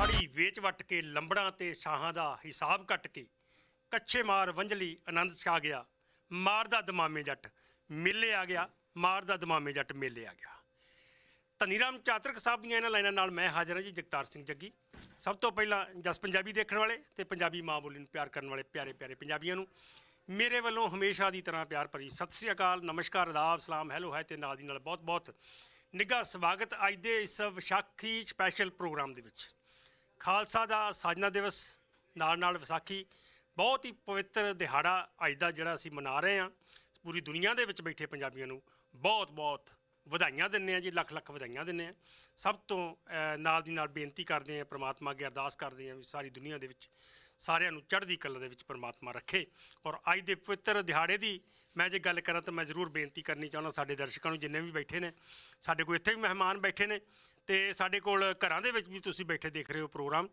ਦਾੜੀ ਵੇਚ ਵਟ ਕੇ ਲੰਬੜਾਂ ਤੇ ਸ਼ਾਹਾਂ ਦਾ ਹਿਸਾਬ ਕੱਟ ਕੇ ਕੱਛੇ ਮਾਰ ਵੰਝਲੀ ਆਨੰਦ ਛਾ ਗਿਆ ਮਾਰਦਾ ਦਮਾਮੇ ਜੱਟ ਮੇਲੇ ਆ ਗਿਆ ਮਾਰਦਾ ਦਮਾਮੇ ਜੱਟ ਮੇਲੇ ਆ ਗਿਆ ਤਨੀਰਾਮ ਚਾਤਰਕ ਸਾਹਿਬ ਦੀਆਂ ਇਹਨਾਂ ਲਾਈਨਾਂ ਨਾਲ ਮੈਂ ਹਾਜ਼ਰ ਹਾਂ ਜੀ ਜਗਤਾਰ ਸਿੰਘ ਜੱਗੀ ਸਭ ਤੋਂ ਪਹਿਲਾਂ ਜਸ ਪੰਜਾਬੀ ਦੇਖਣ ਵਾਲੇ ਤੇ ਪੰਜਾਬੀ ਮਾਂ ਬੋਲੀ ਨੂੰ ਪਿਆਰ ਕਰਨ ਵਾਲੇ ਪਿਆਰੇ ਪਿਆਰੇ ਪੰਜਾਬੀਆਂ ਨੂੰ ਮੇਰੇ ਵੱਲੋਂ ਹਮੇਸ਼ਾ ਦੀ ਤਰ੍ਹਾਂ ਪਿਆਰ ਭਰੀ ਸਤਿ ਸ੍ਰੀ ਅਕਾਲ ਨਮਸਕਾਰ ਅਦਾਬ ਸਲਾਮ ਹੈਲੋ ਹੈ ਤੇ ਨਾਲ ਦੀ ਨਾਲ ਬਹੁਤ ਬਹੁਤ ਨਿੱਘਾ ਸਵਾਗਤ ਅੱਜ ਦੇ ਇਸ ਵਿਸ਼ਾਖੀ ਸਪੈਸ਼ਲ ਪ੍ਰੋਗਰਾਮ ਦੇ ਵਿੱਚ ਖਾਲਸਾ ਦਾ ਸਾਜਨਾ ਦਿਵਸ ਨਾਲ ਨਾਲ ਵਿਸਾਖੀ ਬਹੁਤ ਹੀ ਪਵਿੱਤਰ ਦਿਹਾੜਾ ਅੱਜ ਦਾ ਜਿਹੜਾ ਅਸੀਂ ਮਨਾ ਰਹੇ ਹਾਂ ਪੂਰੀ ਦੁਨੀਆ ਦੇ ਵਿੱਚ ਬੈਠੇ ਪੰਜਾਬੀਆਂ ਨੂੰ ਬਹੁਤ ਬਹੁਤ ਵਧਾਈਆਂ ਦਿੰਨੇ ਆ ਜੀ ਲੱਖ ਲੱਖ ਵਧਾਈਆਂ ਦਿੰਨੇ ਆ ਸਭ ਤੋਂ ਨਾਲ ਦੀ ਨਾਲ ਬੇਨਤੀ ਕਰਦੇ ਆ ਪ੍ਰਮਾਤਮਾ ਅੱਗੇ ਅਰਦਾਸ ਕਰਦੇ ਆ ਵੀ ਸਾਰੀ ਦੁਨੀਆ ਦੇ ਵਿੱਚ ਸਾਰਿਆਂ ਨੂੰ ਚੜ੍ਹਦੀ ਕਲਾ ਦੇ ਵਿੱਚ ਪ੍ਰਮਾਤਮਾ ਰੱਖੇ ਔਰ ਅੱਜ ਦੇ ਪਵਿੱਤਰ ਦਿਹਾੜੇ ਦੀ ਮੈਂ ਜੇ ਗੱਲ ਕਰਾਂ ਤਾਂ ਮੈਂ ਜ਼ਰੂਰ ਬੇਨਤੀ ਕਰਨੀ ਚਾਹੁੰਦਾ ਸਾਡੇ ਦਰਸ਼ਕਾਂ ਨੂੰ ਜਿੰਨੇ ਵੀ ਬੈਠੇ ਨੇ ਸਾਡੇ ਕੋਲ ਇੱਥੇ ਵੀ ਮਹਿਮਾਨ ਬੈਠੇ ਨੇ ਤੇ ਸਾਡੇ ਕੋਲ ਘਰਾਂ ਦੇ ਵਿੱਚ ਵੀ ਤੁਸੀਂ ਬੈਠੇ ਦੇਖ ਰਹੇ ਹੋ ਪ੍ਰੋਗਰਾਮ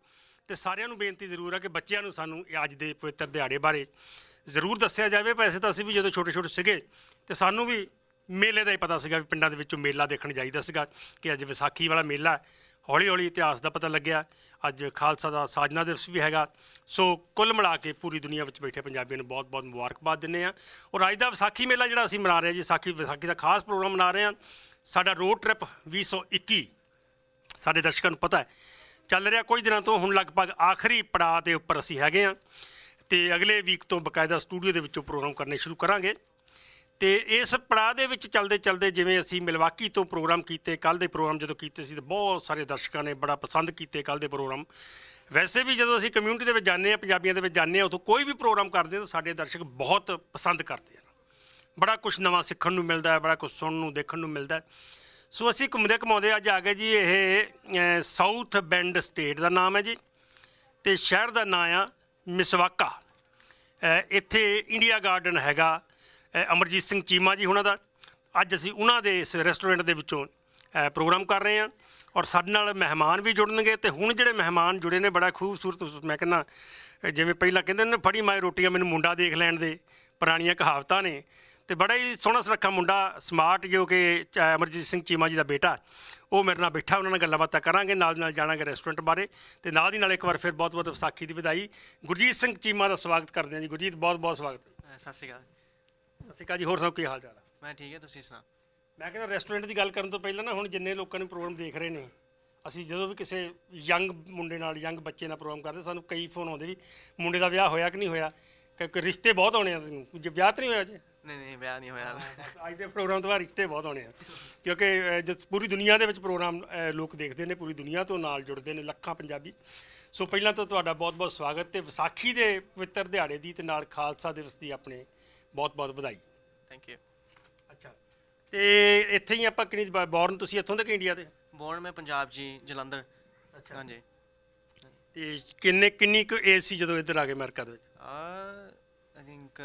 ਤੇ ਸਾਰਿਆਂ ਨੂੰ ਬੇਨਤੀ ਜ਼ਰੂਰ ਹੈ ਕਿ ਬੱਚਿਆਂ ਨੂੰ ਸਾਨੂੰ ਅੱਜ ਦੇ ਪਵਿੱਤਰ ਦਿਹਾੜੇ ਬਾਰੇ ਜ਼ਰੂਰ ਦੱਸਿਆ ਜਾਵੇ ਪੈਸੇ ਤਾਂ ਅਸੀਂ ਵੀ ਜਦੋਂ ਛੋਟੇ ਛੋਟੇ ਸੀਗੇ ਤੇ ਸਾਨੂੰ ਵੀ ਮੇਲੇ ਦਾ ਹੀ ਪਤਾ ਸੀਗਾ ਵੀ ਪਿੰਡਾਂ ਦੇ ਵਿੱਚੋਂ ਮੇਲਾ ਦੇਖਣ ਜਾਈਦਾ ਸੀਗਾ ਕਿ ਅੱਜ ਵਿਸਾਖੀ ਵਾਲਾ ਮੇਲਾ ਹੌਲੀ ਹੌਲੀ ਇਤਿਹਾਸ ਦਾ ਪਤਾ ਲੱਗਿਆ ਅੱਜ ਖਾਲਸਾ ਦਾ ਸਾਜਨਾ ਦਿਵਸ ਵੀ ਹੈਗਾ ਸੋ ਕੁੱਲ ਮਿਲਾ ਕੇ ਪੂਰੀ ਦੁਨੀਆ ਵਿੱਚ ਬੈਠੇ ਪੰਜਾਬੀਆਂ ਨੂੰ ਬਹੁਤ-ਬਹੁਤ ਮੁਬਾਰਕਬਾਦ ਦਿੰਨੇ ਆ ਔਰ ਅੱਜ ਦਾ ਵਿਸਾਖੀ ਮੇਲਾ ਜਿਹੜਾ ਅਸੀਂ ਮਨਾ ਰਹੇ ਜੀ ਵਿਸਾਖੀ ਵਿਸਾਖੀ ਦਾ ਖਾਸ ਪ੍ਰੋਗਰਾਮ ਮਨਾ ਰਹੇ ਆ ਸਾਡਾ ਰੋਡ ਟ੍ਰਿਪ 2021 ਸਾਡੇ ਦਰਸ਼ਕਾਂ ਨੂੰ ਪਤਾ ਹੈ ਚੱਲ ਰਿਹਾ ਕੁਝ ਦਿਨਾਂ ਤੋਂ ਹੁਣ ਲਗਭਗ ਆਖਰੀ ਪੜਾਅ ਦੇ ਉੱਪਰ ਅਸੀਂ ਹੈਗੇ ਆ ਤੇ ਅਗਲੇ ਵੀਕ ਤੋਂ ਬਕਾਇਦਾ ਸਟੂਡੀਓ ਦੇ ਵਿੱਚੋਂ ਪ੍ਰੋਗਰਾਮ ਕਰਨੇ ਸ਼ੁਰੂ ਕਰਾਂਗੇ ਤੇ ਇਸ ਪੜਾਅ ਦੇ ਵਿੱਚ ਚੱਲਦੇ ਚੱਲਦੇ ਜਿਵੇਂ ਅਸੀਂ ਮਿਲਵਾਕੀ ਤੋਂ ਪ੍ਰੋਗਰਾਮ ਕੀਤੇ ਕੱਲ ਦੇ ਪ੍ਰੋਗਰਾਮ ਜਦੋਂ ਕੀਤੇ ਸੀ ਤਾਂ ਬਹੁਤ ਸਾਰੇ ਦਰਸ਼ਕਾਂ ਨੇ ਬੜਾ ਪਸੰਦ ਕੀਤੇ ਕੱਲ ਦੇ ਪ੍ਰੋਗਰਾਮ ਵੈਸੇ ਵੀ ਜਦੋਂ ਅਸੀਂ ਕਮਿਊਨਿਟੀ ਦੇ ਵਿੱਚ ਜਾਂਦੇ ਆ ਪੰਜਾਬੀਆਂ ਦੇ ਵਿੱਚ ਜਾਂਦੇ ਆ ਉਦੋਂ ਕੋਈ ਵੀ ਪ੍ਰੋਗਰਾਮ ਕਰਦੇ ਆ ਤਾਂ ਸਾਡੇ ਦਰਸ਼ਕ ਬਹੁਤ ਪਸੰਦ ਕਰਦੇ ਆ ਬੜਾ ਕੁਝ ਨਵਾਂ ਸਿੱਖਣ ਨੂੰ ਮਿਲਦਾ ਹੈ ਬੜਾ ਕੁਝ ਸੁਣਨ ਨੂੰ ਦੇਖਣ ਨੂੰ ਮਿਲਦਾ ਹੈ ਸੋ ਅਸੀਂ ਘੁੰਮਦੇ ਘਮਾਉਂਦੇ ਅੱਜ ਆ ਗਏ ਜੀ ਇਹ ਸਾਊਥ ਬੈਂਡ ਸਟੇਟ ਦਾ ਨਾਮ ਹੈ ਜੀ ਤੇ ਸ਼ਹਿਰ ਦਾ ਨਾਮ ਆ ਮਿਸਵਾਕਾ ਇੱਥੇ ਇੰਡੀਆ ਗਾਰਡਨ ਹੈਗਾ ਅਮਰਜੀਤ ਸਿੰਘ ਚੀਮਾ ਜੀ ਉਹਨਾਂ ਦਾ ਅੱਜ ਅਸੀਂ ਉਹਨਾਂ ਦੇ ਇਸ ਰੈਸਟੋਰੈਂਟ ਦੇ ਵਿੱਚੋਂ ਪ੍ਰੋਗਰਾਮ ਕਰ ਰਹੇ ਹਾਂ ਔਰ ਸਾਡੇ ਨਾਲ ਮਹਿਮਾਨ ਵੀ ਜੁੜਨਗੇ ਤੇ ਹੁਣ ਜਿਹੜੇ ਮਹਿਮਾਨ ਜੁੜੇ ਨੇ ਬੜਾ ਖੂਬਸੂਰਤ ਮੈਂ ਕਹਿੰਦਾ ਜਿਵੇਂ ਪਹਿਲਾਂ ਕਹਿੰਦੇ ਨੇ ਫੜੀ ਮਾਏ ਰੋਟੀਆਂ ਮੈਨੂੰ ਮੁੰਡਾ ਦੇਖ ਲੈਣ ਦੇ ਪੁਰਾਣੀਆਂ ਕਹਾਵਤਾਂ ਨੇ ਤੇ ਬੜਾ ਹੀ ਸੋਹਣਾ ਸੁਰੱਖਾ ਮੁੰਡਾ ਸਮਾਰਟ ਜੋ ਕਿ ਅਮਰਜੀਤ ਸਿੰਘ ਚੀਮਾ ਜੀ ਦਾ ਬੇਟਾ ਉਹ ਮੇਰੇ ਨਾਲ ਬੈਠਾ ਉਹਨਾਂ ਨਾਲ ਗੱਲਬਾਤਾਂ ਕਰਾਂਗੇ ਨਾਲ ਨਾਲ ਜਾਣਾਂਗੇ ਰੈਸਟੋਰੈਂਟ ਬਾਰੇ ਤੇ ਨਾਲ ਦੀ ਨਾਲ ਇੱਕ ਵਾਰ ਫਿਰ ਬਹੁਤ ਬਹੁਤ ਵਿਸਾਖੀ ਦੀ ਵਧਾਈ ਗੁਰਜੀਤ ਸਿੰਘ ਚੀਮਾ ਦਾ ਸਵਾਗਤ ਕਰਦੇ ਹਾਂ ਜੀ ਗੁਰਜੀਤ ਬਹੁਤ ਬਹੁਤ ਸਵਾਗਤ ਸਤਿ ਸ਼੍ਰੀ ਅਕਾਲ ਸਤਿ ਸ਼੍ਰੀ ਅਕਾਲ ਜੀ ਹੋਰ ਸਭ ਕੀ ਹਾਲ ਚਾਲ ਮੈਂ ਠੀਕ ਹੈ ਤੁਸੀਂ ਸੁਣਾ ਮੈਂ ਕਹਿੰਦਾ ਰੈਸਟੋਰੈਂਟ ਦੀ ਗੱਲ ਕਰਨ ਤੋਂ ਪਹਿਲਾਂ ਨਾ ਹੁਣ ਜਿੰਨੇ ਲੋਕਾਂ ਨੇ ਪ੍ਰੋਗਰਾਮ ਦੇਖ ਰਹੇ ਨੇ ਅਸੀਂ ਜਦੋਂ ਵੀ ਕਿਸੇ ਯੰਗ ਮੁੰਡੇ ਨਾਲ ਯੰਗ ਬੱਚੇ ਨਾਲ ਪ੍ਰੋਗਰਾਮ ਕਰਦੇ ਸਾਨੂੰ ਕਈ ਫੋਨ ਆਉਂਦੇ ਵੀ ਮੁੰਡੇ ਦਾ ਵਿਆਹ ਹੋਇਆ ਕਿ ਨਹੀਂ ਹੋਇਆ ਕਿ ਰਿਸ਼ਤੇ ਬਹੁਤ ਆਉਣੇ ਆ ਜੇ ਵਿਆਹ ਤਾਂ ਨਹੀਂ ਹੋਇਆ ਜੇ ਨਹੀਂ ਨਹੀਂ ਵਿਆਹ ਨਹੀਂ ਹੋਇਆ ਅੱਜ ਦੇ ਪ੍ਰੋਗਰਾਮ ਤੋਂ ਬਾਅਦ ਰਿਸ਼ਤੇ ਬਹੁਤ ਹੋਣੇ ਆ ਕਿਉਂਕਿ ਜਿਸ ਪੂਰੀ ਦੁਨੀਆ ਦੇ ਵਿੱਚ ਪ੍ਰੋਗਰਾਮ ਲੋਕ ਦੇਖਦੇ ਨੇ ਪੂਰੀ ਦੁਨੀਆ ਤੋਂ ਨਾਲ ਜੁੜਦੇ ਨੇ ਲੱਖਾਂ ਪੰਜਾਬੀ ਸੋ ਪਹਿਲਾਂ ਤਾਂ ਤੁਹਾਡਾ ਬਹੁਤ-ਬਹੁਤ ਸਵਾਗਤ ਤੇ ਵਿਸਾਖੀ ਦੇ ਪਵਿੱਤਰ ਦਿਹਾੜੇ ਦੀ ਤੇ ਨਾਲ ਖਾਲਸਾ ਦਿਵਸ ਦੀ ਆਪਣੇ ਬਹੁਤ-ਬਹੁਤ ਵਧਾਈ ਥੈਂਕ ਯੂ ਅੱਛਾ ਤੇ ਇੱਥੇ ਹੀ ਆਪਾਂ ਕਿਨੀ ਬੌਰਨ ਤੁਸੀਂ ਇੱਥੋਂ ਦੇ ਕਿ ਇੰਡੀਆ ਦੇ ਬੋਰਨ ਮੈਂ ਪੰਜਾਬ ਜੀ ਜਲੰਧਰ ਅੱਛਾ ਹਾਂਜੀ ਤੇ ਕਿੰਨੇ ਕਿੰਨੀ ਕੁ ਏਜ ਸੀ ਜਦੋਂ ਇੱਧਰ ਆ ਗਏ ਅਮਰੀਕਾ ਦੇ ਵਿੱਚ ਆ ਆਈ ਥਿੰਕ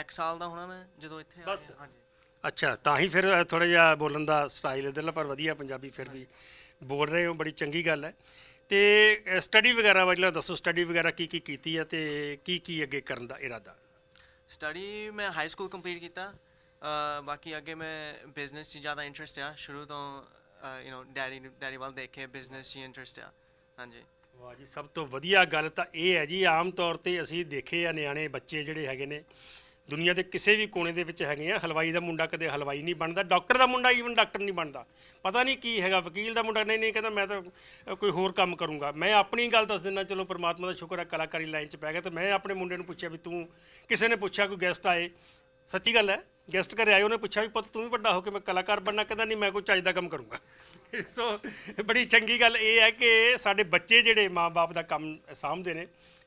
1 ਸਾਲ ਦਾ ਹੋਣਾ ਮੈਂ ਜਦੋਂ ਇੱਥੇ ਆਇਆ ਬਸ। ਹਾਂਜੀ ਅੱਛਾ ਤਾਂ ਹੀ ਫਿਰ ਥੋੜਾ ਜਿਹਾ ਬੋਲਣ ਦਾ ਸਟਾਈਲ ਇਧਰਲਾ ਪਰ ਵਧੀਆ ਪੰਜਾਬੀ ਫਿਰ ਵੀ ਬੋਲ ਰਹੇ ਹੋ ਬੜੀ ਚੰਗੀ ਗੱਲ ਹੈ ਤੇ ਸਟੱਡੀ ਵਗੈਰਾ ਬਾਰੇ ਦੱਸੋ ਸਟੱਡੀ ਵਗੈਰਾ ਕੀ ਕੀ ਕੀਤੀ ਹੈ ਤੇ ਕੀ ਕੀ ਅੱਗੇ ਕਰਨ ਦਾ ਇਰਾਦਾ ਸਟੱਡੀ ਮੈਂ ਹਾਈ ਸਕੂਲ ਕੰਪਲੀਟ ਕੀਤਾ ਬਾਕੀ ਅੱਗੇ ਮੈਂ ਬਿਜ਼ਨਸ 'ਚ ਜ਼ਿਆਦਾ ਇੰਟਰਸਟ ਆ ਸ਼ੁਰੂ ਤੋਂ ਯੂ نو ਡੈਡੀ ਡੈਡੀ ਵੱਲ ਦੇਖ ਕੇ ਬਿਜ਼ਨਸ 'ਚ ਇੰਟਰਸਟ ਆ ਹਾਂਜੀ ਵਾਹ ਜੀ ਸਭ ਤੋਂ ਵਧੀਆ ਗੱਲ ਤਾਂ ਇਹ ਹੈ ਜੀ ਆਮ ਤੌਰ ਤੇ ਅਸੀਂ ਦੇਖੇ ਆ ਨਿਆਣੇ ਬੱਚੇ ਜਿਹੜੇ ਹੈਗੇ ਨੇ ਦੁਨੀਆ ਦੇ ਕਿਸੇ ਵੀ ਕੋਨੇ ਦੇ ਵਿੱਚ ਹੈਗੇ ਆ ਹਲਵਾਈ ਦਾ ਮੁੰਡਾ ਕਦੇ ਹਲਵਾਈ ਨਹੀਂ ਬਣਦਾ ਡਾਕਟਰ ਦਾ ਮੁੰਡਾ ਈਵਨ ਡਾਕਟਰ ਨਹੀਂ ਬਣਦਾ ਪਤਾ ਨਹੀਂ ਕੀ ਹੈਗਾ ਵਕੀਲ ਦਾ ਮੁੰਡਾ ਨਹੀਂ ਨਹੀਂ ਕਹਿੰਦਾ ਮੈਂ ਤਾਂ ਕੋਈ ਹੋਰ ਕੰਮ ਕਰੂੰਗਾ ਮੈਂ ਆਪਣੀ ਗੱਲ ਦੱਸ ਦਿੰਦਾ ਚਲੋ ਪ੍ਰਮਾਤਮਾ ਦਾ ਸ਼ੁਕਰ ਹੈ ਕਲਾਕਾਰੀ ਲਾਈਨ 'ਚ ਪੈ ਗਿਆ ਤੇ ਮੈਂ ਆਪਣੇ ਮੁੰਡੇ ਨੂੰ ਪੁੱਛਿਆ ਵੀ ਤੂੰ ਕਿਸੇ ਨੇ ਪੁੱਛਿਆ ਕੋਈ ਗੈਸਟ ਆਏ ਸੱਚੀ ਗੱਲ ਹੈ ਗੈਸਟ ਘਰੇ ਆਏ ਉਹਨੇ ਪੁੱਛਿਆ ਵੀ ਪੁੱਤ ਤੂੰ ਵੀ ਵੱਡਾ ਹੋ ਕੇ ਮੈਂ ਕਲਾਕਾਰ ਬਣਨਾ ਕਹਿੰਦਾ ਨਹੀਂ ਮੈਂ ਕੋਈ ਚੱਜ ਦਾ ਕੰਮ ਕਰੂੰਗਾ ਸੋ ਬੜੀ ਚੰਗੀ ਗੱਲ ਇਹ ਹੈ ਕਿ ਸਾਡੇ ਬੱਚੇ ਜਿਹੜੇ ਮਾਪੇ ਦਾ ਕੰਮ ਸਾਂਭਦੇ ਨੇ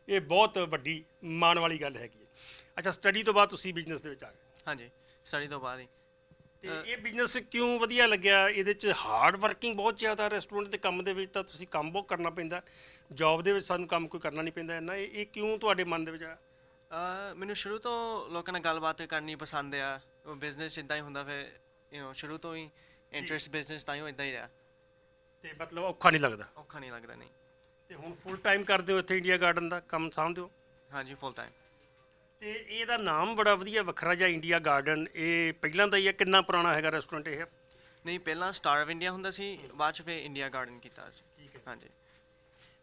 ਇਹ ਬਹੁਤ ਵੱਡੀ ਮਾਣ ਵਾਲੀ ਗੱਲ ਹੈਗੀ ਹੈ ਅੱਛਾ ਸਟੱਡੀ ਤੋਂ ਬਾਅਦ ਤੁਸੀਂ ਬਿਜ਼ਨਸ ਦੇ ਵਿੱਚ ਆ ਗਏ ਹਾਂਜੀ ਸਟੱਡੀ ਤੋਂ ਬਾਅਦ ਹੀ ਇਹ ਬਿਜ਼ਨਸ ਕਿਉਂ ਵਧੀਆ ਲੱਗਿਆ ਇਹਦੇ ਵਿੱਚ ਹਾਰਡ ਵਰਕਿੰਗ ਬਹੁਤ ਜ਼ਿਆਦਾ ਰੈਸਟੋਰੈਂਟ ਦੇ ਕੰਮ ਦੇ ਵਿੱਚ ਤਾਂ ਤੁਸੀਂ ਕੰਮ ਬਹੁਤ ਕਰਨਾ ਪੈਂਦਾ ਜੌਬ ਦੇ ਵਿੱਚ ਸਾਨੂੰ ਕੰਮ ਕੋਈ ਕਰਨਾ ਨਹੀਂ ਪੈਂਦਾ ਇੰਨਾ ਇਹ ਕਿਉਂ ਤੁਹਾਡੇ ਮਨ ਦੇ ਵਿੱਚ ਆ ਮੈਨੂੰ ਸ਼ੁਰੂ ਤੋਂ ਲੋਕਾਂ ਨਾਲ ਗੱਲਬਾਤ ਕਰਨੀ ਪਸੰਦ ਆ ਬਿਜ਼ਨਸ ਇਦਾਂ ਹੀ ਹੁੰਦਾ ਫਿਰ ਯੂ نو ਸ਼ੁਰੂ ਤੋਂ ਹੀ ਇੰਟਰਸਟ ਬਿਜ਼ਨਸ ਤਾਂ ਹੀ ਇਦਾਂ ਹੀ ਰਿਹਾ ਤੇ ਮਤਲਬ ਔਖਾ ਨਹੀਂ ਲੱਗਦਾ ਔਖਾ ਨਹੀਂ ਲੱਗਦਾ ਨਹੀਂ ਤੇ ਹੁਣ ਫੁੱਲ ਟਾਈਮ ਕਰਦੇ ਹੋ ਇੱਥੇ ਇੰਡੀਆ ਗਾਰਡਨ ਦਾ ਕੰਮ ਸਾਂਭਦੇ ਹੋ ਹਾਂਜੀ ਫੁੱਲ ਟਾਈਮ ਤੇ ਇਹਦਾ ਨਾਮ ਬੜਾ ਵਧੀਆ ਵੱਖਰਾ ਜਿਹਾ ਇੰਡੀਆ ਗਾਰਡਨ ਇਹ ਪਹਿਲਾਂ ਦਾ ਹੀ ਹੈ ਕਿੰਨਾ ਪੁਰਾਣਾ ਹੈਗਾ ਰੈਸਟੋਰੈਂਟ ਇਹ ਨਹੀਂ ਪਹਿਲਾਂ ਸਟਾਰ ਆਫ ਇੰਡੀਆ ਹੁੰਦਾ ਸੀ ਬਾਅਦ ਚ ਫੇ ਇੰਡੀਆ ਗਾਰਡਨ ਕੀਤਾ ਸੀ ਠੀਕ ਹੈ ਹਾਂਜੀ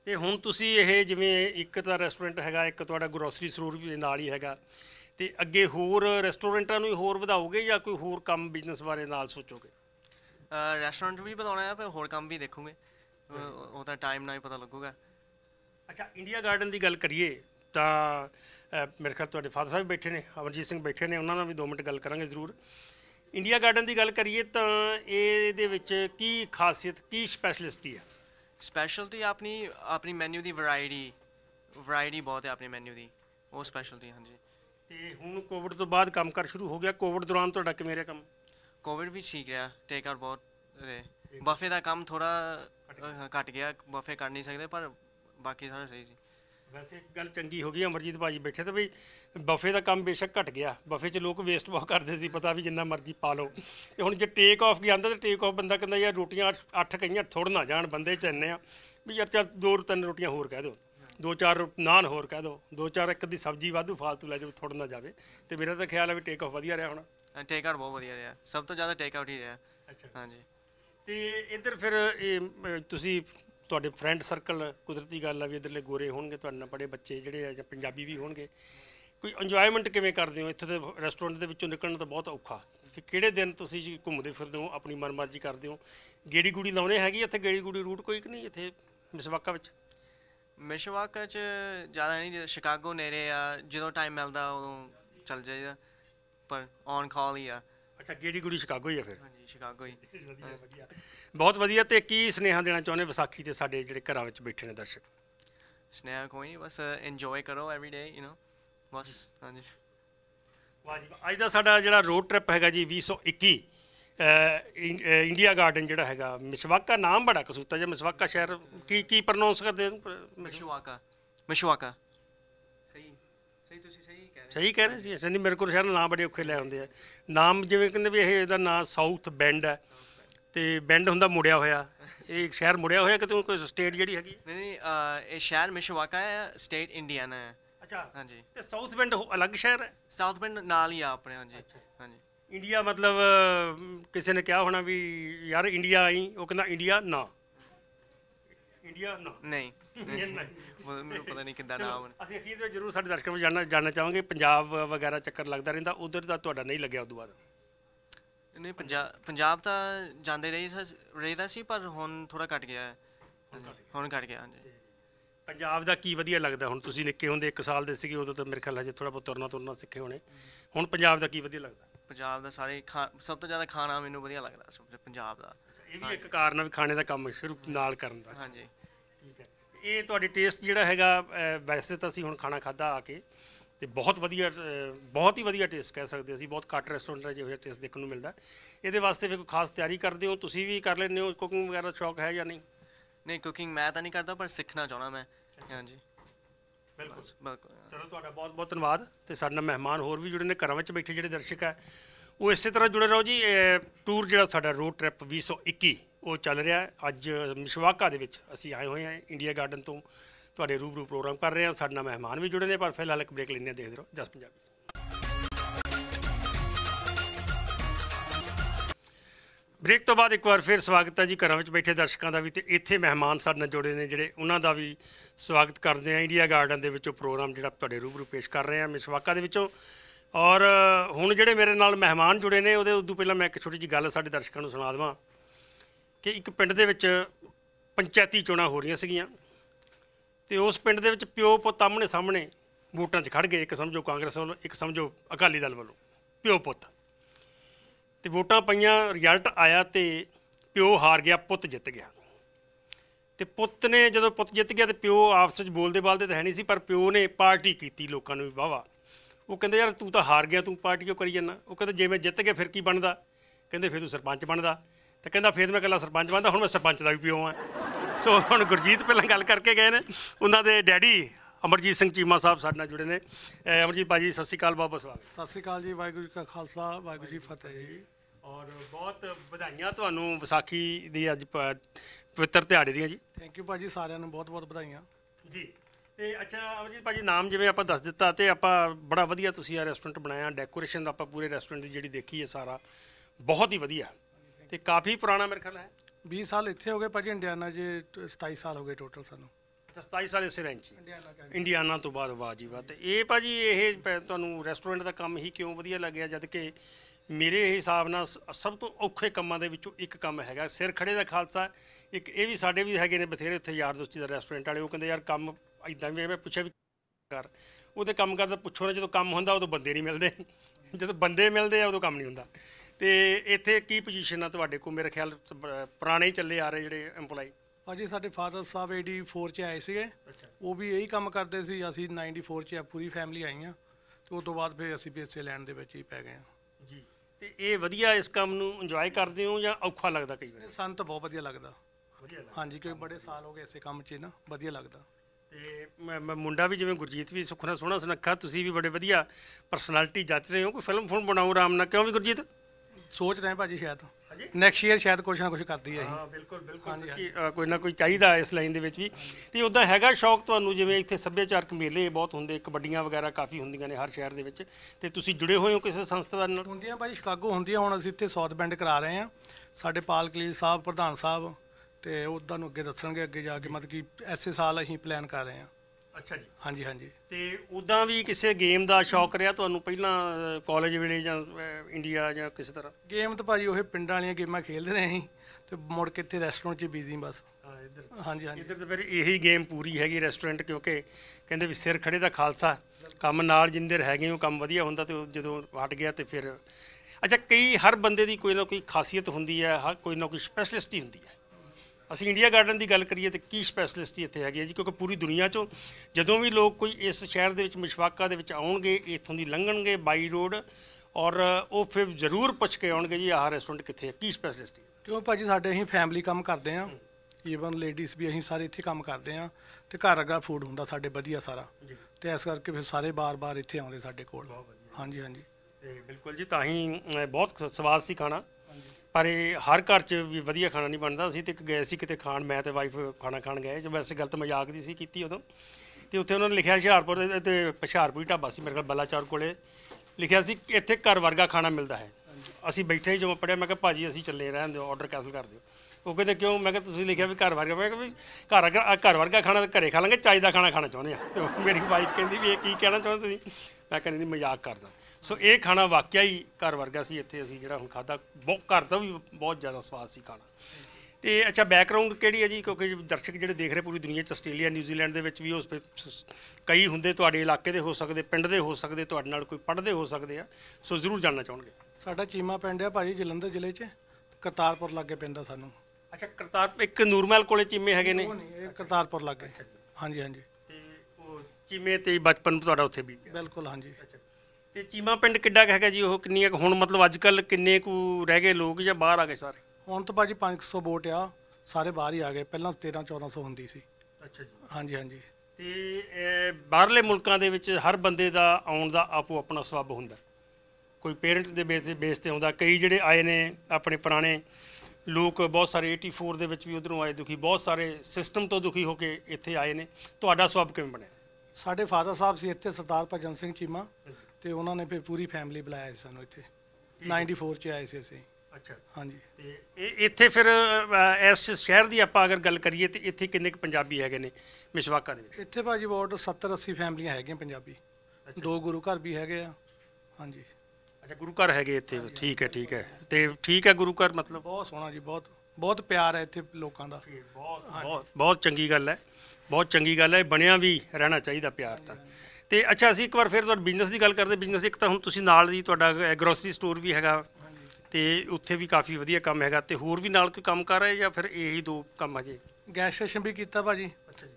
ਤੇ ਹੁਣ ਤੁਸੀਂ ਇਹ ਜਿਵੇਂ ਇੱਕ ਤਾਂ ਰੈਸਟੋਰੈਂਟ ਹੈਗਾ ਇੱਕ ਤੁਹਾਡਾ ਗਰੋਸਰੀ ਸਟੋਰ ਵੀ ਨਾਲ ਹੀ ਹੈਗਾ ਤੇ ਅੱਗੇ ਹੋਰ ਰੈਸਟੋਰੈਂਟਾਂ ਨੂੰ ਹੀ ਹੋਰ ਵਧਾਓਗੇ ਜਾਂ ਕੋਈ ਹੋਰ ਕੰਮ ਬਿਜ਼ਨਸ ਬਾਰੇ ਨਾਲ ਸੋਚੋਗੇ ਰੈਸਟੋਰੈਂਟ ਵੀ ਬਣਾਉਣਾ ਹੈ ਫਿਰ ਹੋਰ ਕੰਮ ਵੀ ਦੇਖੂਗੇ ਉਹ ਤਾਂ ਟਾਈਮ ਨਾਲ ਹੀ ਪਤਾ ਲੱਗੂਗਾ ਅੱਛਾ ਇੰਡੀਆ ਗਾਰਡਨ ਦੀ ਗੱਲ ਕਰੀਏ ਤਾਂ ਮੇਰੇ ਖਿਆਲ ਤੁਹਾਡੇ ਫਾਦਰ ਸਾਹਿਬ ਬੈਠੇ ਨੇ ਅਮਰਜੀਤ ਸਿੰਘ ਬੈਠੇ ਨੇ ਉਹਨਾਂ ਨਾਲ ਵੀ 2 ਮਿੰਟ ਗੱਲ ਕਰਾਂਗੇ ਜ਼ਰੂਰ ਇੰਡੀਆ ਗਾਰਡਨ ਦੀ ਗੱਲ ਕਰੀਏ ਤਾਂ ਇਹਦੇ ਵਿੱਚ ਕੀ ਖਾਸੀਅਤ ਕੀ ਸਪੈਸ਼ਲਿਸਟੀ ਹੈ ਸਪੈਸ਼ਲਿਟੀ ਆਪਣੀ ਆਪਣੀ ਮੈਨੂ ਦੀ ਵੈਰਾਈਟੀ ਵੈਰਾਈਟੀ ਬਹੁਤ ਹੈ ਆਪਣੇ ਮੈਨੂ ਦੀ ਉਹ ਸਪੈਸ਼ਲਿਟੀ ਹਾਂਜੀ ਤੇ ਹੁਣ ਕੋਵਿਡ ਤੋਂ ਬਾਅਦ ਕੰਮ ਕਰ ਸ਼ੁਰੂ ਹੋ ਗਿਆ ਕੋਵਿਡ ਦੌਰਾਨ ਤੁਹਾਡਾ ਕਿਵੇਂ ਰਿਹਾ ਕੰਮ ਕੋਵਿਡ ਵੀ ਠੀਕ ਰਿਹਾ ਟੇਕ ਆਊਟ ਬਹੁਤ ਬਫੇ ਦਾ ਕੰਮ ਥੋੜਾ ਘਟ ਗਿਆ ਬਫੇ ਕਰ ਨਹੀਂ ਸਕਦੇ ਪਰ ਬਾਕੀ ਸਾਰਾ ਸਹੀ ਸੀ ਵੈਸੇ ਇੱਕ ਗੱਲ ਚੰਗੀ ਹੋ ਗਈ ਅਮਰਜੀਤ ਭਾਜੀ ਬੈਠੇ ਤੇ ਬਈ ਬਫੇ ਦਾ ਕੰਮ ਬੇਸ਼ੱਕ ਘਟ ਗਿਆ ਬਫੇ 'ਚ ਲੋਕ ਵੇਸਟ ਬਹੁਤ ਕਰਦੇ ਸੀ ਪਤਾ ਵੀ ਜਿੰਨਾ ਮਰਜ਼ੀ ਪਾ ਲਓ ਤੇ ਹੁਣ ਜੇ ਟੇਕ ਆਫ ਗਿਆ ਅੰਦਰ ਤੇ ਟੇਕ ਆਫ ਬੰਦਾ ਕਹਿੰਦਾ ਯਾਰ ਰੋਟੀਆਂ ਅੱਠ ਕਈਆਂ ਥੋੜ ਨਾ ਜਾਣ ਬੰਦੇ ਚੰਨੇ ਆ ਵੀ ਯਾਰ ਚਾ ਦੋ ਤਿੰਨ ਰੋਟੀਆਂ ਹੋਰ ਕਹਿ ਦਿਓ ਦੋ ਚਾਰ ਨਾਨ ਹੋਰ ਕਹਿ ਦਿਓ ਦੋ ਚਾਰ ਇੱਕ ਦੀ ਸਬਜ਼ੀ ਵਾਧੂ ਫਾਲਤੂ ਲੈ ਜਾਓ ਥੋੜ ਨਾ ਜਾਵੇ ਤੇ ਮੇਰਾ ਤਾਂ ਖਿਆਲ ਹੈ ਵੀ ਟੇਕ ਆਫ ਵਧੀਆ ਰਿਹਾ ਹੁਣ ਟੇਕ ਆਊਟ ਬਹੁਤ ਵਧੀਆ ਰਿਹਾ ਸਭ ਤੋਂ ਜ਼ਿਆਦਾ ਟੇਕ ਆਊਟ ਹੀ ਰਿਹਾ ਅੱਛਾ ਹਾਂਜੀ ਤੇ ਇੱਧਰ ਫਿਰ ਇਹ ਤੁਸੀਂ ਤੁਹਾਡੇ ਫਰੈਂਡ ਸਰਕਲ ਕੁਦਰਤੀ ਗੱਲ ਆ ਵੀ ਇੱਧਰਲੇ ਗੋਰੇ ਹੋਣਗੇ ਤੁਹਾਡੇ ਨਾਲ ਬੜੇ ਬੱਚੇ ਜਿਹੜੇ ਆ ਜਾਂ ਪੰਜਾਬੀ ਵੀ ਹੋਣਗੇ ਕੋਈ ਇੰਜੋਇਮੈਂਟ ਕਿਵੇਂ ਕਰਦੇ ਹੋ ਇੱਥੇ ਦੇ ਰੈਸਟੋਰੈਂਟ ਦੇ ਵਿੱਚੋਂ ਨਿਕਲਣਾ ਤਾਂ ਬਹੁਤ ਔਖਾ ਫਿਰ ਕਿਹੜੇ ਦਿਨ ਤੁਸੀਂ ਜੀ ਘੁੰਮਦੇ ਫਿਰਦੇ ਹੋ ਆਪਣੀ ਮਨਮਰਜ਼ੀ ਕਰਦੇ ਹੋ ਗੇੜੀ ਗੂੜੀ ਲਾਉਣੇ ਹੈਗੀ ਇੱਥੇ ਗੇੜੀ ਗੂੜੀ ਰੂਟ ਕੋਈ ਕਿ ਨਹੀਂ ਇੱਥੇ ਮਿਸਵਾਕਾ ਵਿੱਚ ਮਿਸਵਾਕਾ ਚ ਜ਼ਿਆਦਾ ਨਹੀਂ ਸ਼ਿਕਾਗੋ ਨੇੜੇ ਆ ਜਦੋਂ ਟਾਈਮ ਮਿਲਦਾ ਉਦੋਂ ਚੱਲ ਜਾਈਦਾ ਪਰ ਔਨ ਕਾਲ ਹੀ ਆ ਅੱਛਾ ਗੇੜੀ ਗੁੜੀ ਸ਼ਿਕਾਗੋ ਹੀ ਆ ਫਿਰ ਹਾਂਜੀ ਸ਼ਿਕਾਗੋ ਹੀ ਵਧੀਆ ਬਹੁਤ ਵਧੀਆ ਤੇ ਕੀ ਸਨੇਹਾ ਦੇਣਾ ਚਾਹੁੰਦੇ ਵਿਸਾਖੀ ਤੇ ਸਾਡੇ ਜਿਹੜੇ ਘਰਾਂ ਵਿੱਚ ਬੈਠੇ ਨੇ ਦਰਸ਼ਕ ਸਨੇਹਾ ਕੋਈ ਨਹੀਂ ਬਸ ਇੰਜੋਏ ਕਰੋ ਏਵਰੀ ਡੇ ਯੂ نو ਬਸ ਹਾਂਜੀ ਵਾਹ ਜੀ ਅੱਜ ਦਾ ਸਾਡਾ ਜਿਹੜਾ ਰੋਡ ਟ੍ਰਿਪ ਹੈਗਾ ਜੀ 2021 ਇੰਡੀਆ ਗਾਰਡਨ ਜਿਹੜਾ ਹੈਗਾ ਮਿਸ਼ਵਾਕਾ ਨਾਮ ਬੜਾ ਕਸੂਤਾ ਜਿਹਾ ਮਿਸ਼ਵਾਕਾ ਸ਼ਹਿਰ ਕੀ ਕੀ ਪ੍ਰੋਨਾਂਸ ਕਰਦੇ ਮਿਸ਼ਵਾਕਾ ਮਿਸ਼ਵਾਕਾ ਸਹੀ ਕਹਿ ਰਹੇ ਸੀ ਅਸੀਂ ਨਹੀਂ ਮੇਰੇ ਕੋਲ ਸ਼ਹਿਰ ਨਾਮ ਬੜੇ ਔਖੇ ਲੈ ਹੁੰਦੇ ਆ ਨਾਮ ਜਿਵੇਂ ਕਹਿੰਦੇ ਵੀ ਇਹ ਇਹਦਾ ਨਾਮ ਸਾਊਥ ਬੈਂਡ ਹੈ ਤੇ ਬੈਂਡ ਹੁੰਦਾ ਮੁੜਿਆ ਹੋਇਆ ਇਹ ਇੱਕ ਸ਼ਹਿਰ ਮੁੜਿਆ ਹੋਇਆ ਕਿਤੇ ਕੋਈ ਸਟੇਟ ਜਿਹੜੀ ਹੈਗੀ ਨਹੀਂ ਨਹੀਂ ਇਹ ਸ਼ਹਿਰ ਮਿਸ਼ਵਾਕਾ ਹੈ ਸਟੇਟ ਇੰਡੀਆਨਾ ਹੈ ਅੱਛਾ ਹਾਂਜੀ ਤੇ ਸਾਊਥ ਬੈਂਡ ਅਲੱਗ ਸ਼ਹਿਰ ਹੈ ਸਾਊਥ ਬੈਂਡ ਨਾਲ ਹੀ ਆ ਆਪਣੇ ਹਾਂਜੀ ਹਾਂਜੀ ਇੰਡੀਆ ਮਤਲਬ ਕਿਸੇ ਨੇ ਕਿਹਾ ਹੋਣਾ ਵੀ ਯਾਰ ਇੰਡੀਆ ਆਈ ਉਹ ਕਹਿੰਦਾ ਇੰਡੀਆ ਨਾ ਇੰਡੀਆ ਨਾ ਨਹੀਂ ਨਹੀਂ। ਮੈਨੂੰ ਪਤਾ ਨਹੀਂ ਕਿੰਦਾ ਨਾਮ ਨੇ। ਅਸੀਂ ਅਖੀਰ ਵਿੱਚ ਜਰੂਰ ਸਾਡੇ ਦਰਸ਼ਕਾਂ ਨੂੰ ਜਾਣਨਾ ਜਾਣਨਾ ਚਾਹਾਂਗੇ ਪੰਜਾਬ ਵਗੈਰਾ ਚੱਕਰ ਲੱਗਦਾ ਰਹਿੰਦਾ ਉਧਰ ਦਾ ਤੁਹਾਡਾ ਨਹੀਂ ਲੱਗਿਆ ਉਦੋਂ ਬਾਅਦ ਨਹੀਂ ਪੰਜਾਬ ਪੰਜਾਬ ਤਾਂ ਜਾਂਦੇ ਰਹੀ ਸਸ ਰਹਿਦਾ ਸੀ ਪਰ ਹੁਣ ਥੋੜਾ ਘਟ ਗਿਆ ਹੈ ਹੁਣ ਘਟ ਗਿਆ ਹਾਂਜੀ ਪੰਜਾਬ ਦਾ ਕੀ ਵਧੀਆ ਲੱਗਦਾ ਹੁਣ ਤੁਸੀਂ ਨਿੱਕੇ ਹੁੰਦੇ 1 ਸਾਲ ਦੇ ਸੀਗੇ ਉਦੋਂ ਤਾਂ ਮੇਰੇ ਖਿਆਲ ਹਜੇ ਥੋੜਾ ਬਹੁਤ ਤੁਰਨਾ ਤੁਰਨਾ ਸਿੱਖੇ ਹੋਣੇ ਹੁਣ ਪੰਜਾਬ ਦਾ ਕੀ ਵਧੀਆ ਲੱਗਦਾ ਪੰਜਾਬ ਦਾ ਸਾਰੇ ਖਾ- ਸਭ ਤੋਂ ਜ਼ਿਆਦਾ ਖਾਣਾ ਮੈਨੂੰ ਵਧੀਆ ਲੱਗਦਾ ਸਭ ਤੋਂ ਪੰਜਾਬ ਦਾ ਇਹ ਵੀ ਇੱਕ ਕਾਰਨ ਹੈ ਖਾਣੇ ਦਾ ਕੰਮ ਸ਼ੁਰੂ ਨਾਲ ਕਰਨ ਦਾ ਹਾਂਜੀ ਇਹ ਤੁਹਾਡੀ ਟੇਸਟ ਜਿਹੜਾ ਹੈਗਾ ਵੈਸੇ ਤਾਂ ਅਸੀਂ ਹੁਣ ਖਾਣਾ ਖਾਦਾ ਆ ਕੇ ਤੇ ਬਹੁਤ ਵਧੀਆ ਬਹੁਤ ਹੀ ਵਧੀਆ ਟੇਸਟ ਕਹਿ ਸਕਦੇ ਅਸੀਂ ਬਹੁਤ ਘੱਟ ਰੈਸਟੋਰੈਂਟਾਂ 'ਚ ਇਹੋ ਜਿਹਾ ਟੇਸਟ ਦੇਖਣ ਨੂੰ ਮਿਲਦਾ ਇਹਦੇ ਵਾਸਤੇ ਫਿਰ ਕੋਈ ਖਾਸ ਤਿਆਰੀ ਕਰਦੇ ਹੋ ਤੁਸੀਂ ਵੀ ਕਰ ਲੈਂਦੇ ਹੋ ਕੁਕਿੰਗ ਵਗੈਰਾ ਸ਼ੌਕ ਹੈ ਜਾਂ ਨਹੀਂ ਨਹੀਂ ਕੁਕਿੰਗ ਮੈਂ ਤਾਂ ਨਹੀਂ ਕਰਦਾ ਪਰ ਸਿੱਖਣਾ ਚਾਹਣਾ ਮੈਂ ਹਾਂਜੀ ਬਿਲਕੁਲ ਚਲੋ ਤੁਹਾਡਾ ਬਹੁਤ ਬਹੁਤ ਧੰਨਵਾਦ ਤੇ ਸਾਡੇ ਨਾਲ ਮਹਿਮਾਨ ਹੋਰ ਵੀ ਜੁੜੇ ਨੇ ਘਰਾਂ ਵਿੱਚ ਬੈਠੇ ਜਿਹੜੇ ਦਰਸ਼ਕ ਹੈ ਉਹ ਇਸੇ ਤਰ੍ਹਾਂ ਜੁੜੇ ਰਹੋ ਜੀ ਟੂਰ ਜਿਹੜਾ ਸਾਡਾ ਰੋਡ ਟ੍ਰਿਪ 2021 ਉਹ ਚੱਲ ਰਿਹਾ ਹੈ। ਅੱਜ ਮਿਸ਼ਵਾਕਾ ਦੇ ਵਿੱਚ ਅਸੀਂ ਆਏ ਹੋਏ ਹਾਂ ਇੰਡੀਆ ਗਾਰਡਨ ਤੋਂ ਤੁਹਾਡੇ ਰੂਬਰੂ ਪ੍ਰੋਗਰਾਮ ਕਰ ਰਹੇ ਹਾਂ ਸਾਡੇ ਨਾਲ ਮਹਿਮਾਨ ਵੀ ਜੁੜੇ ਨੇ ਪਰ ਫਿਲਹਾਲ ਇੱਕ ਬ੍ਰੇਕ ਲੈਣੇ ਦੇਖਦੇ ਰਹੋ ਜਸ ਪੰਜਾਬੀ ਬ੍ਰੇਕ ਤੋਂ ਬਾਅਦ ਇੱਕ ਵਾਰ ਫਿਰ ਸਵਾਗਤ ਹੈ ਜੀ ਘਰਾਂ ਵਿੱਚ ਬੈਠੇ ਦਰਸ਼ਕਾਂ ਦਾ ਵੀ ਤੇ ਇੱਥੇ ਮਹਿਮਾਨ ਸਾਡੇ ਨਾਲ ਜੁੜੇ ਨੇ ਜਿਹੜੇ ਉਹਨਾਂ ਦਾ ਵੀ ਸਵਾਗਤ ਕਰਦੇ ਆ ਇੰਡੀਆ ਗਾਰਡਨ ਦੇ ਵਿੱਚੋਂ ਪ੍ਰੋਗਰਾਮ ਜਿਹੜਾ ਤੁਹਾਡੇ ਰੂਬਰੂ ਪੇਸ਼ ਕਰ ਰਹੇ ਆ ਮਿਸਵਾਕਾ ਦੇ ਵਿੱਚੋਂ ਔਰ ਹੁਣ ਜਿਹੜੇ ਮੇਰੇ ਨਾਲ ਮਹਿਮਾਨ ਜੁੜੇ ਨੇ ਉਹਦੇ ਉਦੋਂ ਪਹਿਲਾਂ ਮੈਂ ਇੱਕ ਛੋਟੀ ਜੀ ਗੱਲ ਸਾਡੇ ਦਰਸ਼ਕਾਂ ਨੂੰ ਸੁਣਾ ਦਵਾਂ ਕਿ ਇੱਕ ਪਿੰਡ ਦੇ ਵਿੱਚ ਪੰਚਾਇਤੀ ਚੋਣਾਂ ਹੋ ਰਹੀਆਂ ਸੀਗੀਆਂ ਤੇ ਉਸ ਪਿੰਡ ਦੇ ਵਿੱਚ ਪਿਓ ਪੁੱਤ ਆਮਣੇ ਸਾਹਮਣੇ ਵੋਟਾਂ 'ਚ ਖੜ ਗਏ ਇੱਕ ਸਮਝੋ ਕਾਂਗਰਸ ਵੱਲੋਂ ਇੱਕ ਸਮਝੋ ਅਕਾਲੀ ਦਲ ਵੱਲੋਂ ਪਿਓ ਪੁੱਤ ਤੇ ਵੋਟਾਂ ਪਈਆਂ ਰਿਜ਼ਲਟ ਆਇਆ ਤੇ ਪਿਓ ਹਾਰ ਗਿਆ ਪੁੱਤ ਜਿੱਤ ਗਿਆ ਤੇ ਪੁੱਤ ਨੇ ਜਦੋਂ ਪੁੱਤ ਜਿੱਤ ਗਿਆ ਤੇ ਪਿਓ ਆਪਸ ਵਿੱਚ ਬੋਲਦੇ ਬਾਲਦੇ ਤਾਂ ਹੈ ਨਹੀਂ ਸੀ ਪਰ ਪਿਓ ਨੇ ਪਾਰਟੀ ਕੀਤੀ ਲੋਕਾਂ ਨੂੰ ਵਾਵਾ ਉਹ ਕਹਿੰਦੇ ਯਾਰ ਤੂੰ ਤਾਂ ਹਾਰ ਗਿਆ ਤੂੰ ਪਾਰਟੀ ਕਿਉਂ ਕਰੀ ਜਾਂਦਾ ਉਹ ਕਹਿੰਦਾ ਜੇ ਮੈਂ ਜਿੱਤ ਗਿਆ ਫਿਰ ਕੀ ਬਣਦਾ ਕਹਿੰਦੇ ਫਿਰ ਤੂੰ ਸਰਪੰਚ ਬਣਦਾ ਤੇ ਕਹਿੰਦਾ ਫੇਰ ਮੈਂ ਇਕੱਲਾ ਸਰਪੰਚ ਬੰਦਾ ਹੁਣ ਮੈਂ ਸਰਪੰਚ ਦਾ ਵੀ ਪਿਓ ਆ ਸੋ ਹੁਣ ਗੁਰਜੀਤ ਪਹਿਲਾਂ ਗੱਲ ਕਰਕੇ ਗਏ ਨੇ ਉਹਨਾਂ ਦੇ ਡੈਡੀ ਅਮਰਜੀਤ ਸਿੰਘ ਚੀਮਾ ਸਾਹਿਬ ਸਾਡੇ ਨਾਲ ਜੁੜੇ ਨੇ ਅਮਰਜੀਤ ਬਾਜੀ ਸਤਿ ਸ਼੍ਰੀ ਅਕਾਲ ਬਾਬਾ ਸਵਾਗਤ ਸਤਿ ਸ਼੍ਰੀ ਅਕਾਲ ਜੀ ਵਾਹਿਗੁਰੂ ਜੀ ਕਾ ਖਾਲਸਾ ਵਾਹਿਗੁਰੂ ਜੀ ਫਤਿਹ ਜੀ ਔਰ ਬਹੁਤ ਵਧਾਈਆਂ ਤੁਹਾਨੂੰ ਵਿਸਾਖੀ ਦੀ ਅੱਜ ਪਵਿੱਤਰ ਦਿਹਾੜੇ ਦੀਆਂ ਜੀ ਥੈਂਕ ਯੂ ਬਾਜੀ ਸਾਰਿਆਂ ਨੂੰ ਬਹੁਤ ਬਹੁਤ ਵਧਾਈਆਂ ਜੀ ਤੇ ਅੱਛਾ ਅਮਰਜੀਤ ਭਾਜੀ ਨਾਮ ਜਿਵੇਂ ਆਪਾਂ ਦੱਸ ਦਿੱਤਾ ਤੇ ਆਪਾਂ ਬੜਾ ਵਧੀਆ ਤੁਸੀਂ ਆ ਰੈਸਟੋਰੈਂਟ ਬਣਾਇਆ ਡੈਕੋਰੇਸ਼ਨ ਦਾ ਆਪਾਂ ਪੂਰੇ ਰੈਸਟੋਰੈਂਟ ਦੀ ਜਿਹੜੀ ਦੇਖੀ ਹੈ ਸਾਰਾ ਬਹੁਤ ਹੀ ਵਧੀਆ ਤੇ ਕਾਫੀ ਪੁਰਾਣਾ ਮੇਰੇ ਖਿਆਲ ਹੈ 20 ਸਾਲ ਇੱਥੇ ਹੋ ਗਏ ਭਾਜੀ ਇੰਡੀਆਨਾ ਜੇ 27 ਸਾਲ ਹੋ ਗਏ ਟੋਟਲ ਸਾਨੂੰ 27 ਸਾਲ ਇਸੇ ਰੈਂਚ ਇੰਡੀਆਨਾ ਤੋਂ ਬਾਅਦ ਵਾਹ ਜੀ ਵਾਹ ਤੇ ਇਹ ਭਾਜੀ ਇਹ ਤੁਹਾਨੂੰ ਰੈਸਟੋਰੈਂਟ ਦਾ ਕੰਮ ਹੀ ਕਿਉਂ ਵਧੀਆ ਲੱਗਿਆ ਜਦ ਕਿ ਮੇਰੇ ਹਿਸਾਬ ਨਾਲ ਸਭ ਤੋਂ ਔਖੇ ਕੰਮਾਂ ਦੇ ਵਿੱਚੋਂ ਇੱਕ ਕੰਮ ਹੈਗਾ ਸਿਰ ਖੜੇ ਦਾ ਖਾਲਸਾ ਇੱਕ ਇਹ ਵੀ ਸਾਡੇ ਵੀ ਹੈਗੇ ਨੇ ਬਥੇਰੇ ਉੱਥੇ ਯਾਰ ਦੋਸਤੀ ਦਾ ਰੈਸਟੋਰੈਂਟ ਵਾਲੇ ਉਹ ਕਹਿੰਦੇ ਯਾਰ ਕੰਮ ਇਦਾਂ ਵੀ ਐਵੇਂ ਪੁੱਛਿਆ ਵੀ ਕਰ ਉਹਦੇ ਕੰਮ ਕਰਦਾ ਪੁੱਛੋ ਨਾ ਜਦੋਂ ਕੰਮ ਹੁੰਦਾ ਉਦੋਂ ਬੰਦੇ ਨਹੀਂ ਮਿਲਦੇ ਜਦੋਂ ਬੰਦੇ ਮਿਲਦੇ ਆ ਉਦੋਂ ਕੰਮ ਨਹੀਂ ਹੁੰਦਾ ਤੇ ਇੱਥੇ ਕੀ ਪੋਜੀਸ਼ਨ ਆ ਤੁਹਾਡੇ ਕੋਲ ਮੇਰੇ ਖਿਆਲ ਪੁਰਾਣੇ ਚੱਲੇ ਆ ਰਹੇ ਜਿਹੜੇ EMPLOYE ਭਾਜੀ ਸਾਡੇ ਫਾਦਰ ਸਾਹਿਬ 84 ਚ ਆਏ ਸੀਗੇ ਉਹ ਵੀ ਇਹੀ ਕੰਮ ਕਰਦੇ ਸੀ ਅਸੀਂ 94 ਚ ਪੂਰੀ ਫੈਮਿਲੀ ਆਈ ਆ ਤੇ ਉਸ ਤੋਂ ਬਾਅਦ ਫਿਰ ਅਸੀਂ ਬੀਐਸਏ ਲੈਣ ਦੇ ਵਿੱਚ ਹੀ ਪੈ ਗਏ ਆ ਜੀ ਤੇ ਇਹ ਵਧੀਆ ਇਸ ਕੰਮ ਨੂੰ ਇੰਜੋਏ ਕਰਦੇ ਹੋ ਜਾਂ ਔਖਾ ਲੱਗਦਾ ਕਈ ਵਾਰ ਸੰਤ ਬਹੁਤ ਵਧੀਆ ਲੱਗਦਾ ਵਧੀਆ ਹਾਂਜੀ ਕਿਉਂਕਿ ਬੜੇ ਸਾਲ ਹੋ ਗਏ ਇਸੇ ਕੰਮ 'ਚ ਨਾ ਵਧੀਆ ਲੱਗਦਾ ਤੇ ਮੈਂ ਮੁੰਡਾ ਵੀ ਜਿਵੇਂ ਗੁਰਜੀਤ ਵੀ ਸੁਖਣਾ ਸੋਹਣਾ ਸੁਨੱਖਾ ਤੁਸੀਂ ਵੀ ਬੜੇ ਵਧੀਆ ਪਰਸਨੈਲਿਟੀ ਜੱਜ ਰਹੇ ਹੋ ਕੋਈ ਫਿਲਮ ਫੋਨ ਬਣਾਓ ਆਰਾਮ ਨਾਲ ਕਿਉਂ ਵੀ ਗੁਰਜੀਤ ਸੋਚ ਰਹੇ ਹਾਂ ਭਾਜੀ ਸ਼ਾਇਦ ਹਾਂਜੀ ਨੈਕਸਟ ਈਅਰ ਸ਼ਾਇਦ ਕੁਝ ਨਾ ਕੁਝ ਕਰਦੀ ਹੈ ਹਾਂ ਬਿਲਕੁਲ ਬਿਲਕੁਲ ਕਿ ਕੋਈ ਨਾ ਕੋਈ ਚਾਹੀਦਾ ਇਸ ਲਾਈਨ ਦੇ ਵਿੱਚ ਵੀ ਤੇ ਉਦਾਂ ਹੈਗਾ ਸ਼ੌਕ ਤੁਹਾਨੂੰ ਜਿਵੇਂ ਇੱਥੇ ਸੱਭਿਆਚਾਰਕ ਮੇਲੇ ਬਹੁਤ ਹੁੰਦੇ ਕਬੱਡੀਆਂ ਵਗੈਰਾ ਕਾਫੀ ਹੁੰਦੀਆਂ ਨੇ ਹਰ ਸ਼ਹਿਰ ਦੇ ਵਿੱਚ ਤੇ ਤੁਸੀਂ ਜੁੜੇ ਹੋਏ ਹੋ ਕਿਸੇ ਸੰਸਥਾ ਨਾਲ ਹੁੰਦੀਆਂ ਭਾਜੀ ਸ਼ਿਕਾਗੋ ਹੁੰਦੀਆਂ ਹੁਣ ਅਸੀਂ ਇੱਥੇ ਸਾਊਥ ਬੈਂਡ ਕਰਾ ਰਹੇ ਹਾਂ ਸਾਡੇ ਪਾਲ ਕਲੀਲ ਸਾਹਿਬ ਪ੍ਰਧਾਨ ਸਾਹਿਬ ਤੇ ਉਹ ਨੂੰ ਅੱਗੇ ਦੱਸਣਗੇ ਅੱਗੇ ਜਾ ਕੇ ਮਤਲਬ ਕਿ ਐਸੇ ਸਾਲ ਅਸੀਂ ਪਲਾਨ ਕਰ ਰਹੇ ਹਾਂ ਅੱਛਾ ਜੀ ਹਾਂਜੀ ਹਾਂਜੀ ਤੇ ਉਦਾਂ ਵੀ ਕਿਸੇ ਗੇਮ ਦਾ ਸ਼ੌਕ ਰਿਹਾ ਤੁਹਾਨੂੰ ਪਹਿਲਾਂ ਕਾਲਜ ਵੇਲੇ ਜਾਂ ਇੰਡੀਆ ਜਾਂ ਕਿਸੇ ਤਰ੍ਹਾਂ ਗੇਮ ਤਾਂ ਭਾਜੀ ਉਹ ਪਿੰਡਾਂ ਵਾਲੀਆਂ ਗੇਮਾਂ ਖੇਡਦੇ ਰਹੇ ਸੀ ਤੇ ਮੁੜ ਕੇ ਇੱਥੇ ਰੈਸਟੋਰੈਂਟ 'ਚ ਬੀਜ਼ੀ ਬਸ ਹਾਂ ਇੱਧਰ ਹਾਂਜੀ ਹਾਂਜੀ ਇੱਧਰ ਤਾਂ ਫਿਰ ਇਹੀ ਗੇਮ ਪੂਰੀ ਹੈਗੀ ਰੈਸਟੋਰੈਂਟ ਕਿਉਂਕਿ ਕਹਿੰਦੇ ਵੀ ਸਿਰ ਖੜੇ ਦਾ ਖਾਲਸਾ ਕੰਮ ਨਾਲ ਜਿੰਦੇ ਹੈਗੇ ਉਹ ਕੰਮ ਵਧੀਆ ਹੁੰਦਾ ਤੇ ਜਦੋਂ ਵਾਟ ਗਿਆ ਤੇ ਫਿਰ ਅੱਛਾ ਕਈ ਹਰ ਬੰਦੇ ਦੀ ਕੋਈ ਨਾ ਕੋਈ ਖਾਸੀਅਤ ਹੁੰਦੀ ਹੈ ਹਰ ਕੋਈ ਨਾ ਕੋਈ ਸਪੈਸ਼ਲਿਸਟੀ ਹੁੰਦੀ ਹੈ ਅਸੀਂ ਇੰਡੀਆ ਗਾਰਡਨ ਦੀ ਗੱਲ ਕਰੀਏ ਤੇ ਕੀ ਸਪੈਸ਼ਲਿਸਟੀ ਇੱਥੇ ਹੈਗੀ ਹੈ ਜੀ ਕਿਉਂਕਿ ਪੂਰੀ ਦੁਨੀਆ 'ਚੋਂ ਜਦੋਂ ਵੀ ਲੋਕ ਕੋਈ ਇਸ ਸ਼ਹਿਰ ਦੇ ਵਿੱਚ ਮਿਸ਼ਵਾਕਾ ਦੇ ਵਿੱਚ ਆਉਣਗੇ ਇੱਥੋਂ ਦੀ ਲੰਘਣਗੇ ਬਾਈ ਰੋਡ ਔਰ ਉਹ ਫਿਰ ਜ਼ਰੂਰ ਪੁੱਛ ਕੇ ਆਉਣਗੇ ਜੀ ਆਹ ਰੈਸਟੋਰੈਂਟ ਕਿੱਥੇ ਹੈ ਕੀ ਸਪੈਸ਼ਲਿਸਟੀ ਹੈ ਕਿਉਂ ਭਾਜੀ ਸਾਡੇ ਅਸੀਂ ਫੈਮਿਲੀ ਕੰਮ ਕਰਦੇ ਆਂ ਈਵਨ ਲੇਡੀਜ਼ ਵੀ ਅਸੀਂ ਸਾਰੇ ਇੱਥੇ ਕੰਮ ਕਰਦੇ ਆਂ ਤੇ ਘਰ ਅਗਲਾ ਫੂਡ ਹੁੰਦਾ ਸਾਡੇ ਵਧੀਆ ਸਾਰਾ ਤੇ ਇਸ ਕਰਕੇ ਫਿਰ ਸਾਰੇ ਬਾਰ-ਬਾਰ ਇੱਥੇ ਆਉਂਦੇ ਸਾਡੇ ਕੋਲ ਹਾਂਜੀ ਹਾਂਜੀ ਬਿਲਕੁਲ ਜੀ ਤਾਂ ਹੀ ਬਹੁਤ ਸਵਾਦ ਸੀ ਖਾਣਾ ਪਰ ਇਹ ਹਰ ਘਰ 'ਚ ਵੀ ਵਧੀਆ ਖਾਣਾ ਨਹੀਂ ਬਣਦਾ ਅਸੀਂ ਤੇ ਇੱਕ ਗਏ ਸੀ ਕਿਤੇ ਖਾਣ ਮੈਂ ਤੇ ਵਾਈਫ ਖਾਣਾ ਖਾਣ ਗਏ ਜੋ ਵੈਸੇ ਗਲਤ ਮਜ਼ਾਕ ਦੀ ਸੀ ਕੀਤੀ ਉਦੋਂ ਤੇ ਉੱਥੇ ਉਹਨਾਂ ਨੇ ਲਿਖਿਆ ਹਿਸ਼ਾਰਪੁਰ ਦੇ ਤੇ ਹੁਸ਼ਿਆਰਪੁਰੀ ਢਾਬਾ ਸੀ ਮੇਰੇ ਕੋਲ ਬੱਲਾਚੌਰ ਕੋਲੇ ਲਿਖਿਆ ਸੀ ਇੱਥੇ ਘਰ ਵਰਗਾ ਖਾਣਾ ਮਿਲਦਾ ਹੈ ਅਸੀਂ ਬੈਠੇ ਹੀ ਜਦੋਂ ਪੜਿਆ ਮੈਂ ਕਿਹਾ ਭਾਜੀ ਅਸੀਂ ਚੱਲੇ ਰਹਿਣ ਦਿਓ ਆਰਡਰ ਕੈਨਸਲ ਕਰ ਦਿਓ ਉਹ ਕਹਿੰਦੇ ਕਿਉਂ ਮੈਂ ਕਿਹਾ ਤੁਸੀਂ ਲਿਖਿਆ ਵੀ ਘਰ ਵਰਗਾ ਮੈਂ ਕਿਹਾ ਵੀ ਘਰ ਘਰ ਵਰਗਾ ਖਾਣਾ ਤਾਂ ਘਰੇ ਖਾ ਲਾਂਗੇ ਚਾਹੀਦਾ ਖਾਣਾ ਖਾਣਾ ਚਾਹੁੰਦੇ ਆ ਮੇਰੀ ਵਾਈਫ ਕਹਿੰਦੀ ਵੀ ਇਹ ਕੀ ਕਹਿਣਾ ਚਾਹੁੰਦੇ ਤੁਸੀਂ ਮੈਂ ਕਹਿੰਦੀ ਮਜ਼ਾਕ ਕਰਦਾ ਸੋ ਇਹ ਖਾਣਾ ਵਾਕਿਆ ਹੀ ਘਰ ਵਰਗਾ ਸੀ ਇੱਥੇ ਅਸੀਂ ਜਿਹੜਾ ਹੁਣ ਖਾਦਾ ਬਹੁਤ ਘਰ ਦਾ ਵੀ ਬਹੁਤ ਜ਼ਿਆਦਾ ਸਵਾਦ ਸੀ ਖਾਣਾ ਤੇ ਅੱਛਾ ਬੈਕਗ੍ਰਾਉਂਡ ਕਿਹੜੀ ਹੈ ਜੀ ਕਿਉਂਕਿ ਦਰਸ਼ਕ ਜਿਹੜੇ ਦੇਖ ਰਹੇ ਪੂਰੀ ਦੁਨੀਆ ਚ ਆਸਟ੍ਰੇਲੀਆ ਨਿਊਜ਼ੀਲੈਂਡ ਦੇ ਵਿੱਚ ਵੀ ਉਸ ਕਈ ਹੁੰਦੇ ਤੁਹਾਡੇ ਇਲਾਕੇ ਦੇ ਹੋ ਸਕਦੇ ਪਿੰਡ ਦੇ ਹੋ ਸਕਦੇ ਤੁਹਾਡੇ ਨਾਲ ਕੋਈ ਪੜ੍ਹਦੇ ਹੋ ਸਕਦੇ ਆ ਸੋ ਜ਼ਰੂਰ ਜਾਣਨਾ ਚਾਹਣਗੇ ਸਾਡਾ ਚੀਮਾ ਪਿੰਡ ਆ ਭਾਜੀ ਜਲੰਧਰ ਜ਼ਿਲ੍ਹੇ 'ਚ ਕਰਤਾਰਪੁਰ ਲੱਗੇ ਪੈਂਦਾ ਸਾਨੂੰ ਅੱਛਾ ਕਰਤਾਰ ਇੱਕ ਨੂਰਮਹਿਲ ਕੋਲੇ ਚੀਮੇ ਹੈਗੇ ਨੇ ਇਹ ਕਰਤਾਰਪੁਰ ਲੱਗੇ ਹਾਂਜੀ ਹਾਂਜੀ ਤੇ ਉਹ ਚੀਮੇ ਤੇ ਬਚਪਨ ਤੁਹਾਡਾ ਉੱਥੇ ਵੀ ਬਿਲਕੁਲ ਹਾਂਜੀ ਤੇ ਚੀਮਾ ਪਿੰਡ ਕਿੱਡਾ ਕੁ ਹੈਗਾ ਜੀ ਉਹ ਕਿੰਨੀ ਕੁ ਹੁਣ ਮਤਲਬ ਅੱਜ ਕੱਲ ਕਿੰਨੇ ਕੁ ਰਹਿ ਗਏ ਲੋਕ ਜਾਂ ਬਾਹਰ ਆ ਗਏ ਸਾਰੇ ਹੁਣ ਤਾਂ ਭਾਜੀ 500 ਵੋਟ ਆ ਸਾਰੇ ਬਾਹਰ ਹੀ ਆ ਗਏ ਪਹਿਲਾਂ 13 1400 ਹੁੰਦੀ ਸੀ ਅੱਛਾ ਜੀ ਹਾਂਜੀ ਹਾਂਜੀ ਤੇ ਇਹ ਬਾਹਰਲੇ ਮੁਲਕਾਂ ਦੇ ਵਿੱਚ ਹਰ ਬੰਦੇ ਦਾ ਆਉਣ ਦਾ ਆਪੋ ਆਪਣਾ ਸਬਬ ਹੁੰਦਾ ਕੋਈ ਪੇਰੈਂਟਸ ਦੇ ਬੇਸ ਤੇ ਬੇਸ ਤੇ ਆਉਂਦਾ ਕਈ ਜਿਹੜੇ ਆਏ ਨੇ ਆਪਣੇ ਪੁਰਾਣੇ ਲੋਕ ਬਹੁਤ ਸਾਰੇ 84 ਦੇ ਵਿੱਚ ਵੀ ਉਧਰੋਂ ਆਏ ਦੁਖੀ ਬਹੁਤ ਸਾਰੇ ਸਿਸਟਮ ਤੋਂ ਦੁਖੀ ਹੋ ਕੇ ਇੱਥੇ ਆਏ ਨੇ ਤੁਹਾਡਾ ਸਬਬ ਕਿਵੇਂ ਬਣਿਆ ਸਾਡੇ ਫਾਦਰ ਸਾਹਿਬ ਸੀ ਇੱਥੇ ਸਰਦਾਰ ਭਜਨ ਸਿੰਘ ਚੀਮਾ ਤੇ ਉਹਨਾਂ ਨੇ ਫਿਰ ਪੂਰੀ ਫੈਮਿਲੀ ਬੁਲਾਇਆ ਸੀ ਸਾਨੂੰ ਇੱਥੇ 94 ਚ ਆਏ ਸੀ ਅਸੀਂ ਅੱਛਾ ਹਾਂਜੀ ਤੇ ਇਹ ਇੱਥੇ ਫਿਰ ਇਸ ਸ਼ਹਿਰ ਦੀ ਆਪਾਂ ਅਗਰ ਗੱਲ ਕਰੀਏ ਤੇ ਇੱਥੇ ਕਿੰਨੇ ਕੁ ਪੰਜਾਬੀ ਹੈਗੇ ਨੇ ਮਿਸ਼ਵਾਕਾ ਦੇ ਵਿੱਚ? ਇੱਥੇ ਭਾਜੀ ਬੋਰਡ 70 80 ਫੈਮਲੀਆਂ ਹੈਗੀਆਂ ਪੰਜਾਬੀ ਦੋ ਗੁਰੂ ਘਰ ਵੀ ਹੈਗੇ ਆ ਹਾਂਜੀ ਅੱਛਾ ਗੁਰੂ ਘਰ ਹੈਗੇ ਇੱਥੇ ਠੀਕ ਹੈ ਠੀਕ ਹੈ ਤੇ ਠੀਕ ਹੈ ਗੁਰੂ ਘਰ ਮਤਲਬ ਬਹੁਤ ਸੋਹਣਾ ਜੀ ਬਹੁਤ ਬਹੁਤ ਪਿਆਰ ਹੈ ਇੱਥੇ ਲੋਕਾਂ ਦਾ ਬਹੁਤ ਬਹੁਤ ਚੰਗੀ ਗੱਲ ਹੈ ਬਹੁਤ ਚੰਗੀ ਗੱਲ ਹੈ ਬਣਿਆ ਵੀ ਰਹਿਣਾ ਚਾਹੀਦਾ ਪਿਆਰ ਤਾਂ ਤੇ ਅੱਛਾ ਅਸੀਂ ਇੱਕ ਵਾਰ ਫਿਰ ਤੁਹਾਡਾ ਬਿਜ਼ਨਸ ਦੀ ਗੱਲ ਕਰਦੇ ਬਿਜ਼ਨਸ ਇੱਕ ਤਾਂ ਹੁਣ ਤੁਸੀਂ ਨਾਲ ਦੀ ਤੁਹਾਡਾ ਗਰੋਸਰੀ ਸਟੋਰ ਵੀ ਹੈਗਾ ਤੇ ਉੱਥੇ ਵੀ ਕਾਫੀ ਵਧੀਆ ਕੰਮ ਹੈਗਾ ਤੇ ਹੋਰ ਵੀ ਨਾਲ ਕੋਈ ਕੰਮ ਕਰ ਰਹੇ ਜਾਂ ਫਿਰ ਇਹੀ ਦੋ ਕੰਮ ਆ ਜੇ ਗੈਸ ਸਟੇਸ਼ਨ ਵੀ ਕੀਤਾ ਭਾਜੀ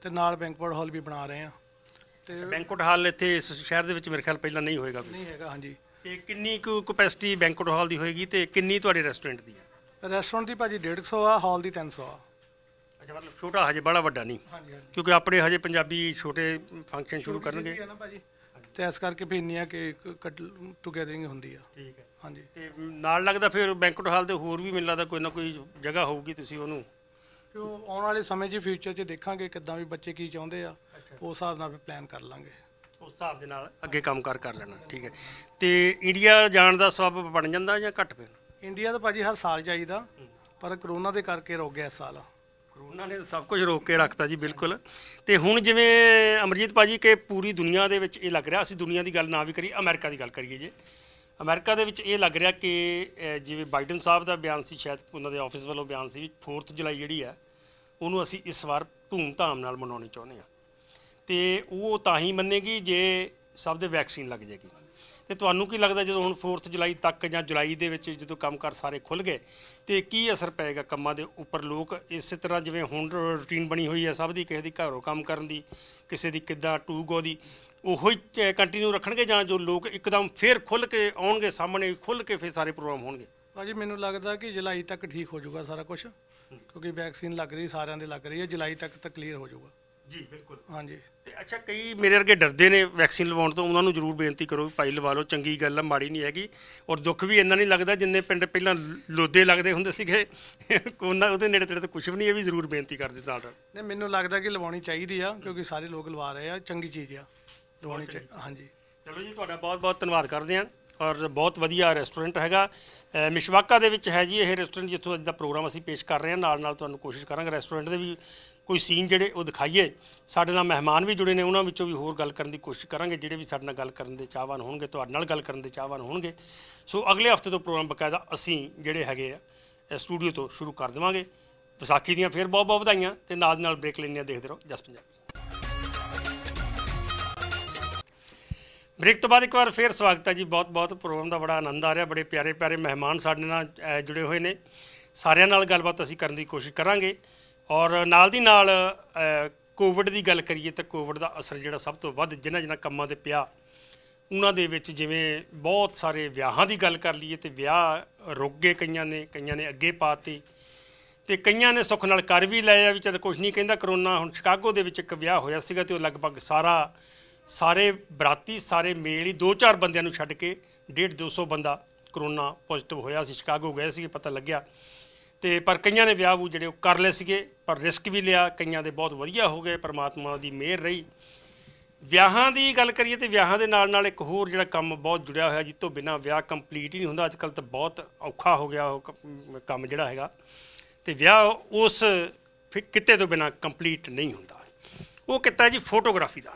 ਤੇ ਨਾਲ ਬੈਂਕਵਰਡ ਹਾਲ ਵੀ ਬਣਾ ਰਹੇ ਆ ਤੇ ਬੈਂਕਵਰਡ ਹਾਲ ਇੱਥੇ ਇਸ ਸ਼ਹਿਰ ਦੇ ਵਿੱਚ ਮੇਰੇ ਖਿਆਲ ਪਹਿਲਾਂ ਨਹੀਂ ਹੋਏਗਾ ਨਹੀਂ ਹੈਗਾ ਹਾਂਜੀ ਤੇ ਕਿੰਨੀ ਕੁ ਕਪੈਸਿਟੀ ਬੈਂਕਵਰਡ ਹਾਲ ਦੀ ਹੋਏਗੀ ਤੇ ਕਿੰਨੀ ਤੁਹਾਡੇ ਰੈਸਟੋਰੈਂਟ ਦੀ ਹੈ ਰੈਸਟੋਰੈਂਟ ਦੀ ਭਾਜੀ 150 ਆ ਹਾਲ ਦੀ 300 ਆ ਅੱਛਾ ਮਤਲਬ ਛੋਟਾ ਹਜੇ ਬੜਾ ਵੱਡਾ ਨਹੀਂ ਕਿਉਂਕਿ ਆਪਣੇ ਹਜੇ ਪੰਜਾਬੀ ਛੋਟੇ ਫੰਕਸ਼ਨ ਸ਼ੁਰੂ ਕਰਨਗੇ ਤੇ ਇਸ ਕਰਕੇ ਫਿਰ ਇੰਨੀਆਂ ਕਿ ਕੱਟ ਟੂਗੇਦਰਿੰਗ ਹੁੰਦੀ ਆ ਠੀਕ ਹੈ ਹਾਂਜੀ ਤੇ ਨਾਲ ਲੱਗਦਾ ਫਿਰ ਬੈਂਕਟ ਹਾਲ ਦੇ ਹੋਰ ਵੀ ਮਿਲਦਾ ਕੋਈ ਨਾ ਕੋਈ ਜਗ੍ਹਾ ਹੋਊਗੀ ਤੁਸੀਂ ਉਹਨੂੰ ਕਿਉਂ ਉਹ ਆਉਣ ਵਾਲੇ ਸਮੇਂ 'ਚ ਫਿਊਚਰ 'ਚ ਦੇਖਾਂਗੇ ਕਿੱਦਾਂ ਵੀ ਬੱਚੇ ਕੀ ਚਾਹੁੰਦੇ ਆ ਉਸ ਹਿਸਾਬ ਨਾਲ ਫਿਰ ਪਲਾਨ ਕਰ ਲਾਂਗੇ ਉਸ ਹਿਸਾਬ ਦੇ ਨਾਲ ਅੱਗੇ ਕੰਮ ਕਰ ਕਰ ਲੈਣਾ ਠੀਕ ਹੈ ਤੇ ਇੰਡੀਆ ਜਾਣ ਦਾ ਸਬਬ ਬਣ ਜਾਂਦਾ ਜਾਂ ਘੱਟ ਪੈਂਦਾ ਇੰਡੀਆ ਤਾਂ ਭਾਜੀ ਹਰ ਸਾਲ ਜਾਈਦਾ ਪਰ ਕਰੋਨਾ ਦੇ ਕਰਕੇ ਰੁਕ ਗਿਆ ਇਸ ਸਾਲ ਉਹਨਾਂ ਨੇ ਸਭ ਕੁਝ ਰੋਕ ਕੇ ਰੱਖਤਾ ਜੀ ਬਿਲਕੁਲ ਤੇ ਹੁਣ ਜਿਵੇਂ ਅਮਰਜੀਤ ਪਾਜੀ ਕਿ ਪੂਰੀ ਦੁਨੀਆ ਦੇ ਵਿੱਚ ਇਹ ਲੱਗ ਰਿਹਾ ਅਸੀਂ ਦੁਨੀਆ ਦੀ ਗੱਲ ਨਾ ਵੀ ਕਰੀਏ ਅਮਰੀਕਾ ਦੀ ਗੱਲ ਕਰੀਏ ਜੇ ਅਮਰੀਕਾ ਦੇ ਵਿੱਚ ਇਹ ਲੱਗ ਰਿਹਾ ਕਿ ਜਿਵੇਂ ਬਾਈਡਨ ਸਾਹਿਬ ਦਾ ਬਿਆਨ ਸੀ ਸ਼ਾਇਦ ਉਹਨਾਂ ਦੇ ਆਫਿਸ ਵੱਲੋਂ ਬਿਆਨ ਸੀ ਵੀ 4th ਜੁਲਾਈ ਜਿਹੜੀ ਹੈ ਉਹਨੂੰ ਅਸੀਂ ਇਸ ਵਾਰ ਧੂਮ-ਧਾਮ ਨਾਲ ਮਨਾਉਣੀ ਚਾਹੁੰਦੇ ਆ ਤੇ ਉਹ ਤਾਂ ਹੀ ਮੰਨੇਗੀ ਜੇ ਸਭ ਦੇ ਵੈਕਸੀਨ ਲੱਗ ਜਾਏਗੀ ਤੇ ਤੁਹਾਨੂੰ ਕੀ ਲੱਗਦਾ ਜਦੋਂ ਹੁਣ 4th ਜੁਲਾਈ ਤੱਕ ਜਾਂ ਜੁਲਾਈ ਦੇ ਵਿੱਚ ਜਦੋਂ ਕੰਮਕਾਰ ਸਾਰੇ ਖੁੱਲ ਗਏ ਤੇ ਕੀ ਅਸਰ ਪਏਗਾ ਕੰਮਾਂ ਦੇ ਉੱਪਰ ਲੋਕ ਇਸੇ ਤਰ੍ਹਾਂ ਜਿਵੇਂ ਹੁਣ ਰੂਟੀਨ ਬਣੀ ਹੋਈ ਹੈ ਸਭ ਦੀ ਕਿਸੇ ਦੀ ਘਰੋਂ ਕੰਮ ਕਰਨ ਦੀ ਕਿਸੇ ਦੀ ਕਿੱਦਾਂ ਟੂ ਗੋ ਦੀ ਉਹੋ ਹੀ ਕੰਟੀਨਿਊ ਰੱਖਣਗੇ ਜਾਂ ਜੋ ਲੋਕ ਇੱਕਦਮ ਫੇਰ ਖੁੱਲ ਕੇ ਆਉਣਗੇ ਸਾਹਮਣੇ ਖੁੱਲ ਕੇ ਫੇਰ ਸਾਰੇ ਪ੍ਰੋਗਰਾਮ ਹੋਣਗੇ ਭਾਜੀ ਮੈਨੂੰ ਲੱਗਦਾ ਕਿ ਜੁਲਾਈ ਤੱਕ ਠੀਕ ਹੋ ਜਾਊਗਾ ਸਾਰਾ ਕੁਝ ਕਿਉਂਕਿ ਵੈਕਸੀਨ ਲੱਗ ਰਹੀ ਸਾਰਿਆਂ ਦੇ ਲੱਗ ਰਹੀ ਹੈ ਜੁਲਾਈ ਤੱਕ ਤਾਂ ਕਲੀਅਰ ਹੋ ਜਾਊਗਾ ਜੀ ਬਿਲਕੁਲ ਹਾਂਜੀ ਤੇ ਅੱਛਾ ਕਈ ਮੇਰੇ ਵਰਗੇ ਡਰਦੇ ਨੇ ਵੈਕਸੀਨ ਲਵਾਉਣ ਤੋਂ ਉਹਨਾਂ ਨੂੰ ਜ਼ਰੂਰ ਬੇਨਤੀ ਕਰੋ ਵੀ ਭਾਈ ਲਵਾ ਲਓ ਚੰਗੀ ਗੱਲ ਆ ਮਾੜੀ ਨਹੀਂ ਹੈਗੀ ਔਰ ਦੁੱਖ ਵੀ ਇੰਨਾ ਨਹੀਂ ਲੱਗਦਾ ਜਿੰਨੇ ਪਿੰਡ ਪਹਿਲਾਂ ਲੋਦੇ ਲੱਗਦੇ ਹੁੰਦੇ ਸੀਗੇ ਕੋਨਾ ਉਹਦੇ ਨੇੜੇ ਤੇੜੇ ਤੇ ਕੁਝ ਵੀ ਨਹੀਂ ਇਹ ਵੀ ਜ਼ਰੂਰ ਬੇਨਤੀ ਕਰਦੇ ਨਾਲ ਨਹੀਂ ਮੈਨੂੰ ਲੱਗਦਾ ਕਿ ਲਵਾਉਣੀ ਚਾਹੀਦੀ ਆ ਕਿਉਂਕਿ ਸਾਰੇ ਲੋਕ ਲਵਾ ਰਹੇ ਆ ਚੰਗੀ ਚੀਜ਼ ਆ ਲਵਾਉਣੀ ਚਾਹੀਦੀ ਹਾਂਜੀ ਚਲੋ ਜੀ ਤੁਹਾਡਾ ਬਹੁਤ ਬਹੁਤ ਧੰਨਵਾਦ ਕਰਦੇ ਹਾਂ ਔਰ ਬਹੁਤ ਵਧੀਆ ਰੈਸਟੋਰੈਂਟ ਹੈਗਾ ਮਿਸ਼ਵਾਕਾ ਦੇ ਵਿੱਚ ਹੈ ਜੀ ਇਹ ਰੈਸਟੋਰੈਂਟ ਜਿੱਥੋਂ ਅੱਜ ਦਾ ਪ੍ਰੋਗਰਾਮ ਅਸੀਂ ਪੇਸ਼ ਕਰ ਰਹੇ ਹਾਂ ਨਾਲ ਨਾਲ ਤੁਹਾਨੂੰ ਕੋਸ਼ਿਸ਼ ਕਰਾਂਗੇ ਰੈਸਟੋਰੈਂਟ ਦੇ ਵੀ ਕੋਈ ਸੀਨ ਜਿਹੜੇ ਉਹ ਦਿਖਾਈਏ ਸਾਡੇ ਨਾਲ ਮਹਿਮਾਨ ਵੀ ਜੁੜੇ ਨੇ ਉਹਨਾਂ ਵਿੱਚੋਂ ਵੀ ਹੋਰ ਗੱਲ ਕਰਨ ਦੀ ਕੋਸ਼ਿਸ਼ ਕਰਾਂਗੇ ਜਿਹੜੇ ਵੀ ਸਾਡੇ ਨਾਲ ਗੱਲ ਕਰਨ ਦੇ ਚਾਹਵਾਨ ਹੋਣਗੇ ਤੁਹਾਡੇ ਨਾਲ ਗੱਲ ਕਰਨ ਦੇ ਚਾਹਵਾਨ ਹੋਣਗੇ ਸੋ ਅਗਲੇ ਹਫਤੇ ਤੋਂ ਪ੍ਰੋਗਰਾਮ ਬਕਾਇਦਾ ਅਸੀਂ ਜਿਹੜੇ ਹੈਗੇ ਆ ਸਟੂਡੀਓ ਤੋਂ ਸ਼ੁਰੂ ਕਰ ਦੇਵਾਂਗੇ ਵਿਸਾਖੀ ਦੀਆਂ ਫੇਰ ਬਹੁਤ ਬਹੁਤ ਵਧਾਈਆਂ ਤੇ ਨਾਲ ਨਾਲ ਬ੍ਰੇਕ ਲੈਣੀਆਂ ਦੇਖਦੇ ਰਹੋ ਜਸ ਪੰਜਾਬੀ ਬ੍ਰੇਕ ਤੋਂ ਬਾਅਦ ਇੱਕ ਵਾਰ ਫੇਰ ਸਵਾਗਤ ਹੈ ਜੀ ਬਹੁਤ ਬਹੁਤ ਪ੍ਰੋਗਰਾਮ ਦਾ ਬੜਾ ਆਨੰਦ ਆ ਰਿਹਾ ਬੜੇ ਪਿਆਰੇ ਪਿਆਰੇ ਮਹਿਮਾਨ ਸਾਡੇ ਨਾਲ ਜੁੜੇ ਹੋਏ ਨੇ ਸਾਰਿਆਂ ਨਾਲ ਗੱਲਬਾਤ ਅਸੀਂ ਕਰਨ ਦੀ ਕੋਸ਼ਿਸ਼ ਕਰਾਂਗੇ ਔਰ ਨਾਲ ਦੀ ਨਾਲ ਕੋਵਿਡ ਦੀ ਗੱਲ ਕਰੀਏ ਤਾਂ ਕੋਵਿਡ ਦਾ ਅਸਰ ਜਿਹੜਾ ਸਭ ਤੋਂ ਵੱਧ ਜਿਨ੍ਹਾਂ ਜਿਨ੍ਹਾਂ ਕੰਮਾਂ ਤੇ ਪਿਆ ਉਹਨਾਂ ਦੇ ਵਿੱਚ ਜਿਵੇਂ ਬਹੁਤ ਸਾਰੇ ਵਿਆਹਾਂ ਦੀ ਗੱਲ ਕਰ ਲਈਏ ਤੇ ਵਿਆਹ ਰੁਕ ਗਏ ਕਈਆਂ ਨੇ ਕਈਆਂ ਨੇ ਅੱਗੇ ਪਾਤੇ ਤੇ ਕਈਆਂ ਨੇ ਸੁੱਖ ਨਾਲ ਕਰ ਵੀ ਆ ਵੀ ਚਲ ਕੁਝ ਨਹੀਂ ਕਹਿੰਦਾ ਕਰੋਨਾ ਹੁਣ ਸ਼ਿਕਾਗੋ ਦੇ ਵਿੱਚ ਇੱਕ ਵਿਆਹ ਹੋਇਆ ਸੀਗਾ ਤੇ ਉਹ ਲਗਭਗ ਸਾਰਾ ਸਾਰੇ ਬਰਾਤੀ ਸਾਰੇ ਮੇਲ ਹੀ 2-4 ਬੰਦਿਆਂ ਨੂੰ ਛੱਡ ਕੇ 1.5 200 ਬੰਦਾ ਕਰੋਨਾ ਪੋਜ਼ਿਟਿਵ ਹੋਇਆ ਸੀ ਸ਼ਿਕਾਗੋ ਗਏ ਸੀ ਪਤਾ ਲੱਗਿਆ ਤੇ ਪਰ ਕਈਆਂ ਨੇ ਵਿਆਹ ਉਹ ਜਿਹੜੇ ਉਹ ਕਰ ਲਏ ਸੀਗੇ ਪਰ ਰਿਸਕ ਵੀ ਲਿਆ ਕਈਆਂ ਦੇ ਬਹੁਤ ਵਧੀਆ ਹੋ ਗਏ ਪਰਮਾਤਮਾ ਦੀ ਮਿਹਰ ਰਹੀ ਵਿਆਹਾਂ ਦੀ ਗੱਲ ਕਰੀਏ ਤੇ ਵਿਆਹਾਂ ਦੇ ਨਾਲ ਨਾਲ ਇੱਕ ਹੋਰ ਜਿਹੜਾ ਕੰਮ ਬਹੁਤ ਜੁੜਿਆ ਹੋਇਆ ਜਿੱਤੋਂ ਬਿਨਾ ਵਿਆਹ ਕੰਪਲੀਟ ਹੀ ਨਹੀਂ ਹੁੰਦਾ ਅੱਜ ਕੱਲ ਤਾਂ ਬਹੁਤ ਔਖਾ ਹੋ ਗਿਆ ਉਹ ਕੰਮ ਜਿਹੜਾ ਹੈਗਾ ਤੇ ਵਿਆਹ ਉਸ ਕਿਤੇ ਤੋਂ ਬਿਨਾ ਕੰਪਲੀਟ ਨਹੀਂ ਹੁੰਦਾ ਉਹ ਕਿਤਾ ਜੀ ਫੋਟੋਗ੍ਰਾਫੀ ਦਾ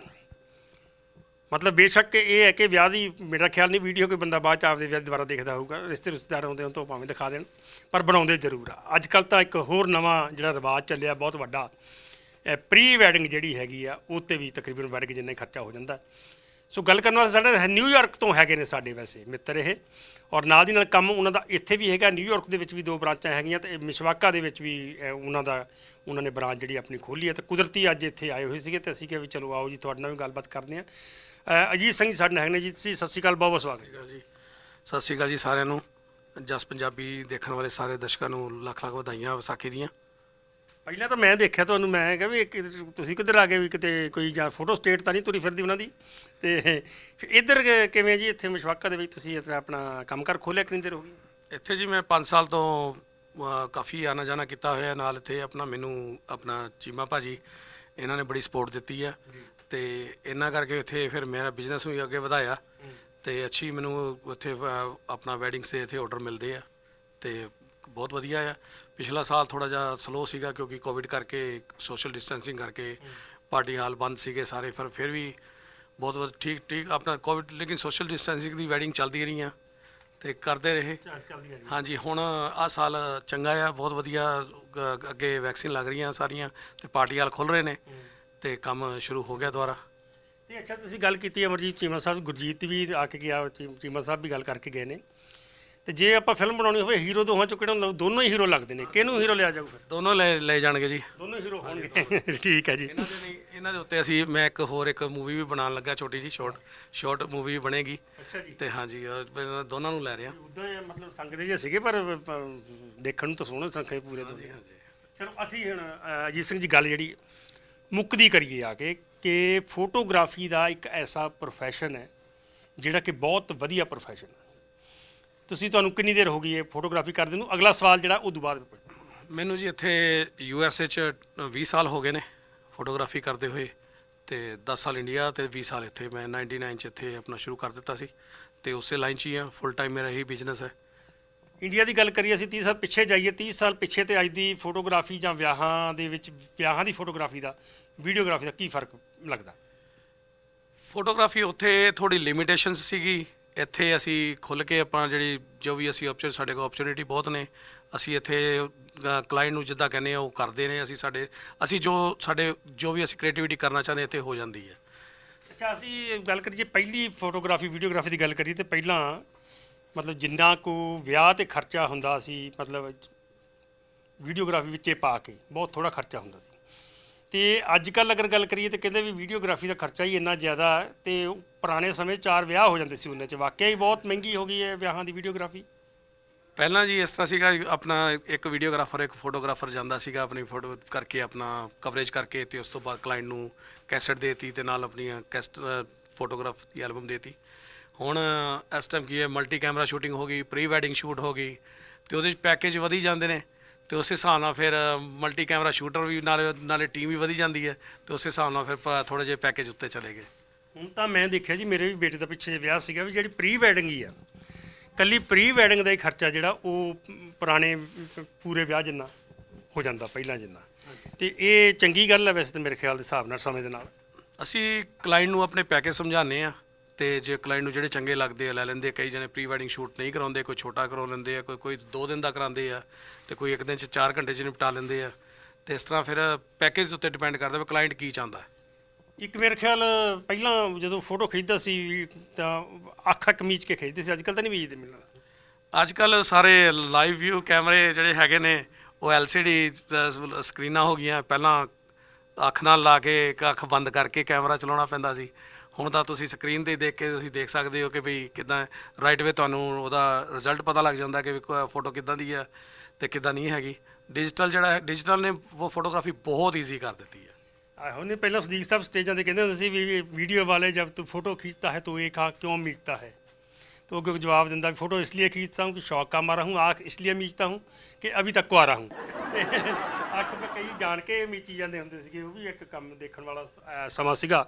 ਮਤਲਬ ਬੇਸ਼ੱਕ ਇਹ ਹੈ ਕਿ ਵਿਆਹ ਦੀ ਮੇਰਾ ਖਿਆਲ ਨਹੀਂ ਵੀਡੀਓ ਕੋਈ ਬੰਦਾ ਬਾਅਦ ਚ ਆਪਦੇ ਵਿਆਹ ਦੁਬਾਰਾ ਦੇਖਦਾ ਹੋਊਗਾ ਰਿਸ਼ਤੇ ਰਿਸ਼ਤੇਦਾਰ ਆਉਂਦੇ ਹੋਣ ਤੋਂ ਭਾਵੇਂ ਦਿਖਾ ਦੇਣ ਪਰ ਬਣਾਉਂਦੇ ਜ਼ਰੂਰ ਆ ਅੱਜ ਕੱਲ ਤਾਂ ਇੱਕ ਹੋਰ ਨਵਾਂ ਜਿਹੜਾ ਰਿਵਾਜ ਚੱਲਿਆ ਬਹੁਤ ਵੱਡਾ ਪ੍ਰੀ ਵੈਡਿੰਗ ਜਿਹੜੀ ਹੈਗੀ ਆ ਉਹ ਤੇ ਵੀ ਤਕਰੀਬਨ ਵੈਡਿੰਗ ਜਿੰਨਾ ਹੀ ਖਰਚਾ ਹੋ ਜਾਂਦਾ ਸੋ ਗੱਲ ਕਰਨ ਵਾਸਤੇ ਸਾਡੇ ਨਿਊਯਾਰਕ ਤੋਂ ਹੈਗੇ ਨੇ ਸਾਡੇ ਵੈਸੇ ਮਿੱਤਰ ਇਹ ਔਰ ਨਾਲ ਦੀ ਨਾਲ ਕੰਮ ਉਹਨਾਂ ਦਾ ਇੱਥੇ ਵੀ ਹੈਗਾ ਨਿਊਯਾਰਕ ਦੇ ਵਿੱਚ ਵੀ ਦੋ ਬ੍ਰਾਂਚਾਂ ਹੈਗੀਆਂ ਤੇ ਮਿਸ਼ਵਾਕਾ ਦੇ ਵਿੱਚ ਵੀ ਉਹਨਾਂ ਦਾ ਉਹਨਾਂ ਨੇ ਬ੍ਰਾਂਚ ਜਿਹੜੀ ਆਪਣੀ ਖੋਲੀ ਹੈ ਤੇ ਕੁਦਰਤੀ ਅੱਜ ਇੱਥੇ ਆਏ ਹੋਏ ਸੀਗੇ ਤੇ ਅਸੀਂ ਕਿਹਾ ਵੀ ਚਲੋ ਆਓ ਜੀ ਤੁਹਾਡੇ ਨਾਲ ਵੀ ਗੱਲਬਾਤ ਕਰਦੇ ਆਂ ਅਜੀਤ ਸਿੰਘ ਜੀ ਸਾਡੇ ਨਾਲ ਹੈਗੇ ਜੀ ਸਤਿ ਸ਼੍ਰੀ ਅਕਾਲ ਬਹੁਤ ਬਹੁਤ ਸਵਾਗਤ ਸਤਿ ਸ਼੍ਰੀ ਅਕਾਲ ਜੀ ਸਤਿ ਸ਼੍ਰੀ ਅਕਾਲ ਜੀ ਸਾਰਿਆਂ ਨੂੰ ਜਸ ਪੰਜਾਬੀ ਦੇਖਣ ਵਾਲੇ ਸਾਰੇ ਦਰਸ਼ਕਾਂ ਨੂੰ ਲੱਖ ਲੱਖ ਵਧਾਈਆਂ ਵਿਸਾਖੀ ਦੀਆਂ ਪਹਿਲਾਂ ਤਾਂ ਮੈਂ ਦੇਖਿਆ ਤੁਹਾਨੂੰ ਮੈਂ ਕਿਹਾ ਵੀ ਤੁਸੀਂ ਕਿੱਧਰ ਆ ਗਏ ਵੀ ਕਿਤੇ ਕੋਈ ਜਾਂ ਫੋਟੋ ਸਟੇਟ ਤਾਂ ਨਹੀਂ ਤੁਰੀ ਫਿਰਦੀ ਉਹਨਾਂ ਦੀ ਤੇ ਇੱਧਰ ਕਿਵੇਂ ਜੀ ਇੱਥੇ ਮਸ਼ਵਾਕਾ ਦੇ ਵਿੱਚ ਤੁਸੀਂ ਇਸ ਤਰ੍ਹਾਂ ਆਪਣਾ ਕੰਮਕਾਰ ਖੋਲਿਆ ਕਿੰਨੀ ਦੇਰ ਹੋ ਗਈ ਇੱਥੇ ਜੀ ਮੈਂ 5 ਸਾਲ ਤੋਂ ਕਾਫੀ ਆਣਾ ਜਾਣਾ ਕੀਤਾ ਹੋਇਆ ਨਾਲ ਇੱਥੇ ਆਪਣਾ ਮੈਨੂੰ ਆਪਣਾ ਚੀਮਾ ਭਾਜੀ ਇਹਨਾਂ ਨੇ ਬੜੀ ਸਪੋਰਟ ਦਿੱਤੀ ਆ ਤੇ ਇੰਨਾ ਕਰਕੇ ਇੱਥੇ ਫਿਰ ਮੇਰਾ ਬਿਜ਼ਨਸ ਵੀ ਅੱਗੇ ਵਧਾਇਆ ਤੇ ਅੱਛੀ ਮੈਨੂੰ ਉੱਥੇ ਆਪਣਾ ਵੈਡਿੰਗ ਸੇ ਇੱਥੇ ਆਰਡਰ ਮਿਲਦੇ ਆ ਤੇ ਬਹੁਤ ਵਧੀਆ ਆ ਪਿਛਲਾ ਸਾਲ ਥੋੜਾ ਜਿਹਾ ਸਲੋ ਸੀਗਾ ਕਿਉਂਕਿ ਕੋਵਿਡ ਕਰਕੇ ਸੋਸ਼ਲ ਡਿਸਟੈਂਸਿੰਗ ਕਰਕੇ ਪਾਰਟੀ ਹਾਲ ਬੰਦ ਸੀਗੇ ਸਾਰੇ ਪਰ ਫਿਰ ਵੀ ਬਹੁਤ ਬਹੁਤ ਠੀਕ ਠੀਕ ਆਪਣਾ ਕੋਵਿਡ ਲੇਕਿਨ ਸੋਸ਼ਲ ਡਿਸਟੈਂਸਿੰਗ ਦੀ ਵੈਡਿੰਗ ਚੱਲਦੀ ਰਹੀਆਂ ਤੇ ਕਰਦੇ ਰਹੇ ਹਾਂਜੀ ਹੁਣ ਆ ਸਾਲ ਚੰਗਾ ਆ ਬਹੁਤ ਵਧੀਆ ਅੱਗੇ ਵੈਕਸੀਨ ਲੱਗ ਰਹੀਆਂ ਸਾਰੀਆਂ ਤੇ ਪਾਰਟੀ ਹਾਲ ਖੁੱਲ ਰਹੇ ਨੇ ਤੇ ਕੰਮ ਸ਼ੁਰੂ ਹੋ ਗਿਆ ਦੁਆਰਾ ਤੇ ਅੱਛਾ ਤੁਸੀਂ ਗੱਲ ਕੀਤੀ ਅਮਰਜੀਤ ਚੀਮਾ ਸਾਹਿਬ ਗੁਰਜੀਤ ਵੀ ਆ ਕੇ ਗਿਆ ਚੀਮਾ ਸਾਹਿਬ ਵੀ ਗੱਲ ਕਰਕੇ ਗਏ ਨੇ ਤੇ ਜੇ ਆਪਾਂ ਫਿਲਮ ਬਣਾਉਣੀ ਹੋਵੇ ਹੀਰੋ ਦੋਹਾਂ ਚੋਂ ਕਿਹੜਾ ਹੁੰਦਾ? ਦੋਨੋਂ ਹੀ ਹੀਰੋ ਲੱਗਦੇ ਨੇ ਕਿਹਨੂੰ ਹੀਰੋ ਲਿਆ ਜਾਊ ਫਿਰ ਦੋਨੋਂ ਲੈ ਲੈ ਜਾਣਗੇ ਜੀ ਦੋਨੋਂ ਹੀਰੋ ਹੋਣਗੇ ਠੀਕ ਹੈ ਜੀ ਇਹਨਾਂ ਦੇ ਇਹਨਾਂ ਦੇ ਉੱਤੇ ਅਸੀਂ ਮੈਂ ਇੱਕ ਹੋਰ ਇੱਕ ਮੂਵੀ ਵੀ ਬਣਾਉਣ ਲੱਗਾ ਛੋਟੀ ਜੀ ਸ਼ਾਰਟ ਸ਼ਾਰਟ ਮੂਵੀ ਬਣੇਗੀ ਅੱਛਾ ਜੀ ਤੇ ਹਾਂ ਜੀ ਦੋਨਾਂ ਨੂੰ ਲੈ ਰਿਹਾ ਉਦਾਂ ਇਹ ਮਤਲਬ ਸੰਗਦੇ ਜੇ ਸੀਗੇ ਪਰ ਦੇਖਣ ਨੂੰ ਤਾਂ ਸੋਹਣੇ ਸੰਖੇ ਪੂਰੇ ਤੋਂ ਚਲੋ ਅਸੀਂ ਹੁਣ ਅ, ਅਜੀਤ ਸਿੰਘ ਜੀ ਗੱਲ ਜਿਹੜੀ ਮੁਕਦੀ ਕਰੀਏ ਆ ਕੇ ਕਿ ਫੋਟੋਗ੍ਰਾਫੀ ਦਾ ਇੱਕ ਐਸਾ profession ਹੈ ਜਿਹੜਾ ਕਿ ਬਹੁਤ ਵਧੀਆ profession ਹੈ ਤੁਸੀਂ ਤੁਹਾਨੂੰ ਕਿੰਨੀ ਦੇਰ ਹੋ ਗਈ ਹੈ ਫੋਟੋਗ੍ਰਾਫੀ ਕਰਦੇ ਨੂੰ ਅਗਲਾ ਸਵਾਲ ਜਿਹੜਾ ਉਹ ਦੁਬਾਰਾ ਮੈਨੂੰ ਜੀ ਇੱਥੇ ਯੂ ਐਸ ਏ ਚ 20 ਸਾਲ ਹੋ ਗਏ ਨੇ ਫੋਟੋਗ੍ਰਾਫੀ ਕਰਦੇ ਹੋਏ ਤੇ 10 ਸਾਲ ਇੰਡੀਆ ਤੇ 20 ਸਾਲ ਇੱਥੇ ਮੈਂ 99 ਚ ਇੱਥੇ ਆਪਣਾ ਸ਼ੁਰੂ ਕਰ ਦਿੱਤਾ ਸੀ ਤੇ ਉਸੇ ਲਾਈਨ 'ਚ ਹੀ ਆ ਫੁੱਲ ਟਾਈਮ ਮੇਰਾ ਇਹੀ ਬਿਜ਼ਨਸ ਹੈ ਇੰਡੀਆ ਦੀ ਗੱਲ ਕਰੀਏ ਅਸੀਂ 30 ਸਾਲ ਪਿੱਛੇ ਜਾਈਏ 30 ਸਾਲ ਪਿੱਛੇ ਤੇ ਅੱਜ ਦੀ ਫੋਟੋਗ੍ਰਾਫੀ ਜਾਂ ਵਿਆਹਾਂ ਦੇ ਵਿੱਚ ਵਿਆਹਾਂ ਦੀ ਫੋਟੋਗ੍ਰਾਫੀ ਦਾ ਵੀਡੀਓਗ੍ਰਾਫੀ ਦਾ ਕੀ ਫਰਕ ਲੱਗਦਾ ਫੋਟੋਗ੍ਰਾਫੀ ਉੱਥੇ ਥੋੜੀ ਲਿਮਿਟੇਸ਼ਨਸ ਸੀਗੀ ਇੱਥੇ ਅਸੀਂ ਖੁੱਲ ਕੇ ਆਪਾਂ ਜਿਹੜੀ ਜੋ ਵੀ ਅਸੀਂ ਆਪਸ਼ਨ ਸਾਡੇ ਕੋਲ ਓਪਰਚੁਨਿਟੀ ਬਹੁਤ ਨੇ ਅਸੀਂ ਇੱਥੇ ਕਲਾਇੰਟ ਨੂੰ ਜਿੱਦਾਂ ਕਹਿੰਦੇ ਆ ਉਹ ਕਰਦੇ ਨੇ ਅਸੀਂ ਸਾਡੇ ਅਸੀਂ ਜੋ ਸਾਡੇ ਜੋ ਵੀ ਅਸੀਂ ਕ੍ਰੀਏਟੀਵਿਟੀ ਕਰਨਾ ਚਾਹੁੰਦੇ ਇੱਥੇ ਹੋ ਜਾਂਦੀ ਹੈ ਅੱਛਾ ਅਸੀਂ ਗੱਲ ਕਰੀਏ ਪਹਿਲੀ ਫੋਟੋਗ੍ਰਾਫੀ ਵੀਡੀਓਗ੍ਰਾਫੀ ਦੀ ਗੱਲ ਕਰੀਏ ਤੇ ਪਹਿਲਾਂ ਮਤਲਬ ਜਿੰਨਾ ਕੁ ਵਿਆਹ ਤੇ ਖਰਚਾ ਹੁੰਦਾ ਸੀ ਮਤਲਬ ਵੀਡੀਓਗ੍ਰਾਫੀ ਵਿੱਚੇ ਪਾ ਕੇ ਬਹੁਤ ਥੋੜਾ ਖਰਚਾ ਹੁੰਦਾ ਸੀ ਤੇ ਅੱਜ ਕੱਲ ਅਗਰ ਗੱਲ ਕਰੀਏ ਤੇ ਕਹਿੰਦੇ ਵੀ ਵੀਡੀਓਗ੍ਰਾਫੀ ਦਾ ਖਰਚਾ ਹੀ ਇੰਨਾ ਜ਼ਿਆਦਾ ਤੇ ਪੁਰਾਣੇ ਸਮੇਂ ਚਾਰ ਵਿਆਹ ਹੋ ਜਾਂਦੇ ਸੀ ਉਹਨਾਂ 'ਚ ਵਾਕਿਆ ਹੀ ਬਹੁਤ ਮਹਿੰਗੀ ਹੋ ਗਈ ਹੈ ਵਿਆਹਾਂ ਦੀ ਵੀਡੀਓਗ੍ਰਾਫੀ ਪਹਿਲਾਂ ਜੀ ਇਸ ਤਰ੍ਹਾਂ ਸੀਗਾ ਆਪਣਾ ਇੱਕ ਵੀਡੀਓਗ੍ਰਾਫਰ ਇੱਕ ਫੋਟੋਗ੍ਰਾਫਰ ਜਾਂਦਾ ਸੀਗਾ ਆਪਣੀ ਫੋਟੋ ਕਰਕੇ ਆਪਣਾ ਕਵਰੇਜ ਕਰਕੇ ਤੇ ਉਸ ਤੋਂ ਬਾਅਦ ਕਲਾਇੰਟ ਨੂੰ ਕੈਸਟ ਦੇਤੀ ਤੇ ਨਾਲ ਆਪਣੀਆਂ ਕੈਸਟ ਫੋਟੋਗ੍ਰਾਫ ਦੀ ਐਲਬਮ ਦੇਤੀ ਹੁਣ ਇਸ ਟਾਈਮ ਕੀ ਹੈ ਮਲਟੀ ਕੈਮਰਾ ਸ਼ੂਟਿੰਗ ਹੋ ਗਈ ਪ੍ਰੀ ਵੈਡਿੰਗ ਸ਼ੂਟ ਹੋ ਗਈ ਤੇ ਉਹਦੇ ਵਿੱਚ ਪੈਕੇਜ ਵਧੀ ਜਾਂਦੇ ਨੇ ਤੇ ਉਸੇ ਹਿਸਾਬ ਨਾਲ ਫਿਰ ਮਲਟੀ ਕੈਮਰਾ ਸ਼ੂਟਰ ਵੀ ਨਾਲੇ ਨਾਲੇ ਟੀਮ ਵੀ ਵਧੀ ਜਾਂਦੀ ਹੈ ਤੇ ਉਸੇ ਹਿਸਾਬ ਨਾਲ ਫਿਰ ਥੋੜੇ ਜਿਹੇ ਪੈਕੇਜ ਉੱਤੇ ਚਲੇ ਗਏ ਹੁਣ ਤਾਂ ਮੈਂ ਦੇਖਿਆ ਜੀ ਮੇਰੇ ਵੀ ਬੇਟੇ ਦਾ ਪਿੱਛੇ ਵਿਆਹ ਸੀਗਾ ਵੀ ਜਿਹੜੀ ਪ੍ਰੀ ਵੈਡਿੰਗ ਹੀ ਆ ਕੱਲੀ ਪ੍ਰੀ ਵੈਡਿੰਗ ਦਾ ਹੀ ਖਰਚਾ ਜਿਹੜਾ ਉਹ ਪੁਰਾਣੇ ਪੂਰੇ ਵਿਆਹ ਜਿੰਨਾ ਹੋ ਜਾਂਦਾ ਪਹਿਲਾਂ ਜਿੰਨਾ ਤੇ ਇਹ ਚੰਗੀ ਗੱਲ ਹੈ ਵੈਸੇ ਤੇ ਮੇਰੇ ਖਿਆਲ ਦੇ ਹਿਸਾਬ ਨਾਲ ਸਮੇਂ ਦੇ ਨਾਲ ਅਸੀਂ ਕਲਾਇੰਟ ਨੂੰ ਆਪਣੇ ਪੈਕੇਜ ਸਮਝਾਉਂਦੇ ਆ ਤੇ ਜੇ ਕਲਾਇੰਟ ਨੂੰ ਜਿਹੜੇ ਚੰਗੇ ਲੱਗਦੇ ਆ ਲੈ ਲੈਂਦੇ ਕਈ ਜਣੇ ਪ੍ਰੀ ਵੈਡਿੰਗ ਸ਼ੂਟ ਨਹੀਂ ਕਰਾਉਂਦੇ ਕੋਈ ਛੋਟਾ ਕਰਾਉ ਲੈਂਦੇ ਆ ਕੋਈ ਕੋਈ 2 ਦਿਨ ਦਾ ਕਰਾਉਂਦੇ ਆ ਤੇ ਕੋਈ ਇੱਕ ਦਿਨ 'ਚ 4 ਘੰਟੇ 'ਚ ਨਿਪਟਾ ਲੈਂਦੇ ਆ ਤੇ ਇਸ ਤਰ੍ਹਾਂ ਫਿਰ ਪੈਕੇਜ ਉੱਤੇ ਡਿਪੈਂਡ ਕਰਦਾ ਵੀ ਕਲਾਇੰਟ ਕੀ ਚਾਹੁੰਦਾ ਇੱਕ ਮੇਰੇ ਖਿਆਲ ਪਹਿਲਾਂ ਜਦੋਂ ਫੋਟੋ ਖਿੱਚਦਾ ਸੀ ਤਾਂ ਅੱਖਾਂ ਕਮੀਜ਼ ਕੇ ਖਿੱਚਦੇ ਸੀ ਅੱਜ ਕੱਲ ਤਾਂ ਨਹੀਂ ਵੀਜਦੇ ਮਿਲਣਾ ਅੱਜ ਕੱਲ ਸਾਰੇ ਲਾਈਵ ਵਿਊ ਕੈਮਰੇ ਜਿਹੜੇ ਹੈਗੇ ਨੇ ਉਹ ਐਲਸੀਡੀ ਸਕਰੀਨਾਂ ਹੋ ਗਈਆਂ ਪਹਿਲਾਂ ਅੱਖ ਨਾਲ ਲਾ ਕੇ ਇੱਕ ਅੱਖ ਬੰਦ ਕਰਕੇ ਕੈਮਰਾ ਚਲਾਉਣਾ ਪੈਂਦਾ ਸੀ ਹੁਣ ਤਾਂ ਤੁਸੀਂ ਸਕਰੀਨ ਤੇ ਦੇਖ ਕੇ ਤੁਸੀਂ ਦੇਖ ਸਕਦੇ ਹੋ ਕਿ ਵੀ ਕਿਦਾਂ ਰਾਈਟ ਵੇ ਤੁਹਾਨੂੰ ਉਹਦਾ ਰਿਜ਼ਲਟ ਪਤਾ ਲੱਗ ਜਾਂਦਾ ਕਿ ਫੋਟੋ ਕਿਦਾਂ ਦੀ ਹੈ ਤੇ ਕਿਦਾਂ ਨਹੀਂ ਹੈਗੀ ਡਿਜੀਟਲ ਜਿਹੜਾ ਹੈ ਡਿਜੀਟਲ ਨੇ ਉਹ ਫੋਟੋਗ੍ਰਾਫੀ ਬਹੁਤ ਈਜ਼ੀ ਕਰ ਦਿੱਤੀ ਹੈ ਉਹਨੇ ਪਹਿਲਾਂ ਸਦੀਕ ਸਾਹਿਬ ਸਟੇਜਾਂ ਤੇ ਕਹਿੰਦੇ ਹੁੰਦੇ ਸੀ ਵੀ ਵੀਡੀਓ ਵਾਲੇ ਜਦ ਤੂੰ ਫੋਟੋ ਖਿੱਚਦਾ ਹੈ ਤੋ ਇਹ ਖਾ ਕਿਉਂ ਮੀਟਦਾ ਹੈ ਤੋ ਦਿੰਦਾ क्योंकि ਫੋਟੋ ਇਸ ਲਈ ਖਿੱਚਦਾ ਹਾਂ ਕਿ ਸ਼ੌਕ ਆ ਮਾਰਾ ਹਾਂ ਆਖ ਇਸ ਲਈ ਮੀਚਦਾ ਹਾਂ ਕਿ ਅਭੀ ਤੱਕ ਕੁਆਰਾ ਹੂੰ ਅੱਖ ਤੇ ਕਈ ਜਾਣ ਕੇ ਮੀਚੀ ਜਾਂਦੇ ਹੁੰਦੇ ਸੀਗੇ ਉਹ ਵੀ ਇੱਕ ਕੰਮ ਦੇਖਣ ਵਾਲਾ ਸਮਾਂ ਸੀਗਾ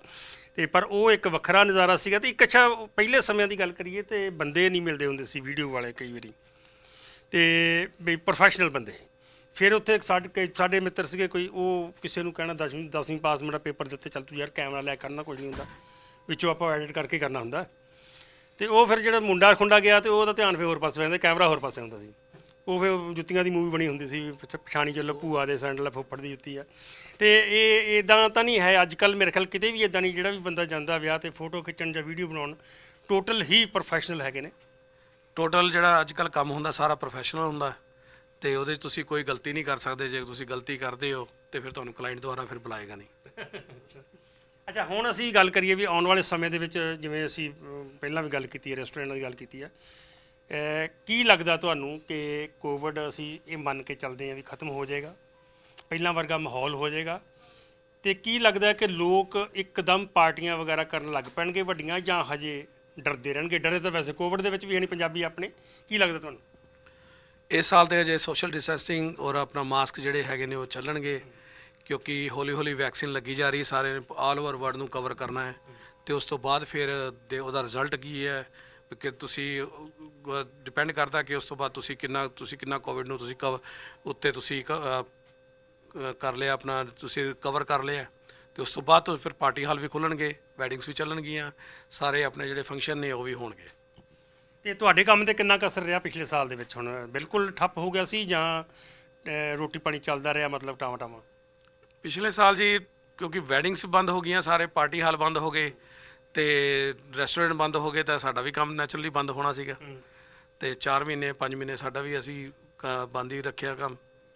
ਤੇ ਪਰ ਉਹ ਇੱਕ ਵੱਖਰਾ ਨਜ਼ਾਰਾ ਸੀਗਾ ਤੇ ਇੱਕ ਅੱਛਾ ਪਹਿਲੇ ਸਮਿਆਂ ਦੀ ਗੱਲ ਕਰੀਏ ਤੇ ਬੰਦੇ ਨਹੀਂ ਮਿਲਦੇ ਹੁੰਦੇ ਸੀ ਵੀਡੀਓ ਵਾਲੇ ਕਈ ਵਾਰੀ ਤੇ ਵੀ ਪ੍ਰੋਫੈਸ਼ਨਲ ਬੰਦੇ ਫਿਰ ਉੱਥੇ ਸਾਡੇ ਸਾਡੇ ਮਿੱਤਰ ਸੀਗੇ ਕੋਈ ਉਹ ਕਿਸੇ ਨੂੰ ਕਹਿਣਾ 10ਵੀਂ 10ਵੀਂ ਪਾਸ ਮੇਰਾ ਪੇਪਰ ਦਿੱਤੇ ਚੱਲ ਤੂੰ ਯਾਰ ਕੈਮਰਾ ਲੈ ਕਰਨਾ ਕੁਝ ਨਹੀਂ ਹੁੰਦਾ ਵਿੱਚੋਂ ਆਪਾਂ ਐਡਿਟ ਕਰਕੇ ਕਰਨਾ ਹੁੰਦਾ ਤੇ ਉਹ ਫਿਰ ਜਿਹੜਾ ਮੁੰਡਾ ਖੁੰਡਾ ਗਿਆ ਤੇ ਉਹਦਾ ਧਿਆਨ ਫੇਰ ਹੋਰ ਪਾਸੇ ਜਾਂਦਾ ਕੈਮਰਾ ਹੋਰ ਪਾਸੇ ਹੁੰਦਾ ਸੀ ਉਹ ਫੇ ਜੁੱਤੀਆਂ ਦੀ ਮੂਵੀ ਬਣੀ ਹੁੰਦੀ ਸੀ ਪਛਾਣੀ ਚੱਲੋ ਭੂਆ ਦੇ ਸੈਂਡਲ ਫੁੱਫੜ ਦੀ ਜੁੱਤੀ ਆ ਤੇ ਇਹ ਇਦਾਂ ਤਾਂ ਨਹੀਂ ਹੈ ਅੱਜ ਕੱਲ ਮੇਰੇ ਖਿਆਲ ਕਿਤੇ ਵੀ ਇਦਾਂ ਨਹੀਂ ਜਿਹੜਾ ਵੀ ਬੰਦਾ ਜਾਂਦਾ ਵਿਆਹ ਤੇ ਫੋਟੋ ਖਿੱਚਣ ਜਾਂ ਵੀਡੀਓ ਬਣਾਉਣ ਟੋਟਲ ਹੀ ਪ੍ਰੋਫੈਸ਼ਨਲ ਹੈਗੇ ਨੇ ਟੋਟਲ ਜਿਹੜਾ ਅੱਜ ਕੱਲ ਕੰਮ ਹੁੰਦਾ ਸਾਰਾ ਪ੍ਰੋਫੈਸ਼ਨਲ ਹੁੰਦਾ ਤੇ ਉਹਦੇ ਤੁਸੀਂ ਕੋਈ ਗਲਤੀ ਨਹੀਂ ਕਰ ਸਕਦੇ ਜੇ ਤੁਸੀਂ ਗਲਤੀ ਕਰਦੇ ਹੋ ਤੇ ਫਿਰ ਤੁਹਾਨੂੰ ਕਲਾਇੰਟ ਦੁਆਰਾ ਫਿਰ ਬੁਲਾਏਗਾ ਨਹੀਂ ਅੱਛਾ ਹੁਣ ਅਸੀਂ ਗੱਲ ਕਰੀਏ ਵੀ ਆਉਣ ਵਾਲੇ ਸਮੇਂ ਦੇ ਵਿੱਚ ਜਿਵੇਂ ਅਸੀਂ ਪਹਿਲਾਂ ਵੀ ਗੱਲ ਕੀਤੀ ਹੈ ਰੈਸਟੋਰੈਂਟਾਂ ਦੀ ਗੱਲ ਕੀਤੀ ਹੈ ਕੀ ਲੱਗਦਾ ਤੁਹਾਨੂੰ ਕਿ ਕੋਵਿਡ ਅਸੀਂ ਇਹ ਮੰਨ ਕੇ ਚੱਲਦੇ ਹਾਂ ਵੀ ਖਤਮ ਹੋ ਜਾਏਗਾ ਪਹਿਲਾਂ ਵਰਗਾ ਮਾਹੌਲ ਹੋ ਜਾਏਗਾ ਤੇ ਕੀ ਲੱਗਦਾ ਕਿ ਲੋਕ ਇੱਕਦਮ ਪਾਰਟੀਆਂ ਵਗੈਰਾ ਕਰਨ ਲੱਗ ਪੈਣਗੇ ਵੱਡੀਆਂ ਜਾਂ ਹਜੇ ਡਰਦੇ ਰਹਿਣਗੇ ਡਰੇ ਤਾਂ ਵੈਸੇ ਕੋਵਿਡ ਦੇ ਵਿੱਚ ਵੀ ਹੈ ਨਹੀਂ ਪੰਜਾਬੀ ਆਪਣੇ ਕੀ ਲੱਗਦਾ ਤੁਹਾਨੂੰ ਇਸ ਸਾਲ ਤੇ ਅਜੇ ਸੋਸ਼ਲ ਡਿਸਟੈਂਸਿੰਗ ਔਰ ਆਪਣਾ ਮਾਸਕ ਜਿਹੜੇ ਹੈਗੇ ਨੇ ਉਹ ਚੱਲਣਗੇ ਕਿਉਂਕਿ ਹੌਲੀ ਹੌਲੀ ਵੈਕਸੀਨ ਲੱਗੀ ਜਾ ਰਹੀ ਹੈ ਸਾਰੇ ਨੇ ਆਲ ਓਵਰ ਵਰਲਡ ਨੂੰ ਕਵਰ ਕਰਨਾ ਹੈ ਤੇ ਉਸ ਤੋਂ ਬਾਅਦ ਫਿਰ ਦੇ ਉਹਦਾ ਰਿਜ਼ਲਟ ਕੀ ਹੈ ਕਿ ਤੁਸੀਂ ਡਿਪੈਂਡ ਕਰਦਾ ਕਿ ਉਸ ਤੋਂ ਬਾਅਦ ਤੁਸੀਂ ਕਿੰਨਾ ਤੁਸੀਂ ਕਿੰਨਾ ਕੋਵਿਡ ਨੂੰ ਤੁਸੀਂ ਉੱਤੇ ਤੁਸੀਂ ਕਰ ਲਿਆ ਆਪਣਾ ਤੁਸੀਂ ਕਵਰ ਕਰ ਲਿਆ ਤੇ ਉਸ ਤੋਂ ਬਾਅਦ ਤੋਂ ਫਿਰ ਪਾਰਟੀ ਹਾਲ ਵੀ ਖੁੱਲਣਗੇ ਵੈਡਿੰਗਸ ਵੀ ਚੱਲਣਗੀਆਂ ਸਾਰੇ ਆਪਣੇ ਜਿਹੜੇ ਫੰਕਸ਼ਨ ਨੇ ਉਹ ਵੀ ਹੋਣਗੇ ਤੇ ਤੁਹਾਡੇ ਕੰਮ ਤੇ ਕਿੰਨਾ ਕਸਰ ਰਿਹਾ ਪਿਛਲੇ ਸਾਲ ਦੇ ਵਿੱਚ ਹੁਣ ਬਿਲਕੁਲ ਠੱਪ ਹੋ ਗਿਆ ਸੀ ਜਾਂ ਰੋਟੀ ਪਾਣੀ ਚੱਲਦਾ ਰਿਹਾ ਮਤਲਬ ਟਾਮ ਟਾਮ ਪਿਛਲੇ ਸਾਲ ਜੀ ਕਿਉਂਕਿ ਵੈਡਿੰਗਸ ਬੰਦ ਹੋ ਗਈਆਂ ਸਾਰੇ ਪਾਰਟੀ ਹਾਲ ਬੰਦ ਹੋ ਗਏ ਤੇ ਰੈਸਟੋਰੈਂਟ ਬੰਦ ਹੋ ਗਏ ਤਾਂ ਸਾਡਾ ਵੀ ਕੰਮ ਨੈਚੁਰਲੀ ਬੰਦ ਹੋਣਾ ਸੀਗਾ ਤੇ 4 ਮਹੀਨੇ 5 ਮਹੀਨੇ ਸਾਡਾ ਵੀ ਅਸੀਂ ਬੰਦ ਹੀ ਰੱਖਿਆ ਕੰਮ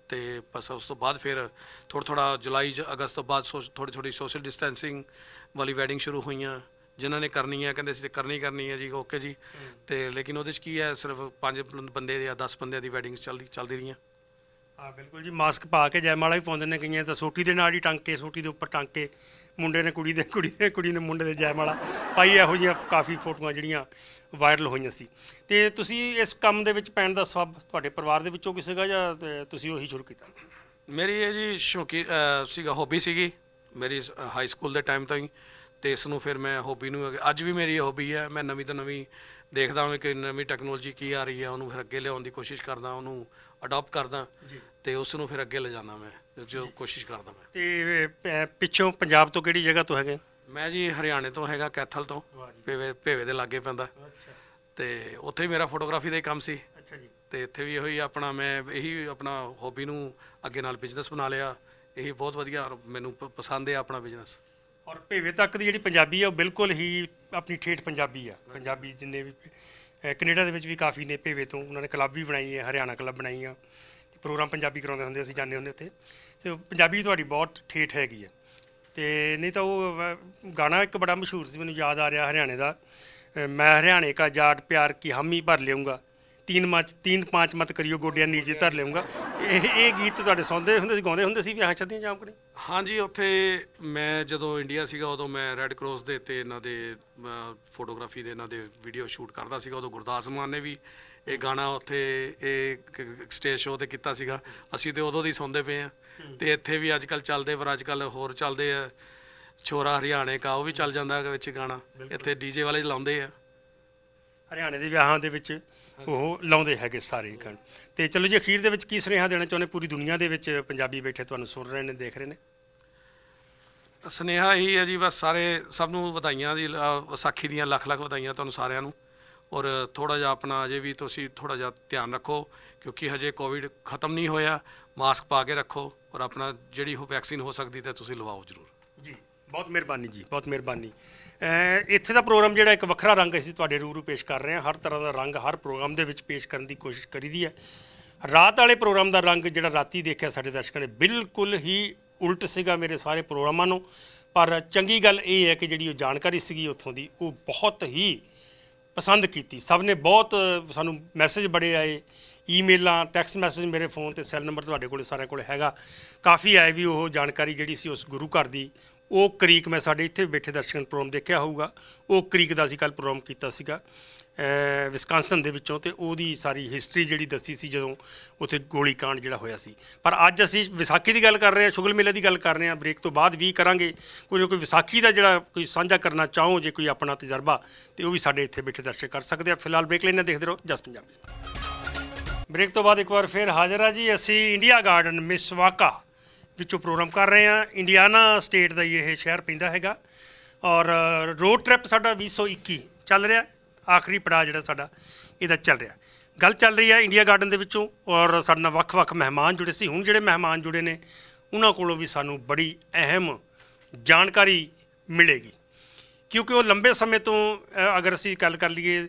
ਤੇ ਬਸ ਉਸ ਤੋਂ ਬਾਅਦ ਫਿਰ ਥੋੜਾ ਥੋੜਾ ਜੁਲਾਈ ਅਗਸਤ ਤੋਂ ਬਾਅਦ ਥੋੜੀ ਥੋੜੀ ਸੋਸ਼ਲ ਡਿਸਟੈਂਸਿੰਗ ਵਾਲੀ ਵੈਡਿੰਗ ਸ਼ੁਰੂ ਹੋਈਆਂ ਜਿਨ੍ਹਾਂ ਨੇ ਕਰਨੀ ਹੈ ਕਹਿੰਦੇ ਸੀ ਕਰਨੀ ਕਰਨੀ ਹੈ ਜੀ ਓਕੇ ਜੀ ਤੇ ਲੇਕਿਨ ਉਹਦੇ ਵਿੱਚ ਕੀ ਹੈ ਸਿਰਫ 5 ਬੰਦੇ ਜਾਂ 10 ਬੰਦਿਆਂ ਦੀ ਵੈਡਿੰਗ ਚੱਲਦੀ ਚੱਲਦੀ ਰਹੀਆਂ ਹਾਂ ਬਿਲਕੁਲ ਜੀ ਮਾਸਕ ਪਾ ਕੇ ਜੈਮਾਲਾ ਵੀ ਪਾਉਂਦੇ ਨੇ ਕਈਆਂ ਤਾਂ ਸੋਟੀ ਦੇ ਨਾਲ ਹੀ ਟੰਕੇ ਸੋਟੀ ਦੇ ਉੱਪਰ ਟੰਕੇ ਕੇ ਮੁੰਡੇ ਨੇ ਕੁੜੀ ਦੇ ਕੁੜੀ ਦੇ ਕੁੜੀ ਨੇ ਮੁੰਡੇ ਦੇ ਜੈਮਾਲਾ ਪਾਈ ਇਹੋ ਜਿਹੀਆਂ ਕਾਫੀ ਫੋਟੋਆਂ ਜਿਹੜੀਆਂ ਵਾਇਰਲ ਹੋਈਆਂ ਸੀ ਤੇ ਤੁਸੀਂ ਇਸ ਕੰਮ ਦੇ ਵਿੱਚ ਪੈਣ ਦਾ ਸਬਬ ਤੁਹਾਡੇ ਪਰਿਵਾਰ ਦੇ ਵਿੱਚੋਂ ਕਿਸੇ ਦਾ ਜਾਂ ਤੁਸੀਂ ਉਹੀ ਸ਼ੁਰੂ ਕੀਤਾ ਮੇਰੀ ਇਹ ਜੀ ਸ਼ੌਕੀ ਸੀਗਾ ਹੌਬੀ ਸੀਗੀ ਮੇਰੀ ਹਾਈ ਸਕੂਲ ਦੇ ਟਾਈਮ ਤੋਂ ਹੀ ਤੇ ਇਸ ਨੂੰ ਫਿਰ ਮੈਂ ਹੌਬੀ ਨੂੰ ਅੱਜ ਵੀ ਮੇਰੀ ਇਹ ਹੌਬੀ ਹੈ ਮੈਂ ਨਵੀਂ ਤੋਂ ਨਵੀਂ ਦੇਖਦਾ ਹਾਂ ਕਿ ਨਵੀਂ ਟੈਕਨੋਲੋਜੀ ਕੀ ਆ ਰਹੀ ਹੈ ਉਹਨੂੰ ਫਿਰ ਅੱਗੇ ਲਿਆਉਣ ਦੀ ਕੋਸ਼ਿਸ਼ ਕਰਦਾ ਉਹਨੂੰ ਅਡਾਪਟ ਕਰਦਾ ਤੇ ਉਸ ਨੂੰ ਫਿਰ ਅੱਗੇ ਲਿਜਾਣਾ ਮੈਂ ਜੋ ਕੋਸ਼ਿਸ਼ ਕਰਦਾ ਮੈਂ ਤੇ ਪਿੱਛੋਂ ਪੰਜਾਬ ਤੋਂ ਕਿਹੜੀ ਜਗ੍ਹਾ ਤੋਂ ਹੈਗੇ ਮੈਂ ਜੀ ਹਰਿਆਣੇ ਤੋਂ ਹੈਗਾ ਕੈਥਲ ਤੋਂ ਪੇਵੇ ਪੇਵੇ ਦੇ ਲਾਗੇ ਪੈਂਦਾ ਅੱਛਾ ਤੇ ਉੱਥੇ ਮੇਰਾ ਫੋਟੋਗ੍ਰਾਫੀ ਦਾ ਹੀ ਕੰਮ ਸੀ ਅੱਛਾ ਜੀ ਤੇ ਇੱਥੇ ਵੀ ਹੀ ਆਪਣਾ ਮੈਂ ਇਹੀ ਆਪਣਾ ਹੌਬੀ ਨੂੰ ਅੱਗੇ ਨਾਲ ਬਿਜ਼ਨਸ ਬਣਾ ਲਿਆ ਇਹੀ ਬਹੁਤ ਵਧੀਆ ਮੈਨੂੰ ਪਸੰਦ ਹੈ ਆਪਣਾ ਬਿਜ਼ਨਸ ਔਰ ਪੇਵੇ ਤੱਕ ਦੀ ਜਿਹੜੀ ਪੰਜਾਬੀ ਹੈ ਉਹ ਬਿਲਕੁਲ ਹੀ ਆਪਣੀ ਠੇਠ ਪੰਜਾਬੀ ਆ ਪੰਜਾਬੀ ਜਿੰਨੇ ਵੀ ਕੈਨੇਡਾ ਦੇ ਵਿੱਚ ਵੀ ਕਾਫੀ ਨੇ ਪੇਵੇ ਤੋਂ ਉਹਨਾਂ ਨੇ ਕਲੱਬ ਵੀ ਬਣਾਈ ਹੈ ਹਰਿਆਣਾ ਕਲੱਬ ਬਣਾਈ ਆ ਪ੍ਰੋਗਰਾਮ ਪੰਜਾਬੀ ਕਰਾਉਂਦੇ ਹੁੰਦੇ ਅਸੀਂ ਜਾਂਦੇ ਹੁੰਦੇ ਉੱਥੇ ਤੇ ਪੰਜਾਬੀ ਤੁਹਾਡੀ ਬਹੁਤ ਠੇਠ ਹੈਗੀ ਹੈ ਤੇ ਨਹੀਂ ਤਾਂ ਉਹ ਗਾਣਾ ਇੱਕ ਬੜਾ ਮਸ਼ਹੂਰ ਸੀ ਮੈਨੂੰ ਯਾਦ ਆ ਰਿਹਾ ਹਰਿਆਣੇ ਦਾ ਮੈਂ ਹਰਿਆਣੇ ਕਾ ਜਾਟ ਪਿਆਰ ਕੀ ਹਮ ਭਰ ਲਿਆਉਂਗਾ ਤੀਨ ਮਾਚ ਤੀਨ ਪੰਜ ਮਤ ਕਰਿਓ ਗੋਡਿਆਂ ਨੀਚੇ ਧਰ ਲਵਾਂਗਾ ਇਹ ਇਹ ਗੀਤ ਤੁਹਾਡੇ ਸੌਂਦੇ ਹੁੰਦੇ ਸੀ ਗਾਉਂਦੇ ਹੁੰਦੇ ਸੀ ਵਿਆਹ ਛੱਦੀਆਂ ਜਾਮ ਆਪਣੇ ਹਾਂਜੀ ਉੱਥੇ ਮੈਂ ਜਦੋਂ ਇੰਡੀਆ ਸੀਗਾ ਉਦੋਂ ਮੈਂ ਰੈੱਡ ਕ੍ਰੋਸ ਦੇ ਤੇ ਇਹਨਾਂ ਦੇ ਫੋਟੋਗ੍ਰਾਫੀ ਦੇ ਇਹਨਾਂ ਦੇ ਵੀਡੀਓ ਸ਼ੂਟ ਕਰਦਾ ਸੀਗਾ ਉਦੋਂ ਗੁਰਦਾਸ ਮਾਨ ਨੇ ਵੀ ਇਹ ਗਾਣਾ ਉੱਥੇ ਇਹ ਸਟੇਜ ਸ਼ੋਅ ਤੇ ਕੀਤਾ ਸੀਗਾ ਅਸੀਂ ਤੇ ਉਦੋਂ ਦੀ ਸੌਂਦੇ ਪਏ ਆ ਤੇ ਇੱਥੇ ਵੀ ਅੱਜ ਕੱਲ ਚੱਲਦੇ ਪਰ ਅੱਜ ਕੱਲ ਹੋਰ ਚੱਲਦੇ ਆ ਛੋਰਾ ਹਰਿਆਣੇ ਕਾ ਉਹ ਵੀ ਚੱਲ ਜਾਂਦਾ ਹੈ ਵਿੱਚ ਗਾਣਾ ਇੱਥੇ ਡੀਜੇ ਵਾਲੇ ਲਾਉਂਦੇ ਆ ਹਰਿਆਣੇ ਦੇ ਵਿਆਹਾਂ ਦੇ ਵਿੱਚ ਉਹ ਲਾਉਂਦੇ ਹੈਗੇ ਸਾਰੇ ਗਣ ਤੇ ਚਲੋ ਜੀ ਅਖੀਰ ਦੇ ਵਿੱਚ ਕੀ ਸੁਨੇਹਾ ਦੇਣਾ ਚਾਹੁੰਦੇ ਪੂਰੀ ਦੁਨੀਆ ਦੇ ਵਿੱਚ ਪੰਜਾਬੀ ਬੈਠੇ ਤੁਹਾਨੂੰ ਸੁਣ ਰਹੇ ਨੇ ਦੇਖ ਰਹੇ ਨੇ ਸੁਨੇਹਾ ਇਹੀ ਹੈ ਜੀ ਬਸ ਸਾਰੇ ਸਭ ਨੂੰ ਵਧਾਈਆਂ ਦੀ ਵਿਸਾਖੀ ਦੀਆਂ ਲੱਖ ਲੱਖ ਵਧਾਈਆਂ ਤੁਹਾਨੂੰ ਸਾਰਿਆਂ ਨੂੰ ਔਰ ਥੋੜਾ ਜਿਹਾ ਆਪਣਾ ਅਜੇ ਵੀ ਤੁਸੀਂ ਥੋੜਾ ਜਿਹਾ ਧਿਆਨ ਰੱਖੋ ਕਿਉਂਕਿ ਹਜੇ ਕੋਵਿਡ ਖਤਮ ਨਹੀਂ ਹੋਇਆ ਮਾਸਕ ਪਾ ਕੇ ਰੱਖੋ ਔਰ ਆਪਣਾ ਜਿਹੜੀ ਹੋ ਵੈਕਸੀਨ ਹੋ ਸਕਦੀ ਤੇ ਤੁਸੀਂ ਲਵਾਓ ਜ਼ਰੂਰ ਬਹੁਤ ਮਿਹਰਬਾਨੀ ਜੀ ਬਹੁਤ ਮਿਹਰਬਾਨੀ ਇੱਥੇ ਦਾ ਪ੍ਰੋਗਰਾਮ ਜਿਹੜਾ ਇੱਕ ਵੱਖਰਾ ਰੰਗ ਅਸੀਂ ਤੁਹਾਡੇ ਰੂਰੂ ਪੇਸ਼ ਕਰ ਰਹੇ ਹਾਂ ਹਰ ਤਰ੍ਹਾਂ ਦਾ ਰੰਗ ਹਰ ਪ੍ਰੋਗਰਾਮ ਦੇ ਵਿੱਚ ਪੇਸ਼ ਕਰਨ ਦੀ ਕੋਸ਼ਿਸ਼ ਕਰੀਦੀ ਹੈ ਰਾਤ ਵਾਲੇ ਪ੍ਰੋਗਰਾਮ ਦਾ ਰੰਗ ਜਿਹੜਾ ਰਾਤੀ ਦੇਖਿਆ ਸਾਡੇ ਦਰਸ਼ਕਾਂ ਨੇ ਬਿਲਕੁਲ ਹੀ ਉਲਟ ਸੀਗਾ ਮੇਰੇ ਸਾਰੇ ਪ੍ਰੋਗਰਾਮਾਂ ਨੂੰ ਪਰ ਚੰਗੀ ਗੱਲ ਇਹ ਹੈ ਕਿ ਜਿਹੜੀ ਉਹ ਜਾਣਕਾਰੀ ਸੀਗੀ ਉੱਥੋਂ ਦੀ ਉਹ ਬਹੁਤ ਹੀ ਪਸੰਦ ਕੀਤੀ ਸਭ ਨੇ ਬਹੁਤ ਸਾਨੂੰ ਮੈਸੇਜ ਬੜੇ ਆਏ ਈਮੇਲਾਂ ਟੈਕਸਟ ਮੈਸੇਜ ਮੇਰੇ ਫੋਨ ਤੇ ਸੈੱਲ ਨੰਬਰ ਤੁਹਾਡੇ ਕੋਲ ਸਾਰਿਆਂ ਕੋਲ ਹੈਗਾ ਕਾਫੀ ਆਏ ਵੀ ਉਹ ਜਾਣਕਾਰੀ ਜਿਹੜੀ ਸੀ ਉਸ ਗੁਰੂ ਘਰ ਦੀ ਉਹ ਕ੍ਰੀਕ ਮੈਂ ਸਾਡੇ ਇੱਥੇ ਬੈਠੇ ਦਰਸ਼ਕਾਂ ਪ੍ਰੋਗਰਾਮ ਦੇਖਿਆ ਹੋਊਗਾ ਉਹ ਕ੍ਰੀਕ ਦਾ ਅਸੀਂ ਕੱਲ ਪ੍ਰੋਗਰਾਮ ਕੀਤਾ ਸੀਗਾ ਵਿਸਕਾਂਸਨ ਦੇ ਵਿੱਚੋਂ ਤੇ ਉਹਦੀ ਸਾਰੀ ਹਿਸਟਰੀ ਜਿਹੜੀ ਦੱਸੀ ਸੀ ਜਦੋਂ ਉੱਥੇ ਗੋਲੀ ਕਾਂਡ ਜਿਹੜਾ ਹੋਇਆ ਸੀ ਪਰ ਅੱਜ ਅਸੀਂ ਵਿਸਾਖੀ ਦੀ ਗੱਲ ਕਰ ਰਹੇ ਹਾਂ ਸ਼ੁਗਲ ਮੇਲੇ ਦੀ ਗੱਲ ਕਰ ਰਹੇ ਹਾਂ ਬ੍ਰੇਕ ਤੋਂ ਬਾਅਦ ਵੀ ਕਰਾਂਗੇ ਕੋਈ ਕੋਈ ਵਿਸਾਖੀ ਦਾ ਜਿਹੜਾ ਕੋਈ ਸਾਂਝਾ ਕਰਨਾ ਚਾਹੋ ਜੇ ਕੋਈ ਆਪਣਾ ਤਜਰਬਾ ਤੇ ਉਹ ਵੀ ਸਾਡੇ ਇੱਥੇ ਬੈਠੇ ਦਰਸ਼ਕ ਕਰ ਸਕਦੇ ਆ ਫਿਲਹਾਲ ਬ੍ਰੇਕ ਲੈਣਾ ਦੇਖਦੇ ਰਹੋ ਜਸ ਪੰਜਾਬੀ ਬ੍ਰੇਕ ਤੋਂ ਬਾਅਦ ਇੱਕ ਵਾਰ ਫੇਰ ਹਾਜ਼ਰ ਆ ਜੀ ਅਸੀਂ ਇੰਡੀਆ ਗਾਰਡਨ ਮਿਸ ਵਾਕਾ ਵਿੱਚੋਂ ਪ੍ਰੋਗਰਾਮ ਕਰ ਰਹੇ ਆ ਇੰਡੀਆਨਾ ਸਟੇਟ ਦਾ ਇਹ ਸ਼ਹਿਰ ਪੈਂਦਾ ਹੈਗਾ ਔਰ ਰੋਡ ਟ੍ਰਿਪ ਸਾਡਾ 2021 ਚੱਲ ਰਿਹਾ ਆਖਰੀ ਪੜਾਅ ਜਿਹੜਾ ਸਾਡਾ ਇਹਦਾ ਚੱਲ ਰਿਹਾ ਗੱਲ ਚੱਲ ਰਹੀ ਹੈ ਇੰਡੀਆ ਗਾਰਡਨ ਦੇ ਵਿੱਚੋਂ ਔਰ ਸਾਡੇ ਨਾਲ ਵੱਖ-ਵੱਖ ਮਹਿਮਾਨ ਜੁੜੇ ਸੀ ਹੁਣ ਜਿਹੜੇ ਮਹਿਮਾਨ ਜੁੜੇ ਨੇ ਉਹਨਾਂ ਕੋਲੋਂ ਵੀ ਸਾਨੂੰ ਬੜੀ ਅਹਿਮ ਜਾਣਕਾਰੀ ਮਿਲੇਗੀ ਕਿਉਂਕਿ ਉਹ ਲੰਬੇ ਸਮੇਂ ਤੋਂ ਅਗਰ ਅਸੀਂ ਗੱਲ ਕਰ ਲਈਏ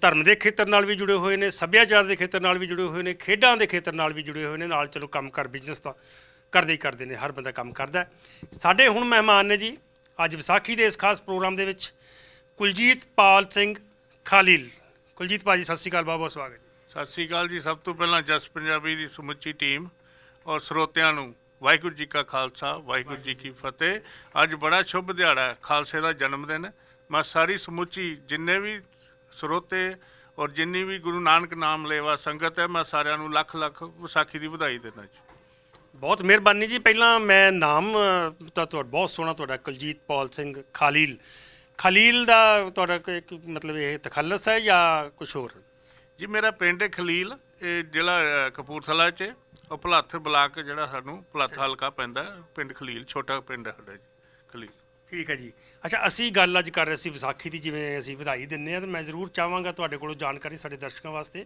ਧਰਮ ਦੇ ਖੇਤਰ ਨਾਲ ਵੀ ਜੁੜੇ ਹੋਏ ਨੇ ਸੱਭਿਆਚਾਰ ਦੇ ਖੇਤਰ ਨਾਲ ਵੀ ਜੁੜੇ ਹੋਏ ਨੇ ਖੇਡਾਂ ਦੇ ਖੇਤਰ ਨਾਲ ਵੀ ਜੁੜੇ ਹੋਏ ਨੇ ਨਾਲ ਚਲੋ ਕੰਮ ਕਰ ਬਿਜ਼ਨਸ ਦਾ ਕਰਦੇ ਹੀ ਕਰਦੇ ਨੇ ਹਰ ਬੰਦਾ ਕੰਮ ਕਰਦਾ ਸਾਡੇ ਹੁਣ ਮਹਿਮਾਨ ਨੇ ਜੀ ਅੱਜ ਵਿਸਾਖੀ ਦੇ ਇਸ ਖਾਸ ਪ੍ਰੋਗਰਾਮ ਦੇ ਵਿੱਚ ਕੁਲਜੀਤ ਪਾਲ ਸਿੰਘ ਖਾਲਿਲ ਕੁਲਜੀਤ ਭਾਜੀ ਸਤਿ ਸ਼੍ਰੀ ਅਕਾਲ ਬਾਬਾ ਸਵਾਗਤ ਸਤਿ ਸ਼੍ਰੀ ਅਕਾਲ ਜੀ ਸਭ ਤੋਂ ਪਹਿਲਾਂ ਜਸ ਪੰਜਾਬੀ ਦੀ ਸਮੁੱਚੀ ਟੀਮ ਔਰ ਸਰੋਤਿਆਂ ਨੂੰ ਵਾਹਿਗੁਰੂ ਜੀ ਕਾ ਖਾਲਸਾ ਵਾਹਿਗੁਰੂ ਜੀ ਕੀ ਫਤਿਹ ਅੱਜ ਬੜਾ ਸ਼ੁਭ ਦਿਹਾੜਾ ਹੈ ਖਾਲਸੇ ਦਾ ਜਨਮ ਦਿਨ ਮੈਂ ਸਾਰੀ ਸਮੁੱਚੀ ਜਿੰਨੇ ਵੀ ਸਰੋਤੇ ਔਰ ਜਿੰਨੀ ਵੀ ਗੁਰੂ ਨਾਨਕ ਨਾਮ ਲੈਵਾ ਸੰਗਤ ਹੈ ਮੈਂ ਸਾਰਿਆਂ ਨੂੰ ਲੱਖ ਲੱਖ ਵਿਸਾਖੀ ਦੀ ਵਧਾਈ ਦਿੰਦਾ ਜੀ ਬਹੁਤ ਮਿਹਰਬਾਨੀ ਜੀ ਪਹਿਲਾਂ ਮੈਂ ਨਾਮ ਤਾਂ ਤੁਹਾਡਾ ਬਹੁਤ ਸੋਹਣਾ ਤੁਹਾਡਾ ਕੁਲਜੀਤ ਪਾਲ ਸਿੰਘ ਖਾਲੀਲ ਖਲੀਲ ਦਾ ਤੁਹਾਡਾ ਇੱਕ ਮਤਲਬ ਇਹ ਤਖੱਲਸ ਹੈ ਜਾਂ ਕੁਝ ਹੋਰ ਜੀ ਮੇਰਾ ਪਿੰਡ ਹੈ ਖਲੀਲ ਇਹ ਜ਼ਿਲ੍ਹਾ ਕਪੂਰਥਲਾ 'ਚ ਉਹ ਭਲਾਥ ਬਲਾਕ ਜਿਹੜਾ ਸਾਨੂੰ ਭਲਾਥ ਹਲਕਾ ਪੈਂਦਾ ਪਿੰਡ ਖਲੀਲ ਛੋਟਾ ਪਿੰਡ ਹੈ ਸਾਡਾ ਜੀ ਖਲੀਲ ਠੀਕ ਹੈ ਜੀ ਅੱਛਾ ਅਸੀਂ ਗੱਲ ਅੱਜ ਕਰ ਰਹੇ ਸੀ ਵਿਸਾਖੀ ਦੀ ਜਿਵੇਂ ਅਸੀਂ ਵਧਾਈ ਦਿੰਨੇ ਆ ਤੇ ਮੈਂ ਜ਼ਰੂਰ ਚਾਹਾਂਗਾ ਤੁਹਾਡੇ ਕੋਲੋਂ ਜਾਣਕਾਰੀ ਸਾਡੇ ਦਰਸ਼ਕਾਂ ਵਾਸਤੇ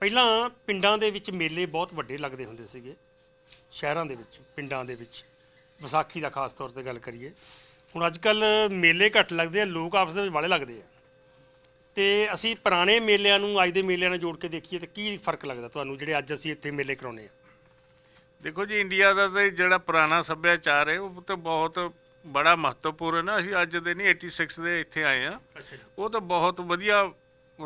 ਪਹਿਲਾਂ ਪਿੰਡਾਂ ਦੇ ਵਿੱਚ ਮੇਲੇ ਬਹੁਤ ਵੱਡੇ ਲੱਗਦੇ ਹੁੰਦੇ ਸੀਗੇ ਸ਼ਹਿਰਾਂ ਦੇ ਵਿੱਚ ਪਿੰਡਾਂ ਦੇ ਵਿੱਚ ਵਿਸਾਖੀ ਦਾ ਖਾਸ ਤੌਰ ਤੇ ਗੱਲ ਕਰੀਏ ਹੁਣ ਅੱਜ ਕੱਲ ਮੇਲੇ ਘੱਟ ਲੱਗਦੇ ਆ ਲੋਕ ਆਪਸ ਦੇ ਵਿੱਚ ਵਾਲੇ ਲੱਗਦੇ ਆ ਤੇ ਅਸੀਂ ਪੁਰਾਣੇ ਮੇਲਿਆਂ ਨੂੰ ਅੱਜ ਦੇ ਮੇਲਿਆਂ ਨਾਲ ਜੋੜ ਕੇ ਦੇਖੀਏ ਤਾਂ ਕੀ ਫਰਕ ਲੱਗਦਾ ਤੁਹਾਨੂੰ ਜਿਹੜੇ ਅੱਜ ਅਸੀਂ ਇੱਥੇ ਮੇਲੇ ਕਰਾਉਨੇ ਆ ਦੇਖੋ ਜੀ ਇੰਡੀਆ ਦਾ ਤੇ ਜਿਹੜਾ ਪੁਰਾਣਾ ਸੱਭਿਆਚਾਰ ਹੈ ਉਹ ਤਾਂ ਬਹੁਤ ਬੜਾ ਮਹੱਤਵਪੂਰਨ ਹੈ ਅਸੀਂ ਅੱਜ ਦੇ ਨਹੀਂ 86 ਦੇ ਇੱਥੇ ਆਏ ਆ ਉਹ ਤਾਂ ਬਹੁਤ ਵਧੀਆ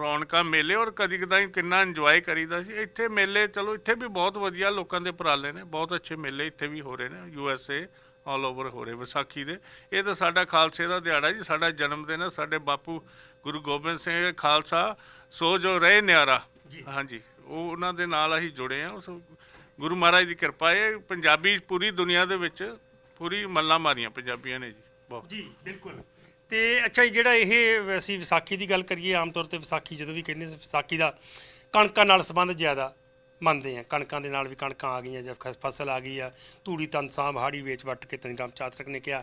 ਰੌਣਕਾਂ ਮੇਲੇ ਔਰ ਕਦੀ ਕਦਾਈ ਕਿੰਨਾ ਇੰਜੋਏ ਕਰੀਦਾ ਸੀ ਇੱਥੇ ਮੇਲੇ ਚਲੋ ਇੱਥੇ ਵੀ ਬਹੁਤ ਵਧੀਆ ਲੋਕਾਂ ਦੇ ਪ੍ਰਾਲੇ ਨੇ ਬਹੁਤ ਅੱਛੇ ਮੇਲੇ ਇੱਥੇ ਵੀ ਹੋ ਰਹੇ ਨੇ U S A all over ਹੋ ਰਹੇ ਵਿਸਾਖੀ ਦੇ ਇਹ ਤਾਂ ਸਾਡਾ ਖਾਲਸੇ ਦਾ ਦਿਹਾੜਾ ਜੀ ਸਾਡਾ ਜਨਮ ਦਿਨ ਹੈ ਸਾਡੇ ਬਾਪੂ ਗੁਰੂ ਗੋਬਿੰਦ ਸਿੰਘ ਖਾਲਸਾ ਸੋ ਜੋ ਰਹੇ ਨਿਆਰਾ ਹਾਂਜੀ ਉਹ ਉਹਨਾਂ ਦੇ ਨਾਲ ਅਸੀਂ ਜੁੜੇ ਆ ਉਸ ਗੁਰੂ ਮਹਾਰਾਜ ਦੀ ਕਿਰਪਾ ਹੈ ਪੰਜਾਬੀ ਪੂਰੀ ਦੁਨੀਆ ਦੇ ਵਿੱਚ ਪੂਰੀ ਮੱਲਾ ਮਾਰੀਆਂ ਪੰਜਾਬੀਆਂ ਨੇ ਜੀ ਬਹੁਤ ਜੀ ਬਿਲਕੁਲ ਤੇ ਅੱਛਾ ਜਿਹੜਾ ਇਹ ਅਸੀਂ ਵਿਸਾਖੀ ਦੀ ਗੱਲ ਕਰੀਏ ਆਮ ਤੌਰ ਤੇ ਵਿਸਾਖੀ ਜਦੋਂ ਵੀ ਕਹਿੰਦੇ ਸੀ ਵਿਸਾਖੀ ਦਾ ਕਣਕਾਂ ਨਾਲ ਸੰਬੰਧ ਜ਼ਿਆਦਾ ਮੰਨਦੇ ਆ ਕਣਕਾਂ ਦੇ ਨਾਲ ਵੀ ਕਣਕਾਂ ਆ ਗਈਆਂ ਜਾਂ ਫਸਲ ਆ ਗਈ ਆ ਧੂੜੀ ਤਨ ਸਾਂਭ ਹਾੜੀ ਵੇਚ ਵੱਟ ਕੇ ਤਨੀ ਰਾਮ ਚਾਤਰਕ ਨੇ ਕਿਹਾ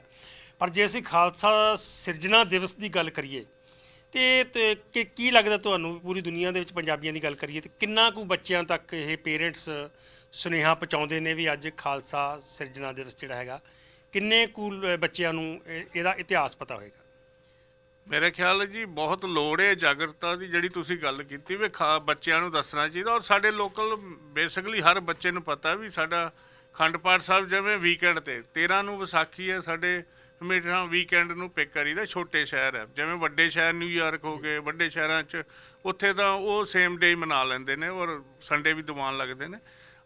ਪਰ ਜੇ ਅਸੀਂ ਖਾਲਸਾ ਸਿਰਜਣਾ ਦਿਵਸ ਦੀ ਗੱਲ ਕਰੀਏ ਤੇ ਤੇ ਕੀ ਲੱਗਦਾ ਤੁਹਾਨੂੰ ਪੂਰੀ ਦੁਨੀਆ ਦੇ ਵਿੱਚ ਪੰਜਾਬੀਆਂ ਦੀ ਗੱਲ ਕਰੀਏ ਤੇ ਕਿੰਨਾ ਕੁ ਬੱਚਿਆਂ ਤੱਕ ਇਹ ਪੇਰੈਂਟਸ ਸੁਨੇਹਾ ਪਹੁੰਚਾਉਂਦੇ ਨੇ ਵੀ ਅੱਜ ਖਾਲਸਾ ਸਿਰਜਣਾ ਦਿਵਸ ਜਿਹੜਾ ਹੈਗਾ ਕਿੰਨੇ ਕੁ ਬੱਚਿਆਂ ਨੂੰ ਇਹਦਾ ਇਤਿਹਾਸ ਪਤਾ ਹੋਏਗਾ ਮੇਰੇ ਖਿਆਲ ਜੀ ਬਹੁਤ ਲੋੜ ਹੈ ਜਾਗਰਤਾ ਦੀ ਜਿਹੜੀ ਤੁਸੀਂ ਗੱਲ ਕੀਤੀ ਵੀ ਬੱਚਿਆਂ ਨੂੰ ਦੱਸਣਾ ਚਾਹੀਦਾ ਔਰ ਸਾਡੇ ਲੋਕਲ ਬੇਸਿਕਲੀ ਹਰ ਬੱਚੇ ਨੂੰ ਪਤਾ ਵੀ ਸਾਡਾ ਖੰਡ ਪਾਠ ਸਾਹਿਬ ਜਿਵੇਂ ਵੀਕਐਂਡ ਤੇ 13 ਨੂੰ ਵਿਸਾਖੀ ਹੈ ਸਾਡੇ ਹਮੇਸ਼ਾ ਵੀਕਐਂਡ ਨੂੰ ਪਿਕ ਕਰੀਦਾ ਛੋਟੇ ਸ਼ਹਿਰ ਹੈ ਜਿਵੇਂ ਵੱਡੇ ਸ਼ਹਿਰ ਨਿਊਯਾਰਕ ਹੋ ਗਏ ਵੱਡੇ ਸ਼ਹਿਰਾਂ 'ਚ ਉੱਥੇ ਤਾਂ ਉਹ ਸੇਮ ਡੇ ਮਨਾ ਲੈਂਦੇ ਨੇ ਔਰ ਸੰਡੇ ਵੀ ਦਿਵਾਨ ਲੱਗਦੇ ਨੇ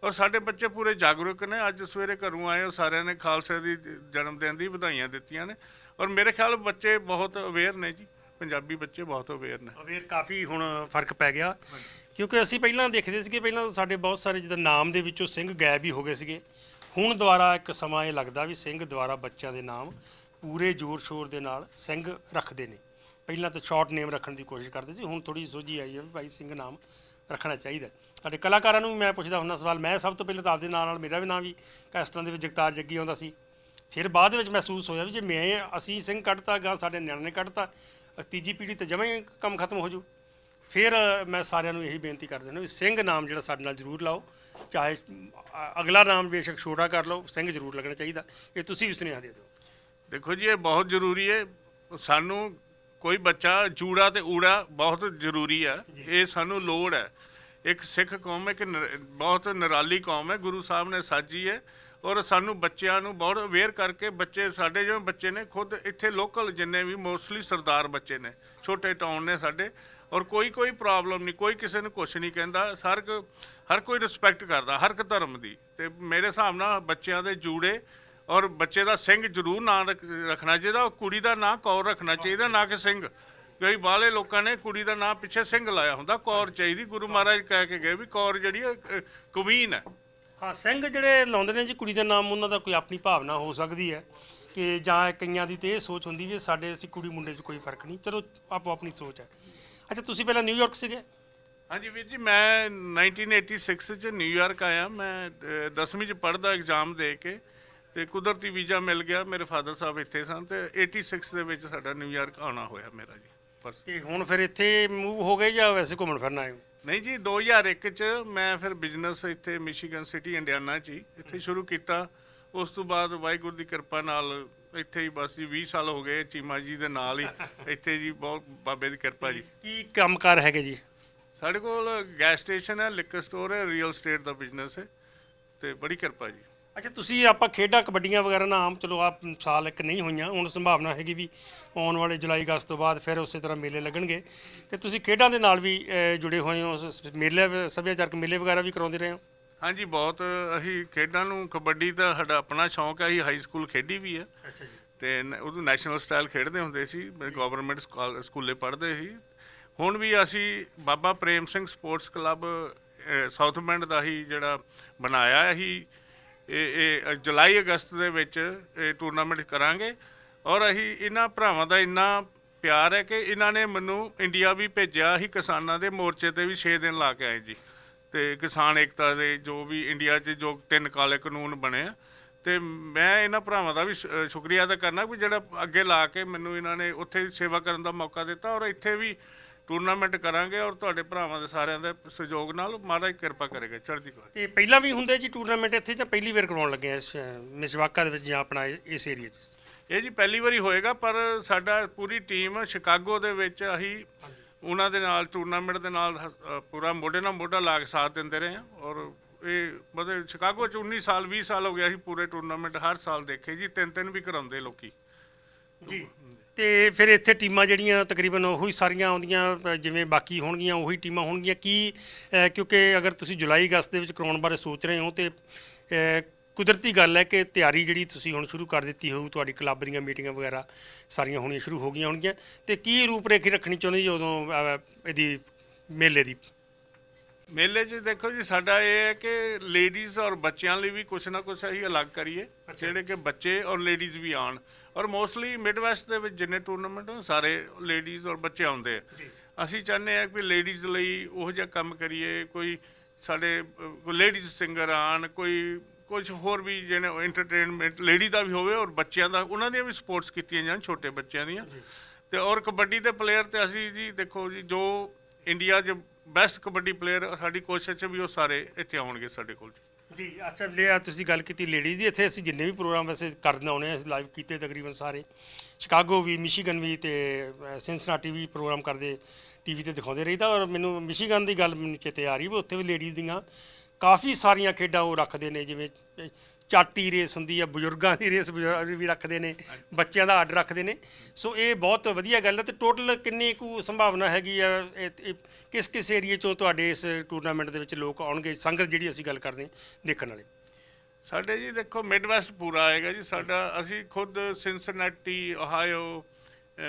ਔਰ ਸਾਡੇ ਬੱਚੇ ਪੂਰੇ ਜਾਗਰੂਕ ਨੇ ਅੱਜ ਸਵੇਰੇ ਘਰੋਂ ਆਏ ਸਾਰਿਆਂ ਨੇ ਖਾਲਸਾ ਦੀ ਜਨਮ ਦਿਨ ਦੀ ਵਧਾਈਆਂ ਦਿੱਤੀਆਂ ਨੇ ਔਰ ਮੇਰੇ ਖਿਆਲ ਬੱਚੇ ਬਹੁਤ ਅਵੇਅਰ ਨੇ ਜੀ ਪੰਜਾਬੀ ਬੱਚੇ ਬਹੁਤ ਅਵੇਅਰ ਨੇ ਅਵੇਅਰ ਕਾਫੀ ਹੁਣ ਫਰਕ ਪੈ ਗਿਆ ਕਿਉਂਕਿ ਅਸੀਂ ਪਹਿਲਾਂ ਦੇਖਦੇ ਸੀਗੇ ਪਹਿਲਾਂ ਸਾਡੇ ਬਹੁਤ ਸਾਰੇ ਜਿਹਦਾ ਨਾਮ ਦੇ ਵਿੱਚੋਂ ਸਿੰਘ ਗਾਇਬ ਹੀ ਹੋ ਗਏ ਸੀਗੇ ਹੁਣ ਦੁਆਰਾ ਇੱਕ ਸਮਾਂ ਇਹ ਲੱਗਦਾ ਵੀ ਸਿੰਘ ਦੁਆਰਾ ਬੱਚਿਆਂ ਦੇ ਨਾਮ ਪੂਰੇ ਜ਼ੋਰ ਸ਼ੋਰ ਦੇ ਨਾਲ ਸਿੰਘ ਰੱਖਦੇ ਨੇ ਪਹਿਲਾਂ ਤਾਂ ਸ਼ਾਰਟ ਨੇਮ ਰੱਖਣ ਦੀ ਕੋਸ਼ਿਸ਼ ਕਰਦੇ ਸੀ ਹੁਣ ਥੋੜੀ ਸੋਝੀ ਆਈ ਹੈ ਵੀ ਭਾਈ ਸਿੰਘ ਨਾਮ ਰੱਖਣਾ ਚਾਹੀਦਾ ਸਾਡੇ ਕਲਾਕਾਰਾਂ ਨੂੰ ਵੀ ਮੈਂ ਪੁੱਛਦਾ ਹੁੰਦਾ ਸਵਾਲ ਮੈਂ ਸਭ ਤੋਂ ਪਹਿਲਾਂ ਤਾਂ ਦੇ ਨਾਲ ਨਾਲ ਮੇਰਾ ਵੀ ਨਾਮ ਵੀ ਇਸ ਤਰ੍ਹਾਂ ਦੇ ਵਿੱਚ ਜਗਤਾਰ ਜੱਗੀ ਆਉਂਦਾ ਸੀ ਫਿਰ ਬਾਅਦ ਵਿੱਚ ਮਹਿਸੂਸ ਹੋਇਆ ਵੀ ਜੇ ਮੈਂ ਅਸੀਂ ਸਿੰਘ ਕੱਢਤਾ ਗਾ ਸਾਡੇ ਨਿਆਣੇ ਨੇ ਕੱਢਤਾ ਤੀਜੀ ਪੀੜ੍ਹੀ ਤੇ ਜਮੇ ਕੰਮ ਖਤਮ ਹੋ ਜੂ ਫਿਰ ਮੈਂ ਸਾਰਿਆਂ ਨੂੰ ਇਹੀ ਬੇਨਤੀ ਕਰਦੇ ਦਿੰਦਾ ਵੀ ਸਿੰਘ ਨਾਮ ਜਿਹੜਾ ਸਾਡੇ ਨਾਲ ਜ਼ਰੂਰ ਲਾਓ ਚਾਹੇ ਅਗਲਾ ਨਾਮ ਬੇਸ਼ੱਕ ਛੋਟਾ ਕਰ ਲਓ ਸਿੰਘ ਜ਼ਰੂਰ ਲੱਗਣਾ ਚਾਹੀਦਾ ਇਹ ਤੁਸੀਂ ਵੀ ਸੁਨੇਹਾ ਦੇ ਦਿਓ ਦੇਖੋ ਜੀ ਇਹ ਬਹੁਤ ਜ਼ਰੂਰੀ ਹੈ ਸਾਨੂੰ ਕੋਈ ਬੱਚਾ ਜੂੜਾ ਤੇ ਊੜਾ ਬਹੁਤ ਜ਼ਰੂਰੀ ਆ ਇਹ ਸਾਨੂੰ ਲੋੜ ਹੈ ਇੱਕ ਸਿੱਖ ਕੌਮ ਹੈ ਇੱਕ ਬਹੁਤ ਨਿਰਾਲੀ ਕੌਮ ਹੈ ਗੁਰੂ ਸਾਹਿਬ ਨੇ ਸਾਜੀ ਹੈ ਔਰ ਸਾਨੂੰ ਬੱਚਿਆਂ ਨੂੰ ਬਹੁਤ ਅਵੇਅਰ ਕਰਕੇ ਬੱਚੇ ਸਾਡੇ ਜਿਵੇਂ ਬੱਚੇ ਨੇ ਖੁਦ ਇੱਥੇ ਲੋਕਲ ਜਿੰਨੇ ਵੀ ਮੋਸਟਲੀ ਸਰਦਾਰ ਬੱਚੇ ਨੇ ਛੋਟੇ ਟਾਊਨ ਨੇ ਸਾਡੇ ਔਰ ਕੋਈ ਕੋਈ ਪ੍ਰੋਬਲਮ ਨਹੀਂ ਕੋਈ ਕਿਸੇ ਨੂੰ ਕੁਝ ਨਹੀਂ ਕਹਿੰਦਾ ਹਰ ਹਰ ਕੋਈ ਰਿਸਪੈਕਟ ਕਰਦਾ ਹਰ ਇੱਕ ਧਰਮ ਦੀ ਤੇ ਮੇਰੇ ਹਿਸਾਬ ਨਾਲ ਬੱਚਿਆਂ ਦੇ ਜੂੜੇ ਔਰ ਬੱਚੇ ਦਾ ਸਿੰਘ ਜ਼ਰੂਰ ਨਾਂ ਰੱਖਣਾ ਚਾਹੀਦਾ ਕੁੜੀ ਦਾ ਨਾਂ ਕੌਰ ਰੱਖਣਾ ਚਾਹੀਦਾ ਨਾ ਕਿ ਸਿੰਘ ਕਈ ਬਾਹਲੇ ਲੋਕਾਂ ਨੇ ਕੁੜੀ ਦਾ ਨਾਂ ਪਿੱਛੇ ਸਿੰਘ ਲਾਇਆ ਹੁੰਦਾ ਕੌਰ ਚਾਹੀਦੀ ਗੁਰੂ ਮਹਾਰਾਜ ਕਹਿ ਕੇ ਗਏ ਵੀ ਕੌਰ ਜਿਹੜੀ ਕੁਵੀਨ ਹੈ ਹਾਂ ਸਿੰਘ ਜਿਹੜੇ ਲਾਉਂਦੇ ਨੇ ਜੀ ਕੁੜੀ ਦੇ ਨਾਮ ਉਹਨਾਂ ਦਾ ਕੋਈ ਆਪਣੀ ਭਾਵਨਾ ਹੋ ਸਕਦੀ ਹੈ ਕਿ ਜਾਂ ਕਈਆਂ ਦੀ ਤੇ ਇਹ ਸੋਚ ਹੁੰਦੀ ਵੀ ਸਾਡੇ ਅਸੀਂ ਕੁੜੀ ਮੁੰਡੇ 'ਚ ਕੋਈ ਫਰਕ ਨਹੀਂ ਚਲੋ ਆਪੋ ਆਪਣੀ ਸੋਚ ਹੈ ਅੱਛਾ ਤੁਸੀਂ ਪਹਿਲਾਂ ਨਿਊਯਾਰਕ ਸੀਗੇ ਹਾਂਜੀ ਵੀਰ ਜੀ ਮੈਂ 1986 ਚ ਨਿਊਯਾਰਕ ਆਇਆ ਮੈਂ 10ਵੀਂ ਚ ਪੜਦਾ ਐਗਜ਼ਾਮ ਦੇ ਕੇ ਤੇ ਕੁਦਰਤੀ ਵੀਜ਼ਾ ਮਿਲ ਗਿਆ ਮੇਰੇ ਫਾਦਰ ਸਾਹਿਬ ਇੱਥੇ ਸਨ ਤੇ 86 ਦੇ ਵਿੱਚ ਸਾਡਾ ਨਿਊਯਾਰਕ ਆਉਣਾ ਹੋਇਆ ਮੇਰਾ ਜੀ ਫਸਟ ਤੇ ਹੁਣ ਫਿਰ ਇੱਥੇ ਮੂਵ ਹੋ ਗਏ ਜਾਂ ਵੈਸੇ ਘੁੰਮਣ ਫਿਰਨ ਆਏ ਨਹੀਂ ਜੀ 2001 ਚ ਮੈਂ ਫਿਰ ਬਿਜ਼ਨਸ ਇੱਥੇ ਮਿਸ਼ੀਗਨ ਸਿਟੀ ਇੰਡੀਆਨਾ ਚ ਇੱਥੇ ਸ਼ੁਰੂ ਕੀਤਾ ਉਸ ਤੋਂ ਬਾਅਦ ਵਾਹਿਗੁਰੂ ਦੀ ਕਿਰਪਾ ਨਾਲ ਇੱਥੇ ਹੀ ਬਸ ਜੀ 20 ਸਾਲ ਹੋ ਗਏ ਚੀਮਾ ਜੀ ਦੇ ਨਾਲ ਹੀ ਇੱਥੇ ਜੀ ਬਹੁਤ ਬਾਬੇ ਦੀ ਕਿਰਪਾ ਜੀ ਕੀ ਕੰਮਕਾਰ ਹੈਗੇ ਜੀ ਸਾਡੇ ਕੋਲ ਗੈਸ ਸਟੇਸ਼ਨ ਹੈ ਲਿਕਰ ਸਟੋਰ ਹੈ ਰੀਅਲ ਸਟੇਟ ਦਾ ਬਿਜ਼ਨਸ ਹੈ ਤੇ ਬੜੀ ਕਿਰਪਾ ਜੀ ਅੱਛਾ ਤੁਸੀਂ ਆਪਾਂ ਖੇਡਾਂ ਕਬੱਡੀਆਂ ਵਗੈਰਾ ਨਾ ਆਮ ਚਲੋ ਆ ਸਾਲ ਇੱਕ ਨਹੀਂ ਹੋਈਆਂ ਹੁਣ ਸੰਭਾਵਨਾ ਹੈਗੀ ਵੀ ਆਉਣ ਵਾਲੇ ਜੁਲਾਈ ਅਗਸਤ ਤੋਂ ਬਾਅਦ ਫਿਰ ਉਸੇ ਤਰ੍ਹਾਂ ਮੇਲੇ ਲੱਗਣਗੇ ਤੇ ਤੁਸੀਂ ਖੇਡਾਂ ਦੇ ਨਾਲ ਵੀ ਜੁੜੇ ਹੋਏ ਹੋ ਮੇਲੇ ਸੱਭਿਆਚਾਰਕ ਮੇਲੇ ਵਗੈਰਾ ਵੀ ਕਰਾਉਂਦੇ ਰਹੇ ਹੋ ਹਾਂਜੀ ਬਹੁਤ ਅਸੀਂ ਖੇਡਾਂ ਨੂੰ ਕਬੱਡੀ ਦਾ ਸਾਡਾ ਆਪਣਾ ਸ਼ੌਂਕ ਹੈ ਹੀ ਹਾਈ ਸਕੂਲ ਖੇਡੀ ਵੀ ਹੈ ਅੱਛਾ ਜੀ ਤੇ ਨ- ਉਦੋਂ ਨੈਸ਼ਨਲ ਸਟਾਈਲ ਖੇਡਦੇ ਹੁੰਦੇ ਸੀ ਗਵਰਨਮੈਂਟ ਸਕੂਲੇ ਪੜ੍ਹਦੇ ਸੀ ਹੁਣ ਵੀ ਅਸੀਂ Baba Prem Singh sports club South Bend ਦਾ ਹੀ ਜਿਹੜਾ ਬਣਾਇਆ ਹੈ, ਹੀ ਇਹ ਇਹ ਜੁਲਾਈ ਅਗਸਤ ਦੇ ਵਿੱਚ ਇਹ ਟੂਰਨਾਮੈਂਟ ਕਰਾਂਗੇ ਔਰ ਅਸੀਂ ਇਹਨਾਂ ਭਰਾਵਾਂ ਦਾ ਇੰਨਾ ਪਿਆਰ ਹੈ ਕਿ ਇਹਨਾਂ ਨੇ ਮੈਨੂੰ ਇੰਡੀਆ ਵੀ ਭੇਜਿਆ ਹੀ ਕਿਸਾਨਾਂ ਦੇ ਮੋਰਚੇ ਤੇ ਵੀ 6 ਦਿਨ ਲਾ ਕੇ ਆਏ ਜੀ ਤੇ ਕਿਸਾਨ ਏਕਤਾ ਦੇ ਜੋ ਵੀ ਇੰਡੀਆ 'ਚ ਜੋ ਤਿੰਨ ਕਾਲੇ ਕਾਨੂੰਨ ਬਣੇ ਆ ਤੇ ਮੈਂ ਇਹਨਾਂ ਭਰਾਵਾਂ ਦਾ ਵੀ ਸ਼ੁਕਰੀਆ ਅਦਾ ਕਰਨਾ ਕਿ ਜਿਹੜਾ ਅੱਗੇ ਲਾ ਕੇ ਮੈਨੂੰ ਇਹਨਾਂ ਨੇ ਉੱਥੇ ਸੇਵਾ ਕਰਨ ਦਾ ਮੌਕਾ ਦਿੱਤਾ ਔਰ ਇੱਥੇ ਵੀ ਟੂਰਨਾਮੈਂਟ ਕਰਾਂਗੇ ਔਰ ਤੁਹਾਡੇ ਭਰਾਵਾਂ ਦੇ ਸਾਰਿਆਂ ਦੇ ਸਹਿਯੋਗ ਨਾਲ ਮਹਾਰਾਜ ਕਿਰਪਾ ਕਰੇਗਾ ਚੜ੍ਹਦੀ ਕਲਾ ਤੇ ਪਹਿਲਾਂ ਵੀ ਹੁੰਦੇ ਜੀ ਟੂਰਨਾਮੈਂਟ ਇੱਥੇ ਜਾਂ ਪਹਿਲੀ ਵਾਰ ਕਰਾਉਣ ਲੱਗੇ ਆ ਮਿਸਵਾਕਾ ਦੇ ਵਿੱਚ ਜਾਂ ਆਪਣਾ ਇਸ ਏਰੀਆ 'ਚ ਇਹ ਜੀ ਪਹਿਲੀ ਵਾਰੀ ਹੋਏਗਾ ਪਰ ਸਾਡਾ ਪੂਰੀ ਟੀਮ ਸ਼ਿਕਾਗੋ ਦੇ ਵਿੱਚ ਅਸੀਂ ਉਹਨਾਂ ਦੇ ਨਾਲ ਟੂਰਨਾਮੈਂਟ ਦੇ ਨਾਲ ਪੂਰਾ ਮੋਢੇ ਨਾਲ ਮੋਢਾ ਲਾ ਕੇ ਸਾਥ ਦਿੰਦੇ ਰਹੇ ਆ ਔਰ ਇਹ ਮਤਲਬ ਸ਼ਿਕਾਗੋ 'ਚ 19 ਸਾਲ 20 ਸਾਲ ਹੋ ਗਿਆ ਸੀ ਪੂਰੇ ਟੂਰਨਾਮੈਂਟ ਹਰ ਸਾਲ ਦੇਖੇ ਜੀ ਤਿੰਨ ਤਿੰਨ ਵੀ ਕਰਾਉਂਦੇ ਲੋਕੀ ਜੀ ਤੇ ਫਿਰ ਇੱਥੇ ਟੀਮਾਂ ਜਿਹੜੀਆਂ ਤਕਰੀਬਨ ਉਹੀ ਸਾਰੀਆਂ ਆਉਂਦੀਆਂ ਜਿਵੇਂ ਬਾਕੀ ਹੋਣਗੀਆਂ ਉਹੀ ਟੀਮਾਂ ਹੋਣਗੀਆਂ ਕੀ ਕਿਉਂਕਿ ਅਗਰ ਤੁਸੀਂ ਜੁਲਾਈ ਅਗਸਤ ਦੇ ਵਿੱਚ ਕਰਾਉਣ ਬਾਰੇ ਸੋਚ ਰਹੇ ਹੋ ਤੇ ਕੁਦਰਤੀ ਗੱਲ ਹੈ ਕਿ ਤਿਆਰੀ ਜਿਹੜੀ ਤੁਸੀਂ ਹੁਣ ਸ਼ੁਰੂ ਕਰ ਦਿੱਤੀ ਹੋਊ ਤੁਹਾਡੀ ਕਲੱਬ ਦੀਆਂ ਮੀਟਿੰਗਾਂ ਵਗੈਰਾ ਸਾਰੀਆਂ ਹੋਣੀਆਂ ਸ਼ੁਰੂ ਹੋ ਗਈਆਂ ਹੋਣਗੀਆਂ ਤੇ ਕੀ ਰੂਪਰੇਖੀ ਰੱਖਣੀ ਚਾਹੁੰਦੇ ਜੀ ਉਦੋਂ ਇਹਦੀ ਮੇਲੇ ਦੀ ਮੇਲੇ 'ਚ ਦੇਖੋ ਜੀ ਸਾਡਾ ਇਹ ਹੈ ਕਿ ਲੇਡੀਜ਼ ਔਰ ਬੱਚਿਆਂ ਲਈ ਵੀ ਕੁਝ ਨਾ ਕੁਝ ਅਸੀਂ ਅਲੱਗ ਕਰੀਏ ਜਿਹੜੇ ਕਿ ਬੱਚੇ ਔਰ ਲੇਡੀਜ਼ ਵੀ ਆਣ ਔਰ ਮੋਸਟਲੀ ਮਿਡਵੈਸਟ ਦੇ ਵਿੱਚ ਜਿੰਨੇ ਟੂਰਨਾਮੈਂਟ ਹੁੰਦੇ ਸਾਰੇ ਲੇਡੀਜ਼ ਔਰ ਬੱਚੇ ਆਉਂਦੇ ਆ ਅਸੀਂ ਚਾਹੁੰਦੇ ਆ ਕਿ ਲੇਡੀਜ਼ ਲਈ ਉਹ ਜਿਹਾ ਕੰਮ ਕਰੀਏ ਕੋਈ ਸਾਡੇ ਲੇਡੀਜ਼ ਸਿੰਗਰ ਆਣ ਕੋਈ ਕੁਝ ਹੋਰ ਵੀ ਜਿਹਨੇ ਐਂਟਰਟੇਨਮੈਂਟ ਲੇਡੀ ਦਾ ਵੀ ਹੋਵੇ ਔਰ ਬੱਚਿਆਂ ਦਾ ਉਹਨਾਂ ਦੀਆਂ ਵੀ ਸਪੋਰਟਸ ਕੀਤੀਆਂ ਜਾਣ ਛੋਟੇ ਬੱਚਿਆਂ ਦੀਆਂ ਤੇ ਔਰ ਕਬੱਡੀ ਦੇ ਪਲੇਅਰ ਤੇ ਅਸੀਂ ਜੀ ਦੇਖੋ ਜੀ ਜੋ ਇੰਡੀਆ ਦੇ ਬੈਸਟ ਕਬੱਡੀ ਪਲੇਅਰ ਸਾਡੀ ਕੋਸ਼ਿਸ਼ 'ਚ ਵੀ ਉਹ ਸਾਰੇ ਇੱਥੇ ਆਉਣਗੇ ਸਾਡੇ ਕੋਲ ਜੀ ਅੱਛਾ ਲਿਆ ਤੁਸੀਂ ਗੱਲ ਕੀਤੀ ਲੇਡੀਜ਼ ਦੀ ਇੱਥੇ ਅਸੀਂ ਜਿੰਨੇ ਵੀ ਪ੍ਰੋਗਰਾਮ ਵੈਸੇ ਕਰਦੇ ਆਉਨੇ ਆ ਲਾਈਵ ਕੀਤੇ ਤਕਰੀਬਨ ਸਾਰੇ ਸ਼ਿਕਾਗੋ ਵੀ ਮਿਸ਼ੀਗਨ ਵੀ ਤੇ ਸਿਨਸਨਾਟੀ ਵੀ ਪ੍ਰੋਗਰਾਮ ਕਰਦੇ ਟੀਵੀ ਤੇ ਦਿਖਾਉਂਦੇ ਰਹੀਦਾ ਔਰ ਮੈਨੂੰ ਮਿਸ਼ੀਗਨ ਦੀ ਗੱਲ ਮੈਨੂੰ ਚੇਤੇ ਆ ਰਹੀ ਉਹ ਉੱਥੇ ਵੀ ਲੇਡੀਜ਼ ਦੀਆਂ ਕਾਫੀ ਸਾਰੀਆਂ ਖੇਡਾਂ ਉਹ ਰੱਖਦੇ ਨੇ ਜਿਵੇਂ ਚਾਟੀ ਰੇਸ ਹੁੰਦੀ ਆ ਬਜ਼ੁਰਗਾਂ ਦੀ ਰੇਸ ਵੀ ਰੱਖਦੇ ਨੇ ਬੱਚਿਆਂ ਦਾ ਆਰਡਰ ਰੱਖਦੇ ਨੇ ਸੋ ਇਹ ਬਹੁਤ ਵਧੀਆ ਗੱਲ ਹੈ ਤੇ ਟੋਟਲ ਕਿੰਨੀ ਕੁ ਸੰਭਾਵਨਾ ਹੈਗੀ ਆ ਕਿਸ ਕਿਸ ਏਰੀਆ ਚੋਂ ਤੁਹਾਡੇ ਇਸ ਟੂਰਨਾਮੈਂਟ ਦੇ ਵਿੱਚ ਲੋਕ ਆਉਣਗੇ ਸੰਗਤ ਜਿਹੜੀ ਅਸੀਂ ਗੱਲ ਕਰਦੇ ਦੇਖਣ ਵਾਲੇ ਸਾਡੇ ਜੀ ਦੇਖੋ ਮਿਡਵੈਸਟ ਪੂਰਾ ਆਏਗਾ ਜੀ ਸਾਡਾ ਅਸੀਂ ਖੁਦ ਸਿਨਸਿਨੈਟੀ ਓਹਾਇਓ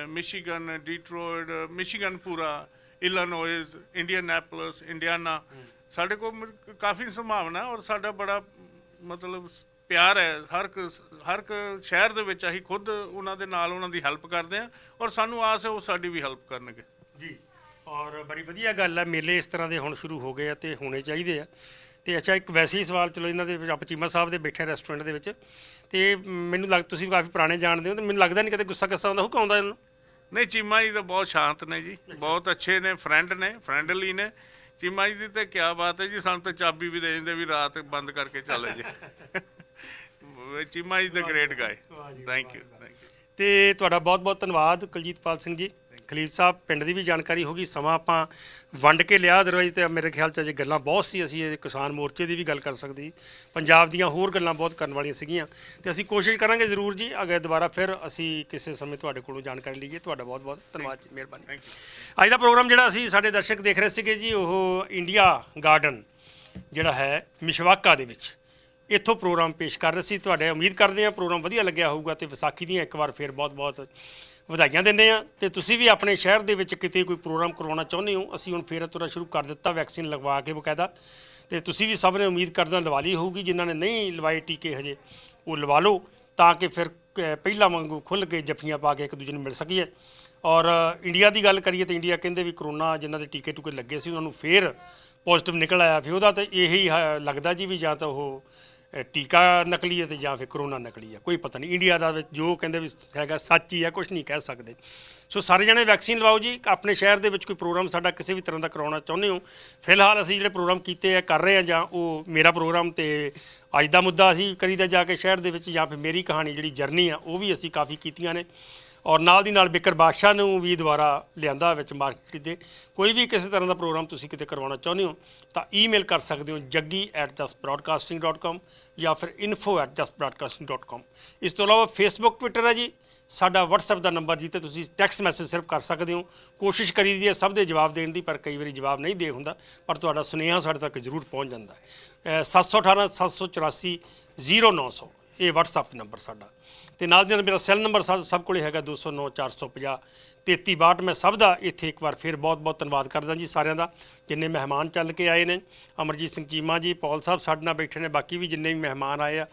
ਮਿਸ਼ੀਗਨ ਡੀਟਰੋਇਟ ਮਿਸ਼ੀਗਨ ਪੂਰਾ ਇਲਾਨੋਇਜ਼ ਇੰਡੀਆਨਾਪੋਲਿਸ ਇੰਡੀਆਨਾ ਸਾਡੇ ਕੋਲ ਕਾਫੀ ਸੰਭਾਵਨਾ ਔਰ ਸਾਡਾ ਬੜਾ ਮਤਲਬ ਪਿਆਰ ਹੈ ਹਰ ਇੱਕ ਹਰ ਇੱਕ ਸ਼ਹਿਰ ਦੇ ਵਿੱਚ ਅਸੀਂ ਖੁਦ ਉਹਨਾਂ ਦੇ ਨਾਲ ਉਹਨਾਂ ਦੀ ਹੈਲਪ ਕਰਦੇ ਆ ਔਰ ਸਾਨੂੰ ਆਸ ਹੈ ਉਹ ਸਾਡੀ ਵੀ ਹੈਲਪ ਕਰਨਗੇ ਜੀ ਔਰ ਬੜੀ ਵਧੀਆ ਗੱਲ ਹੈ ਮੇਲੇ ਇਸ ਤਰ੍ਹਾਂ ਦੇ ਹੁਣ ਸ਼ੁਰੂ ਹੋ ਗਏ ਆ ਤੇ ਹੋਣੇ ਚਾਹੀਦੇ ਆ ਤੇ ਅੱਛਾ ਇੱਕ ਵੈਸੇ ਹੀ ਸਵਾਲ ਚਲੋ ਇਹਨਾਂ ਦੇ ਆਪ ਚੀਮਾ ਸਾਹਿਬ ਦੇ ਬੈਠੇ ਰੈਸਟੋਰੈਂਟ ਦੇ ਵਿੱਚ ਤੇ ਮੈਨੂੰ ਲੱਗ ਤੁਸੀਂ ਕਾਫੀ ਪੁਰਾਣੇ ਜਾਣਦੇ ਹੋ ਤੇ ਮੈਨੂੰ ਲੱਗਦਾ ਨਹੀਂ ਕਿਤੇ ਗੁੱਸਾ ਕਿਸਾ ਹੁੰਦਾ ਹੁਕ ਕਾਉਂਦਾ ਇਹਨੂੰ ਨਹੀਂ ਚੀਮਾ ਜੀ ਤਾਂ ਬਹੁਤ ਸ਼ਾਂਤ ਨੇ ਜੀ ਬਹੁਤ ਅੱਛੇ ਨੇ ਫਰੈਂਡ ਨੇ ਫਰੈਂਡਲੀ ਨੇ ਚਿਮਾ ਜੀ ਤੇ ਕੀ ਬਾਤ ਹੈ ਜੀ ਸਾਨੂੰ ਤਾਂ ਚਾਬੀ ਵੀ ਦੇ ਦਿੰਦੇ ਵੀ ਰਾਤ ਬੰਦ ਕਰਕੇ ਚੱਲ ਜੇ ਚਿਮਾ ਜੀ ਦਾ ਗ੍ਰੇਟ ਗਾਇ ਥੈਂਕ ਯੂ ਤੇ ਤੁਹਾਡਾ ਬਹੁਤ ਬਹੁਤ ਧੰਨਵਾਦ ਕੁਲਜੀਤ ਪਾਲ ਸਿੰਘ ਜੀ ਖਲੀਦ ਸਾਹਿਬ ਪਿੰਡ ਦੀ ਵੀ ਜਾਣਕਾਰੀ ਹੋਗੀ ਸਮਾਂ ਆਪਾਂ ਵੰਡ ਕੇ ਲਿਆ ਅਦਰਵਾਈਜ਼ ਤੇ ਮੇਰੇ ਖਿਆਲ ਚ ਅਜੇ ਗੱਲਾਂ ਬਹੁਤ ਸੀ ਅਸੀਂ ਇਹ ਕਿਸਾਨ ਮੋਰਚੇ ਦੀ ਵੀ ਗੱਲ ਕਰ ਸਕਦੇ ਪੰਜਾਬ ਦੀਆਂ ਹੋਰ ਗੱਲਾਂ ਬਹੁਤ ਕਰਨ ਵਾਲੀਆਂ ਸੀਗੀਆਂ ਤੇ ਅਸੀਂ ਕੋਸ਼ਿਸ਼ ਕਰਾਂਗੇ ਜ਼ਰੂਰ ਜੀ ਅਗੇ ਦੁਬਾਰਾ ਫਿਰ ਅਸੀਂ ਕਿਸੇ ਸਮੇਂ ਤੁਹਾਡੇ ਕੋਲੋਂ ਜਾਣਕਾਰੀ ਲਈਏ ਤੁਹਾਡਾ ਬਹੁਤ ਬਹੁਤ ਧੰਨਵਾਦ ਜੀ ਮਿਹਰਬਾਨੀ ਅੱਜ ਦਾ ਪ੍ਰੋਗਰਾਮ ਜਿਹੜਾ ਅਸੀਂ ਸਾਡੇ ਦਰਸ਼ਕ ਦੇਖ ਰਹੇ ਸੀਗੇ ਜੀ ਉਹ ਇੰਡੀਆ ਗਾਰਡਨ ਜਿਹੜਾ ਹੈ ਮਿਸ਼ਵਾਕਾ ਦੇ ਵਿੱਚ ਇੱਥੋਂ ਪ੍ਰੋਗਰਾਮ ਪੇਸ਼ ਕਰ ਰਹੇ ਸੀ ਤੁਹਾਡੇ ਉਮੀਦ ਕਰਦੇ ਹਾਂ ਪ੍ਰੋਗਰਾਮ ਵਧੀਆ ਲੱਗਿਆ ਹੋਊਗਾ ਤੇ ਵਿਸਾਖੀ ਦੀਆਂ ਇੱਕ ਵਾਰ ਫੇਰ ਬਹੁਤ-ਬਹੁਤ ਵਧਾਈਆਂ ਦਿੰਦੇ ਆ ਤੇ ਤੁਸੀਂ ਵੀ ਆਪਣੇ ਸ਼ਹਿਰ ਦੇ ਵਿੱਚ ਕਿਤੇ ਕੋਈ ਪ੍ਰੋਗਰਾਮ ਕਰਵਾਉਣਾ ਚਾਹੁੰਦੇ ਹੋ ਅਸੀਂ ਹੁਣ ਫੇਰ ਤੁਰਾ ਸ਼ੁਰੂ ਕਰ ਦਿੱਤਾ ਵੈਕਸੀਨ ਲਗਵਾ ਕੇ ਬਕਾਇਦਾ ਤੇ ਤੁਸੀਂ ਵੀ ਸਭ ਨੇ ਉਮੀਦ ਕਰਦਾ ਲਵਾਲੀ ਹੋਊਗੀ ਜਿਨ੍ਹਾਂ ਨੇ ਨਹੀਂ ਲਵਾਏ ਟੀਕੇ ਹਜੇ ਉਹ ਲਵਾ ਲਓ ਤਾਂ ਕਿ ਫਿਰ ਪਹਿਲਾਂ ਵਾਂਗੂ ਖੁੱਲ ਕੇ ਜੱਫੀਆਂ ਪਾ ਕੇ ਇੱਕ ਦੂਜੇ ਨੂੰ ਮਿਲ ਸਕੀਏ ਔਰ ਇੰਡੀਆ ਦੀ ਗੱਲ ਕਰੀਏ ਤਾਂ ਇੰਡੀਆ ਕਹਿੰਦੇ ਵੀ ਕਰੋਨਾ ਜਿਨ੍ਹਾਂ ਦੇ ਟੀਕੇ ਟੁਕੇ ਲੱਗੇ ਸੀ ਉਹਨਾਂ ਨੂੰ ਫੇਰ ਪੋਜ਼ਿਟਿਵ ਨਿਕਲ ਆਇਆ ਫਿਰ ਉਹਦਾ ਤਾਂ ਇਹੀ ਲੱਗਦਾ ਜੀ ਵੀ ਜਾਂ ਤਾਂ ਉਹ ਟੀਕਾ ਨਕਲੀ ਹੈ ਤੇ ਜਾਂ ਫਿਰ ਕਰੋਨਾ ਨਕਲੀ ਹੈ ਕੋਈ ਪਤਾ ਨਹੀਂ ਇੰਡੀਆ ਦਾ ਜੋ ਕਹਿੰਦੇ ਵੀ ਹੈਗਾ ਸੱਚ ਹੀ ਹੈ ਕੁਝ ਨਹੀਂ ਕਹਿ ਸਕਦੇ ਸੋ ਸਾਰੇ ਜਣੇ ਵੈਕਸੀਨ ਲਵਾਓ ਜੀ ਆਪਣੇ ਸ਼ਹਿਰ ਦੇ ਵਿੱਚ ਕੋਈ ਪ੍ਰੋਗਰਾਮ ਸਾਡਾ ਕਿਸੇ ਵੀ ਤਰ੍ਹਾਂ ਦਾ ਕਰਾਉਣਾ ਚਾਹੁੰਦੇ ਹੋ ਫਿਲਹਾਲ ਅਸੀਂ ਜਿਹੜੇ ਪ੍ਰੋਗਰਾਮ ਕੀਤੇ ਆ ਕਰ ਰਹੇ ਆ ਜਾਂ ਉਹ ਮੇਰਾ ਪ੍ਰੋਗਰਾਮ ਤੇ ਅੱਜ ਦਾ ਮੁੱਦਾ ਅਸੀਂ ਕਰੀਦਾ ਜਾ ਕੇ ਸ਼ਹਿਰ ਦੇ ਵਿੱਚ ਜਾਂ ਫਿਰ ਮੇਰੀ ਕਹਾਣੀ ਜਿਹੜੀ ਜਰਨੀ ਆ ਉਹ ਵੀ ਅਸੀਂ ਕਾਫੀ ਕੀਤੀਆਂ ਨੇ ਔਰ ਨਾਲ ਦੀ ਨਾਲ ਬਿਕਰ ਬਾਦਸ਼ਾਹ ਨੂੰ ਵੀ ਦੁਬਾਰਾ ਲਿਆਂਦਾ ਵਿੱਚ ਮਾਰਕੀਟ ਦੇ ਕੋਈ ਵੀ ਕਿਸੇ ਤਰ੍ਹਾਂ ਦਾ ਪ੍ਰੋਗਰਾਮ ਤੁਸੀਂ ਕਿਤੇ ਕਰਵਾਉਣਾ ਚਾਹੁੰਦੇ ਹੋ ਤਾਂ ਈਮੇਲ ਕਰ ਸਕਦੇ ਹੋ jaggi@justbroadcasting.com ਜਾਂ ਫਿਰ info@justbroadcasting.com ਇਸ ਤੋਂ ਇਲਾਵਾ ਫੇਸਬੁੱਕ ਟਵਿੱਟਰ ਹੈ ਜੀ ਸਾਡਾ WhatsApp ਦਾ ਨੰਬਰ ਜੀ ਤੇ ਤੁਸੀਂ ਟੈਕਸਟ ਮੈਸੇਜ ਸਿਰਫ ਕਰ ਸਕਦੇ ਹੋ ਕੋਸ਼ਿਸ਼ ਕਰੀਦੀ ਹੈ ਸਭ ਦੇ ਜਵਾਬ ਦੇਣ ਦੀ ਪਰ ਕਈ ਵਾਰੀ ਜਵਾਬ ਨਹੀਂ ਦੇ ਹੁੰਦਾ ਪਰ ਤੁਹਾਡਾ ਸੁਨੇਹਾ ਸਾਡੇ ਤੱਕ ਜ਼ਰੂਰ ਪਹੁੰਚ ਜਾਂਦਾ ਹੈ 718 784 0900 ਇਹ WhatsApp ਨੰਬਰ ਸਾਡਾ ਤੇ ਨਾਲ ਦੀ ਨਾਲ ਮੇਰਾ ਸੈੱਲ ਨੰਬਰ ਸਭ ਕੋਲੇ ਹੈਗਾ 209450 3362 ਮੈਂ ਸਭ ਦਾ ਇੱਥੇ ਇੱਕ ਵਾਰ ਫਿਰ ਬਹੁਤ-ਬਹੁਤ ਧੰਨਵਾਦ ਕਰਦਾ ਜੀ ਸਾਰਿਆਂ ਦਾ ਜਿੰਨੇ ਮਹਿਮਾਨ ਚੱਲ ਕੇ ਆਏ ਨੇ ਅਮਰਜੀਤ ਸਿੰਘ ਚੀਮਾ ਜੀ ਪੌਲ ਸਾਹਿਬ ਸਾਡੇ ਨਾਲ ਬੈਠੇ ਨੇ ਬਾਕੀ ਵੀ ਜਿੰਨੇ ਵੀ ਮਹਿਮਾਨ ਆਏ ਆ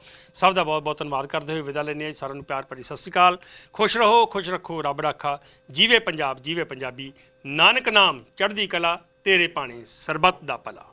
ਸਭ ਦਾ ਬਹੁਤ-ਬਹੁਤ ਧੰਨਵਾਦ ਕਰਦੇ ਹੋਏ ਵਿਦਾ ਲੈਂਦੇ ਆ ਜੀ ਸਾਰਿਆਂ ਨੂੰ ਪਿਆਰ ਭਰੀ ਸਤਿ ਸ੍ਰੀ ਅਕਾਲ ਖੁਸ਼ ਰਹੋ ਖੁਸ਼ ਰੱਖੋ ਰੱਬ ਰਾਖਾ ਜੀਵੇ ਪੰਜਾਬ ਜੀਵੇ ਪੰਜਾਬੀ ਨਾਨਕ ਨਾਮ ਚੜ੍ਹਦੀ ਕਲਾ ਤੇਰੇ ਪਾਣੀ ਸਰਬੱਤ ਦਾ ਭਲਾ